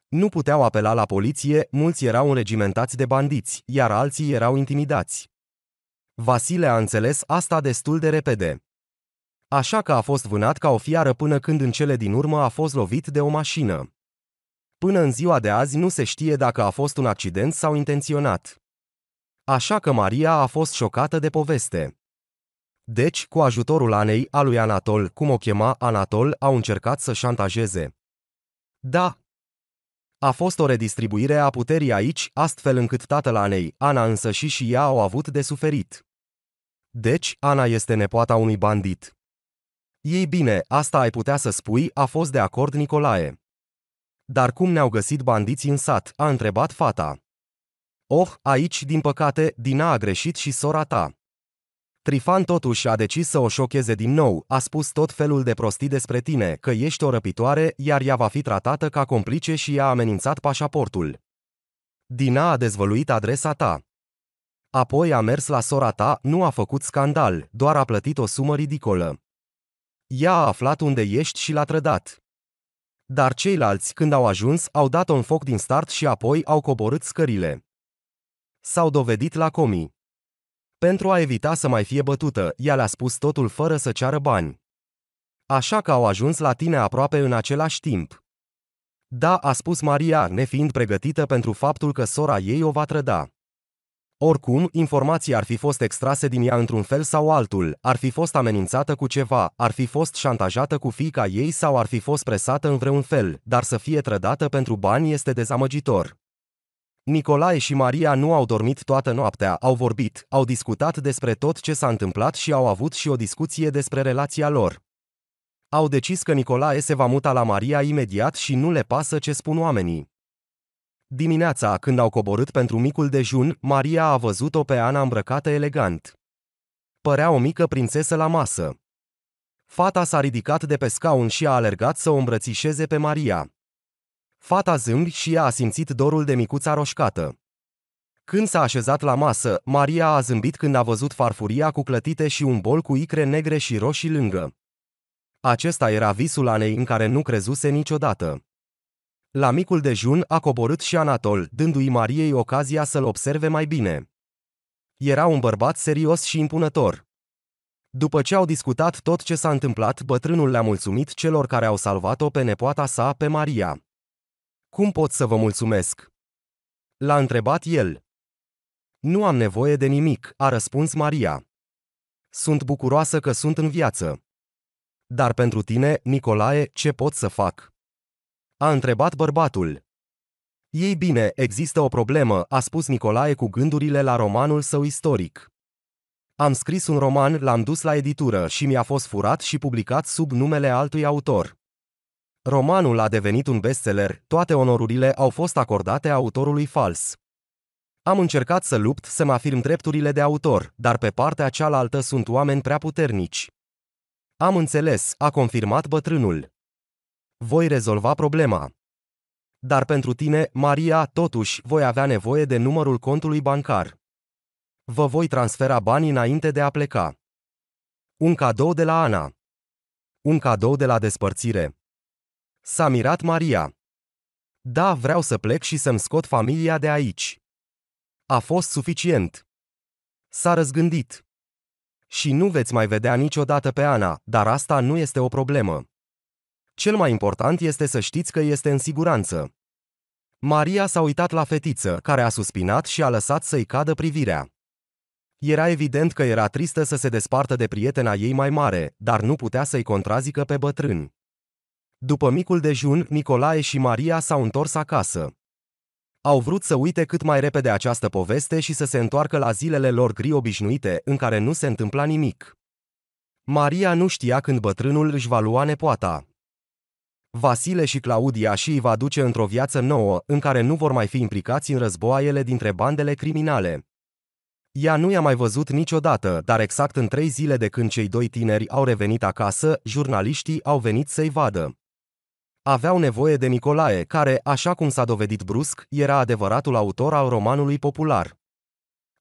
Nu puteau apela la poliție, mulți erau înregimentați de bandiți, iar alții erau intimidați. Vasile a înțeles asta destul de repede așa că a fost vânat ca o fiară până când în cele din urmă a fost lovit de o mașină. Până în ziua de azi nu se știe dacă a fost un accident sau intenționat. Așa că Maria a fost șocată de poveste. Deci, cu ajutorul Anei, a lui Anatol, cum o chema Anatol, au încercat să șantajeze. Da. A fost o redistribuire a puterii aici, astfel încât tatăl Anei, Ana însă și și ea au avut de suferit. Deci, Ana este nepoata unui bandit. Ei bine, asta ai putea să spui, a fost de acord Nicolae. Dar cum ne-au găsit bandiții în sat? a întrebat fata. Oh, aici, din păcate, Dina a greșit și sora ta. Trifan totuși a decis să o șocheze din nou, a spus tot felul de prostii despre tine, că ești o răpitoare, iar ea va fi tratată ca complice și i-a amenințat pașaportul. Dina a dezvăluit adresa ta. Apoi a mers la sora ta, nu a făcut scandal, doar a plătit o sumă ridicolă. Ea a aflat unde ești și l-a trădat. Dar ceilalți, când au ajuns, au dat-o în foc din start și apoi au coborât scările. S-au dovedit la comii. Pentru a evita să mai fie bătută, ea le-a spus totul fără să ceară bani. Așa că au ajuns la tine aproape în același timp. Da, a spus Maria, nefiind pregătită pentru faptul că sora ei o va trăda. Oricum, informații ar fi fost extrase din ea într-un fel sau altul, ar fi fost amenințată cu ceva, ar fi fost șantajată cu fica ei sau ar fi fost presată în vreun fel, dar să fie trădată pentru bani este dezamăgitor. Nicolae și Maria nu au dormit toată noaptea, au vorbit, au discutat despre tot ce s-a întâmplat și au avut și o discuție despre relația lor. Au decis că Nicolae se va muta la Maria imediat și nu le pasă ce spun oamenii. Dimineața, când au coborât pentru micul dejun, Maria a văzut-o pe Ana îmbrăcată elegant. Părea o mică prințesă la masă. Fata s-a ridicat de pe scaun și a alergat să o îmbrățișeze pe Maria. Fata zâmbi și ea a simțit dorul de micuța roșcată. Când s-a așezat la masă, Maria a zâmbit când a văzut farfuria cu clătite și un bol cu icre negre și roșii lângă. Acesta era visul Anei în care nu crezuse niciodată. La micul dejun a coborât și Anatol, dându-i Mariei ocazia să-l observe mai bine. Era un bărbat serios și impunător. După ce au discutat tot ce s-a întâmplat, bătrânul le-a mulțumit celor care au salvat-o pe nepoata sa, pe Maria. Cum pot să vă mulțumesc? L-a întrebat el. Nu am nevoie de nimic, a răspuns Maria. Sunt bucuroasă că sunt în viață. Dar pentru tine, Nicolae, ce pot să fac? a întrebat bărbatul. Ei bine, există o problemă, a spus Nicolae cu gândurile la romanul său istoric. Am scris un roman, l-am dus la editură și mi-a fost furat și publicat sub numele altui autor. Romanul a devenit un bestseller, toate onorurile au fost acordate autorului fals. Am încercat să lupt să mă afirm drepturile de autor, dar pe partea cealaltă sunt oameni prea puternici. Am înțeles, a confirmat bătrânul voi rezolva problema. Dar pentru tine, Maria, totuși, voi avea nevoie de numărul contului bancar. Vă voi transfera banii înainte de a pleca. Un cadou de la Ana. Un cadou de la despărțire. S-a mirat Maria. Da, vreau să plec și să-mi scot familia de aici. A fost suficient. S-a răzgândit. Și nu veți mai vedea niciodată pe Ana, dar asta nu este o problemă. Cel mai important este să știți că este în siguranță. Maria s-a uitat la fetiță, care a suspinat și a lăsat să-i cadă privirea. Era evident că era tristă să se despartă de prietena ei mai mare, dar nu putea să-i contrazică pe bătrân. După micul dejun, Nicolae și Maria s-au întors acasă. Au vrut să uite cât mai repede această poveste și să se întoarcă la zilele lor gri obișnuite, în care nu se întâmpla nimic. Maria nu știa când bătrânul își va lua nepoata. Vasile și Claudia și îi va duce într-o viață nouă, în care nu vor mai fi implicați în războaiele dintre bandele criminale. Ea nu i-a mai văzut niciodată, dar exact în trei zile de când cei doi tineri au revenit acasă, jurnaliștii au venit să-i vadă. Aveau nevoie de Nicolae, care, așa cum s-a dovedit brusc, era adevăratul autor al romanului popular.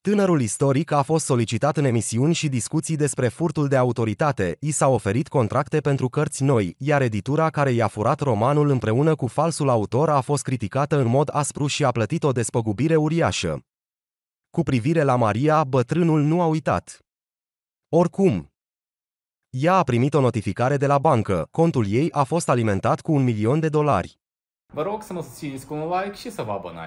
Tânărul istoric a fost solicitat în emisiuni și discuții despre furtul de autoritate, i s-a oferit contracte pentru cărți noi, iar editura care i-a furat romanul împreună cu falsul autor a fost criticată în mod aspru și a plătit o despăgubire uriașă. Cu privire la Maria, bătrânul nu a uitat. Oricum, ea a primit o notificare de la bancă, contul ei a fost alimentat cu un milion de dolari. Vă rog să mă susțineți cu un like și să vă abonați.